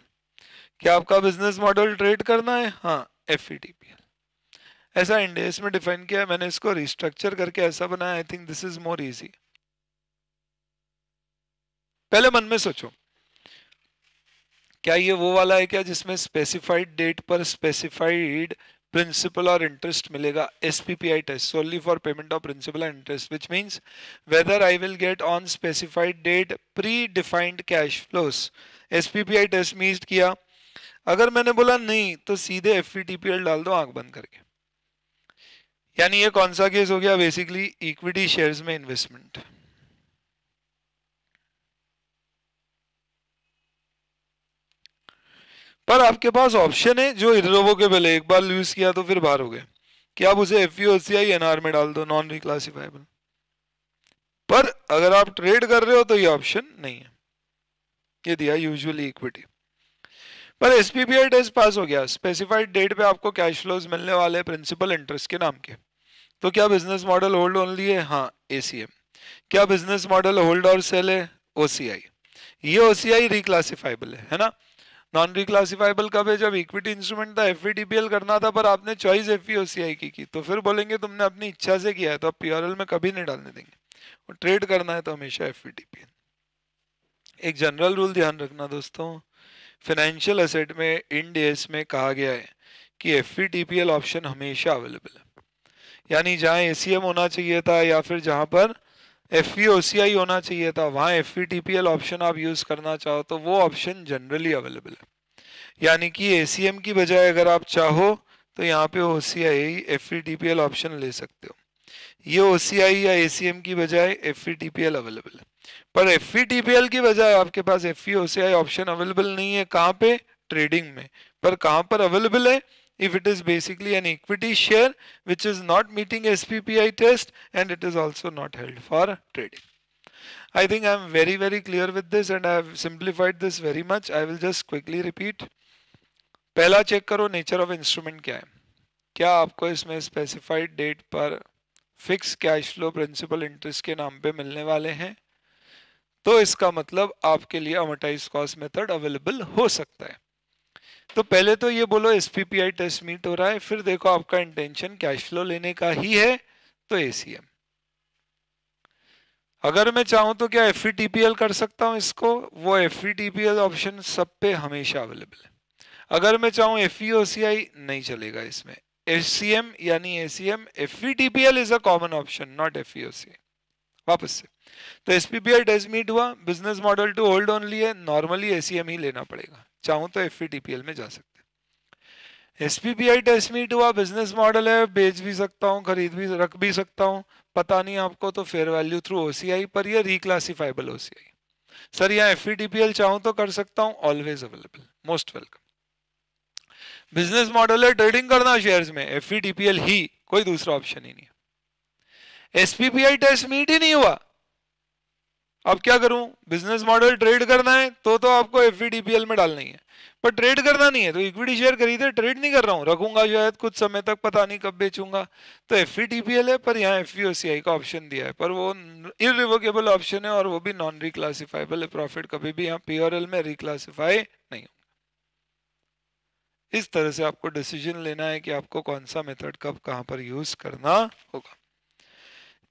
क्या आपका बिजनेस मॉडल ट्रेड करना है हाँ एफ टी पी एल ऐसा इंडेस में डिफाइन किया है मैंने इसको रिस्ट्रक्चर करके ऐसा बनाया I think this is more easy पहले मन में सोचो क्या ये वो वाला है क्या जिसमें स्पेसिफाइड डेट पर स्पेसिफाइड प्रिंसिपल और इंटरेस्ट मिलेगा S P P I test solely for payment of principal and interest which means whether I will get on specified date pre defined cash flows S P P I test meets किया अगर मैंने बोला नहीं तो सीधे F E T P L डाल दो आँख बंद करके यानी ये कौन सा केस हो गया बेसिकली इक्विटी शेयर्स में इन्वेस्टमेंट पर आपके पास ऑप्शन है जो इनोवो के पहले एक बार यूज किया तो फिर बाहर हो गए कि आप उसे F U C I N R में डाल दो नॉन रिक्लासीफाइबल पर अगर आप ट्रेड कर रहे हो तो ये ऑप्शन नहीं है ये दिया यूजुअली इक्विटी पर एसपीपीआई टेस्ट पास हो गया स्पेसिफाइड डेट पे आपको कैश फ्लोज मिलने वाले प्रिंसिपल इंटरेस्ट के नाम के तो क्या बिजनेस मॉडल होल्ड ओनली है हाँ ए क्या बिजनेस मॉडल होल्ड और सेल है ओ ये ओ रिक्लासीफाइबल है है ना नॉन रिक्लासिफाइबल कब है जब इक्विटी इंस्ट्रूमेंट था एफ e करना था पर आपने चॉइस एफ e की की तो फिर बोलेंगे तुमने अपनी इच्छा से किया है तो आप पी में कभी नहीं डालने देंगे और ट्रेड करना है तो हमेशा एफ e एक जनरल रूल ध्यान रखना दोस्तों फाइनेंशियल असेट में इन डेज में कहा गया है कि एफ ऑप्शन हमेशा अवेलेबल है यानी जहाँ ए होना चाहिए था या फिर जहाँ पर एफ ई e होना चाहिए था वहाँ एफ ई ऑप्शन आप यूज़ करना चाहो तो वो ऑप्शन जनरली अवेलेबल है यानी कि ए की बजाय अगर आप चाहो तो यहाँ पे ओ C I F E option ले सकते हो ये ओ या ए की बजाय एफ ई अवेलेबल है पर एफ ई e की बजाय आपके पास एफ ई ऑप्शन अवेलेबल नहीं है कहाँ पे ट्रेडिंग में पर कहाँ पर अवेलेबल है if it is basically an equity share which is not meeting SPPI test and it is also not held for trading. I think I am very very clear with this and I have simplified this very much. I will just quickly repeat. पहला check करो nature of instrument क्या है क्या आपको इसमें specified date पर fix cash flow principal interest के नाम पे मिलने वाले हैं तो इसका मतलब आपके लिए अमोटाइज कॉस्ट मेथड अवेलेबल हो सकता है तो पहले तो ये बोलो एस टेस्ट मीट हो रहा है फिर देखो आपका इंटेंशन कैश फ्लो लेने का ही है तो एसीएम अगर मैं चाहूं तो क्या एफ e कर सकता हूं इसको वो एफ ऑप्शन e सब पे हमेशा अवेलेबल है अगर मैं चाहूं एफ e नहीं चलेगा इसमें एफ यानी A C M F is a common option not F वापस से तो S P P I does meet हुआ business model to hold only है नॉर्मली ए ही लेना पड़ेगा चाहो तो एफ e में जा सकते S P B I test meet हुआ बिजनेस मॉडल है बेच भी सकता हूँ खरीद भी रख भी सकता हूँ पता नहीं आपको तो फेयर वैल्यू थ्रू ओसीआई पर यह रिक्लासीफाइबल ओसीआई सर यहाँ एफ ई e चाहूँ तो कर सकता हूँ always available most welcome business model है ट्रेडिंग करना शेयर्स में एफ e ही कोई दूसरा ऑप्शन ही नहीं है S P I test meet ही नहीं हुआ अब क्या करूं बिजनेस मॉडल ट्रेड करना है तो तो आपको एफ e में ही है पर ट्रेड करना नहीं है तो इक्विटी शेयर खरीदे ट्रेड नहीं कर रहा हूं रखूंगा शायद कुछ समय तक पता नहीं कब बेचूंगा तो एफ e है पर यहाँ एफ e का ऑप्शन दिया है पर वो इरिवोकेबल ऑप्शन है और वो भी नॉन रिक्लासीफाइबल है प्रॉफिट कभी भी यहाँ पी एल में रिक्लासीफाई नहीं होगा इस तरह से आपको डिसीजन लेना है कि आपको कौन सा मेथड कब कहाँ पर यूज करना होगा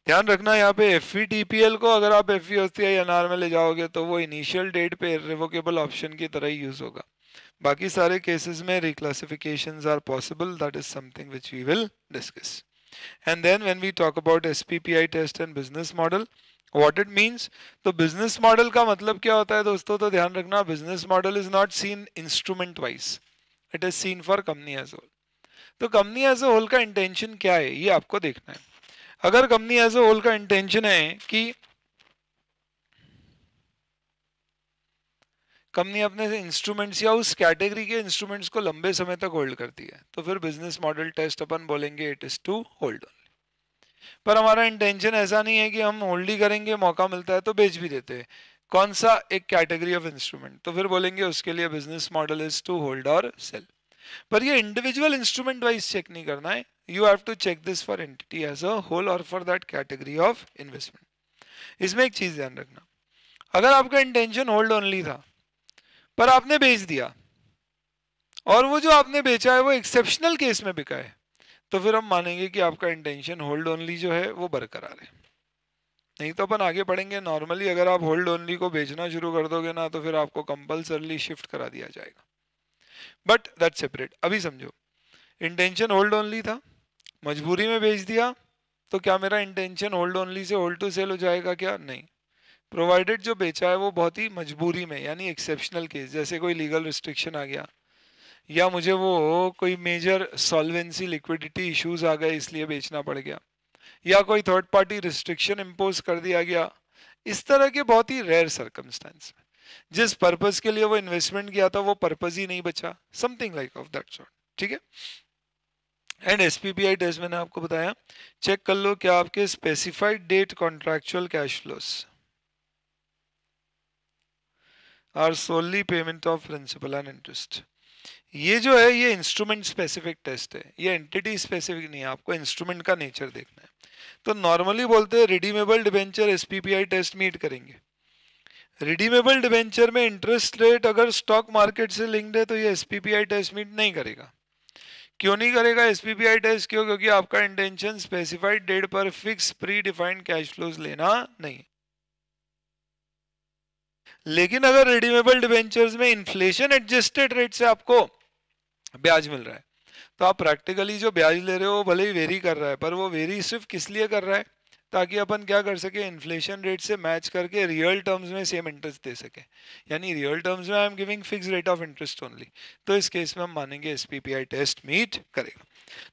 ध्यान रखना यहाँ पे एफ e को अगर आप एफ ई एनआर में ले जाओगे तो वो इनिशियल डेट पे रिवोकेबल ऑप्शन की तरह ही यूज़ होगा बाकी सारे केसेस में reclassification are possible that is something which we will discuss and then when we talk about S test and business model what it means तो बिजनेस मॉडल का मतलब क्या होता है दोस्तों तो ध्यान रखना business model is not seen instrument wise it is seen for company as whole तो कंपनी एज ए होल का इंटेंशन क्या है ये आपको देखना है अगर कंपनी एज ए होल का इंटेंशन है कि कंपनी अपने इंस्ट्रूमेंट्स या उस कैटेगरी के इंस्ट्रूमेंट्स को लंबे समय तक होल्ड करती है तो फिर बिजनेस मॉडल टेस्ट अपन बोलेंगे it is to hold only पर हमारा इंटेंशन ऐसा नहीं है कि हम होल्ड ही करेंगे मौका मिलता है तो बेच भी देते हैं कौन सा एक कैटेगरी ऑफ इंस्ट्रूमेंट तो फिर बोलेंगे उसके लिए business model is to hold और सेल पर ये इंडिविजुअल इंस्ट्रूमेंट वाइज चेक नहीं करना है you have to check this for entity as a whole और for that category of investment इसमें एक चीज ध्यान रखना अगर आपका इंटेंशन होल्ड ओनली था पर आपने बेच दिया और वो जो आपने बेचा है वो एक्सेप्शनल केस में बिका है तो फिर हम मानेंगे कि आपका इंटेंशन होल्ड ओनली जो है वो बरकरार है नहीं तो अपन आगे पढ़ेंगे नॉर्मली अगर आप होल्ड ओनली को बेचना शुरू कर दोगे ना तो फिर आपको कंपल्सरली शिफ्ट करा दिया जाएगा बट दैट सेपरेट अभी समझो इंटेंशन होल्ड ओनली था मजबूरी में बेच दिया तो क्या मेरा इंटेंशन होल्ड ओनली से होल्ड टू सेल हो जाएगा क्या नहीं प्रोवाइडेड जो बेचा है वो बहुत ही मजबूरी में यानी एक्सेप्शनल केस जैसे कोई लीगल रिस्ट्रिक्शन आ गया या मुझे वो कोई मेजर सॉल्वेंसी लिक्विडिटी इश्यूज आ गए इसलिए बेचना पड़ गया या कोई थर्ड पार्टी रिस्ट्रिक्शन इम्पोज कर दिया गया इस तरह के बहुत ही रेयर सर्कमस्टेंस में जिस पर्पज़ के लिए वो इन्वेस्टमेंट किया था वो पर्पज़ ही नहीं बचा something like of that sort ठीक है and S P P I test मैंने आपको बताया चेक कर लो क्या आपके specified date contractual cash flows are solely payment of principal and interest ये जो है ये इंस्ट्रूमेंट स्पेसिफिक टेस्ट है ये एंटिटी स्पेसिफिक नहीं है आपको इंस्ट्रूमेंट का नेचर देखना है तो नॉर्मली बोलते हैं redeemable debenture S test meet करेंगे रिडीमेबल डिबेंचर में इंटरेस्ट रेट अगर स्टॉक मार्केट से लिंक्ड है तो ये एस टेस्ट मीट नहीं करेगा क्यों नहीं करेगा एस टेस्ट क्यों क्योंकि आपका इंटेंशन स्पेसिफाइड डेट पर fix pre defined cash flows लेना नहीं लेकिन अगर रिडीमेबल डिवेंचर्स में इन्फ्लेशन एडजस्टेड रेट से आपको ब्याज मिल रहा है तो आप प्रैक्टिकली जो ब्याज ले रहे हो भले ही वेरी कर रहा है पर वो वेरी सिर्फ किस लिए कर रहा है ताकि अपन क्या कर सके इन्फ्लेशन रेट से मैच करके रियल टर्म्स में सेम इंटरेस्ट दे सके यानी रियल टर्म्स में I am giving fix rate of interest only तो इस केस में हम मानेंगे एस टेस्ट मीट करेगा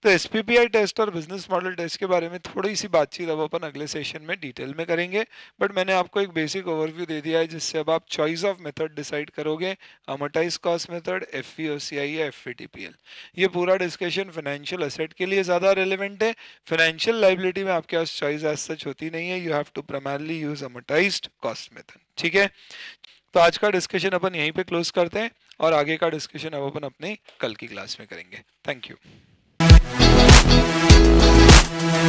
तो एस टेस्ट और बिजनेस मॉडल टेस्ट के बारे में थोड़ी सी बातचीत अब अपन अगले सेशन में डिटेल में करेंगे बट मैंने आपको एक बेसिक ओवरव्यू दे दिया है जिससे अब आप चॉइस ऑफ मेथड डिसाइड करोगे amortised cost method F P O C I या एफ पी ये पूरा डिस्कशन फाइनेंशियल असेट के लिए ज़्यादा रेलिवेंट है फाइनेंशियल लाइबिलिटी में आपके पास चॉइस एज सच होती नहीं है you have to primarily use amortised cost method ठीक है तो आज का डिस्कशन अपन यहीं पे क्लोज करते हैं और आगे का डिस्कशन अब अपन अपनी कल की क्लास में करेंगे थैंक यू Bye.